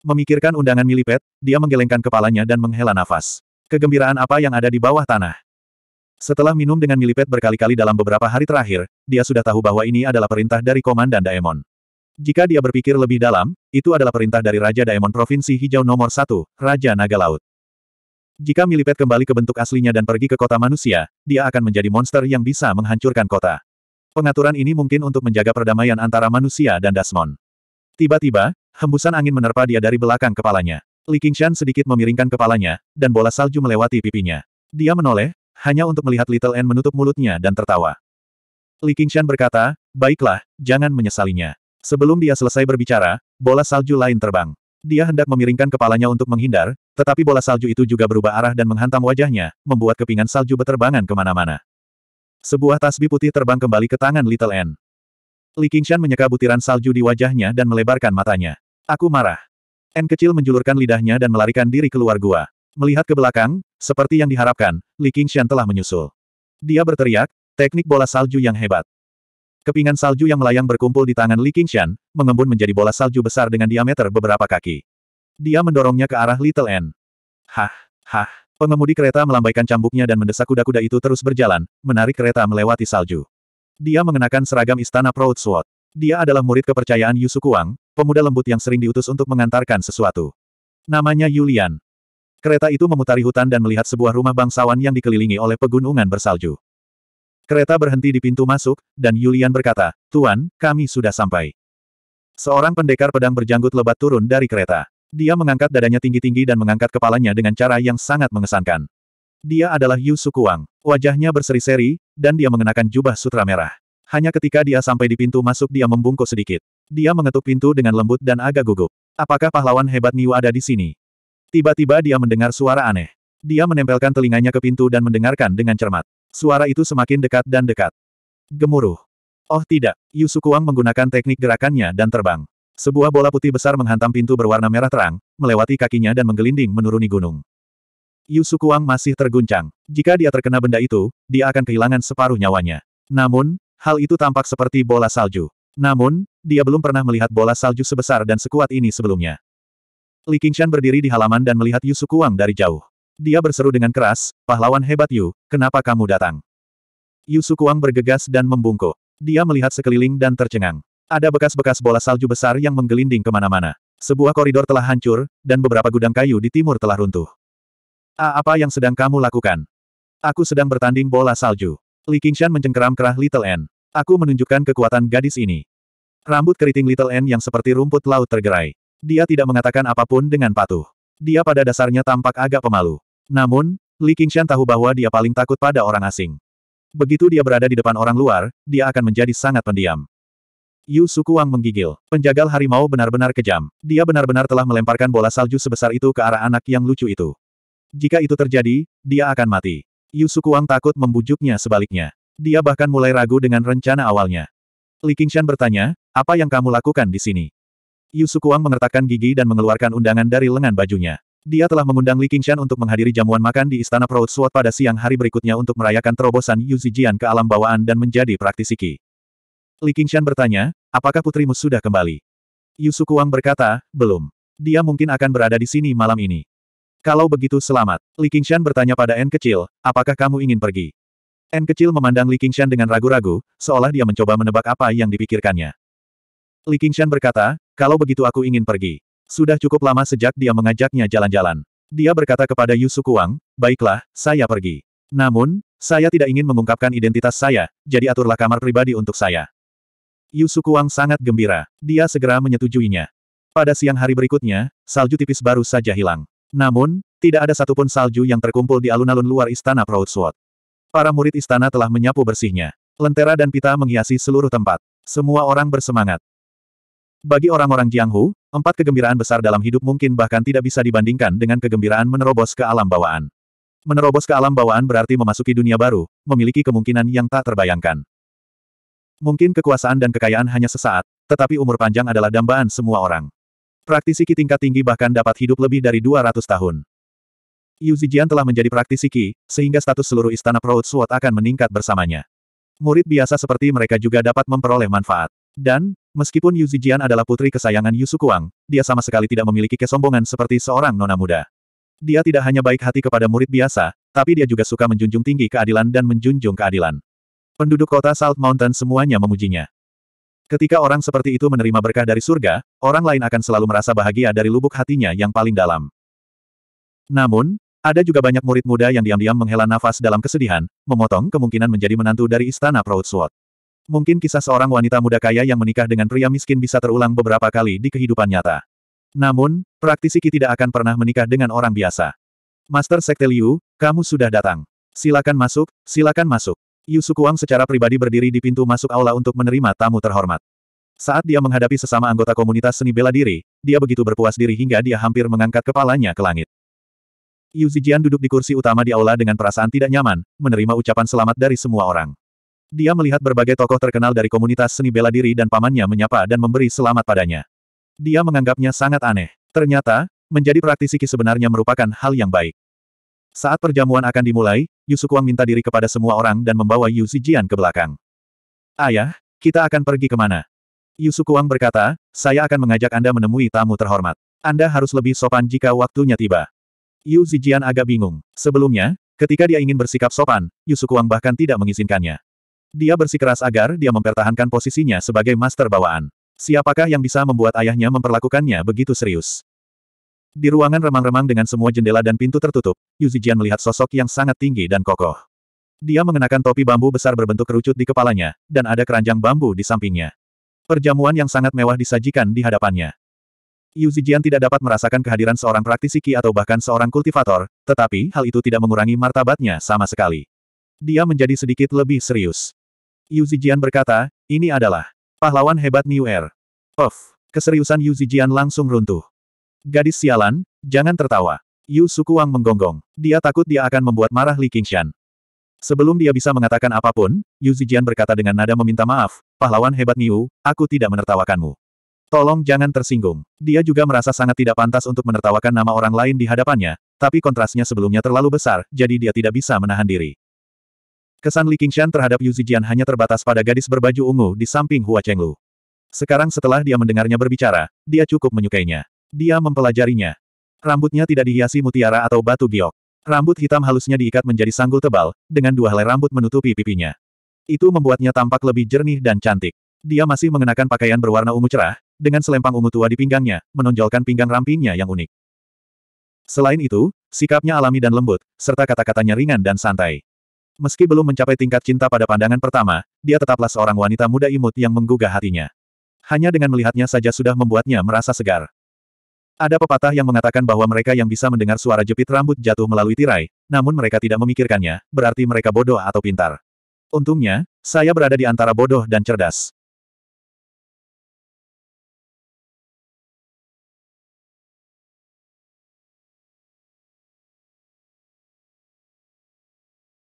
Memikirkan undangan milipet, dia menggelengkan kepalanya dan menghela nafas. Kegembiraan apa yang ada di bawah tanah? Setelah minum dengan milipet berkali-kali dalam beberapa hari terakhir, dia sudah tahu bahwa ini adalah perintah dari Komandan Daemon. Jika dia berpikir lebih dalam, itu adalah perintah dari Raja Daemon Provinsi Hijau nomor 1, Raja Naga Laut. Jika milipet kembali ke bentuk aslinya dan pergi ke kota manusia, dia akan menjadi monster yang bisa menghancurkan kota. Pengaturan ini mungkin untuk menjaga perdamaian antara manusia dan Dasmon. Tiba-tiba, hembusan angin menerpa dia dari belakang kepalanya. Li Qingshan sedikit memiringkan kepalanya, dan bola salju melewati pipinya. Dia menoleh, hanya untuk melihat Little N menutup mulutnya dan tertawa. Li Qingshan berkata, baiklah, jangan menyesalinya. Sebelum dia selesai berbicara, bola salju lain terbang. Dia hendak memiringkan kepalanya untuk menghindar, tetapi bola salju itu juga berubah arah dan menghantam wajahnya, membuat kepingan salju beterbangan kemana-mana. Sebuah tasbih putih terbang kembali ke tangan Little N. Li Qingshan menyeka butiran salju di wajahnya dan melebarkan matanya. Aku marah. N kecil menjulurkan lidahnya dan melarikan diri keluar gua. Melihat ke belakang, seperti yang diharapkan, Li Qingshan telah menyusul. Dia berteriak, teknik bola salju yang hebat. Kepingan salju yang melayang berkumpul di tangan Li Qingshan, mengembun menjadi bola salju besar dengan diameter beberapa kaki. Dia mendorongnya ke arah Little N. Hah, hah, pengemudi kereta melambaikan cambuknya dan mendesak kuda-kuda itu terus berjalan, menarik kereta melewati salju. Dia mengenakan seragam istana Proud Sword. Dia adalah murid kepercayaan Yu Sukuang, pemuda lembut yang sering diutus untuk mengantarkan sesuatu. Namanya Yulian. Kereta itu memutari hutan dan melihat sebuah rumah bangsawan yang dikelilingi oleh pegunungan bersalju. Kereta berhenti di pintu masuk, dan Yulian berkata, Tuan, kami sudah sampai. Seorang pendekar pedang berjanggut lebat turun dari kereta. Dia mengangkat dadanya tinggi-tinggi dan mengangkat kepalanya dengan cara yang sangat mengesankan. Dia adalah Yu Sukuang. Wajahnya berseri-seri, dan dia mengenakan jubah sutra merah. Hanya ketika dia sampai di pintu masuk dia membungkuk sedikit. Dia mengetuk pintu dengan lembut dan agak gugup. Apakah pahlawan hebat Niu ada di sini? Tiba-tiba dia mendengar suara aneh. Dia menempelkan telinganya ke pintu dan mendengarkan dengan cermat. Suara itu semakin dekat dan dekat. Gemuruh. Oh tidak, Yu Sukuang menggunakan teknik gerakannya dan terbang. Sebuah bola putih besar menghantam pintu berwarna merah terang, melewati kakinya dan menggelinding menuruni gunung. Yu Sukuang masih terguncang. Jika dia terkena benda itu, dia akan kehilangan separuh nyawanya. Namun, hal itu tampak seperti bola salju. Namun, dia belum pernah melihat bola salju sebesar dan sekuat ini sebelumnya. Li Qingshan berdiri di halaman dan melihat Yu Sukuang dari jauh. Dia berseru dengan keras, pahlawan hebat Yu, kenapa kamu datang? Yu Sukuang bergegas dan membungkuk. Dia melihat sekeliling dan tercengang. Ada bekas-bekas bola salju besar yang menggelinding kemana-mana. Sebuah koridor telah hancur, dan beberapa gudang kayu di timur telah runtuh apa yang sedang kamu lakukan? Aku sedang bertanding bola salju. Li Qingshan mencengkeram kerah Little N. Aku menunjukkan kekuatan gadis ini. Rambut keriting Little N yang seperti rumput laut tergerai. Dia tidak mengatakan apapun dengan patuh. Dia pada dasarnya tampak agak pemalu. Namun, Li Qingshan tahu bahwa dia paling takut pada orang asing. Begitu dia berada di depan orang luar, dia akan menjadi sangat pendiam. Yu Sukuang menggigil. Penjagal harimau benar-benar kejam. Dia benar-benar telah melemparkan bola salju sebesar itu ke arah anak yang lucu itu. Jika itu terjadi, dia akan mati. Yusukuang takut membujuknya sebaliknya. Dia bahkan mulai ragu dengan rencana awalnya. Li Qingshan bertanya, apa yang kamu lakukan di sini? Yusukuang mengertakkan gigi dan mengeluarkan undangan dari lengan bajunya. Dia telah mengundang Li Qingshan untuk menghadiri jamuan makan di Istana Proud Sword pada siang hari berikutnya untuk merayakan terobosan Yu Zijian ke alam bawaan dan menjadi praktisi Qi. Li Qingshan bertanya, apakah putrimu sudah kembali? Yusukuang berkata, belum. Dia mungkin akan berada di sini malam ini. Kalau begitu selamat. Li Qingshan bertanya pada N kecil, apakah kamu ingin pergi? N kecil memandang Li Qingshan dengan ragu-ragu, seolah dia mencoba menebak apa yang dipikirkannya. Li Qingshan berkata, kalau begitu aku ingin pergi. Sudah cukup lama sejak dia mengajaknya jalan-jalan. Dia berkata kepada Yu Sukuang, baiklah, saya pergi. Namun, saya tidak ingin mengungkapkan identitas saya, jadi aturlah kamar pribadi untuk saya. Yu Sukuang sangat gembira. Dia segera menyetujuinya. Pada siang hari berikutnya, salju tipis baru saja hilang. Namun, tidak ada satupun salju yang terkumpul di alun-alun luar istana Proud Para murid istana telah menyapu bersihnya. Lentera dan pita menghiasi seluruh tempat. Semua orang bersemangat. Bagi orang-orang Jianghu, empat kegembiraan besar dalam hidup mungkin bahkan tidak bisa dibandingkan dengan kegembiraan menerobos ke alam bawaan. Menerobos ke alam bawaan berarti memasuki dunia baru, memiliki kemungkinan yang tak terbayangkan. Mungkin kekuasaan dan kekayaan hanya sesaat, tetapi umur panjang adalah dambaan semua orang. Praktisi Qi tingkat tinggi bahkan dapat hidup lebih dari 200 tahun. Yu Zijian telah menjadi praktisi Qi, sehingga status seluruh istana Proud Sword akan meningkat bersamanya. Murid biasa seperti mereka juga dapat memperoleh manfaat. Dan, meskipun Yu Zijian adalah putri kesayangan Yu Sukuang, dia sama sekali tidak memiliki kesombongan seperti seorang nona muda. Dia tidak hanya baik hati kepada murid biasa, tapi dia juga suka menjunjung tinggi keadilan dan menjunjung keadilan. Penduduk kota Salt Mountain semuanya memujinya. Ketika orang seperti itu menerima berkah dari surga, orang lain akan selalu merasa bahagia dari lubuk hatinya yang paling dalam. Namun, ada juga banyak murid muda yang diam-diam menghela nafas dalam kesedihan, memotong kemungkinan menjadi menantu dari istana Proudsword. Mungkin kisah seorang wanita muda kaya yang menikah dengan pria miskin bisa terulang beberapa kali di kehidupan nyata. Namun, praktisi Ki tidak akan pernah menikah dengan orang biasa. Master Sekte Liu, kamu sudah datang. Silakan masuk, silakan masuk. Yusu Kuang secara pribadi berdiri di pintu masuk aula untuk menerima tamu terhormat. Saat dia menghadapi sesama anggota komunitas seni bela diri, dia begitu berpuas diri hingga dia hampir mengangkat kepalanya ke langit. Yu Zijian duduk di kursi utama di aula dengan perasaan tidak nyaman, menerima ucapan selamat dari semua orang. Dia melihat berbagai tokoh terkenal dari komunitas seni bela diri dan pamannya menyapa dan memberi selamat padanya. Dia menganggapnya sangat aneh. Ternyata, menjadi praktisi sebenarnya merupakan hal yang baik. Saat perjamuan akan dimulai, Yu minta diri kepada semua orang dan membawa Yu Zijian ke belakang. Ayah, kita akan pergi kemana? Yu Sukuang berkata, saya akan mengajak Anda menemui tamu terhormat. Anda harus lebih sopan jika waktunya tiba. Yu Zijian agak bingung. Sebelumnya, ketika dia ingin bersikap sopan, Yu bahkan tidak mengizinkannya. Dia bersikeras agar dia mempertahankan posisinya sebagai master bawaan. Siapakah yang bisa membuat ayahnya memperlakukannya begitu serius? Di ruangan remang-remang dengan semua jendela dan pintu tertutup, Yu Zijian melihat sosok yang sangat tinggi dan kokoh. Dia mengenakan topi bambu besar berbentuk kerucut di kepalanya, dan ada keranjang bambu di sampingnya. Perjamuan yang sangat mewah disajikan di hadapannya. Yu Zijian tidak dapat merasakan kehadiran seorang praktisi Qi atau bahkan seorang kultivator, tetapi hal itu tidak mengurangi martabatnya sama sekali. Dia menjadi sedikit lebih serius. Yu Zijian berkata, ini adalah pahlawan hebat New Air. Of, keseriusan Yu Zijian langsung runtuh. Gadis sialan, jangan tertawa. Yu Sukuang menggonggong. Dia takut dia akan membuat marah Li Qingshan. Sebelum dia bisa mengatakan apapun, Yu Zijian berkata dengan nada meminta maaf, pahlawan hebat Niu, aku tidak menertawakanmu. Tolong jangan tersinggung. Dia juga merasa sangat tidak pantas untuk menertawakan nama orang lain di hadapannya, tapi kontrasnya sebelumnya terlalu besar, jadi dia tidak bisa menahan diri. Kesan Li Qingshan terhadap Yu Zijian hanya terbatas pada gadis berbaju ungu di samping Hua Chenglu. Sekarang setelah dia mendengarnya berbicara, dia cukup menyukainya. Dia mempelajarinya. Rambutnya tidak dihiasi mutiara atau batu giok. Rambut hitam halusnya diikat menjadi sanggul tebal, dengan dua helai rambut menutupi pipinya. Itu membuatnya tampak lebih jernih dan cantik. Dia masih mengenakan pakaian berwarna ungu cerah, dengan selempang ungu tua di pinggangnya, menonjolkan pinggang rampingnya yang unik. Selain itu, sikapnya alami dan lembut, serta kata-katanya ringan dan santai. Meski belum mencapai tingkat cinta pada pandangan pertama, dia tetaplah seorang wanita muda imut yang menggugah hatinya. Hanya dengan melihatnya saja sudah membuatnya merasa segar. Ada pepatah yang mengatakan bahwa mereka yang bisa mendengar suara jepit rambut jatuh melalui tirai, namun mereka tidak memikirkannya, berarti mereka bodoh atau pintar. Untungnya, saya berada di antara bodoh dan cerdas.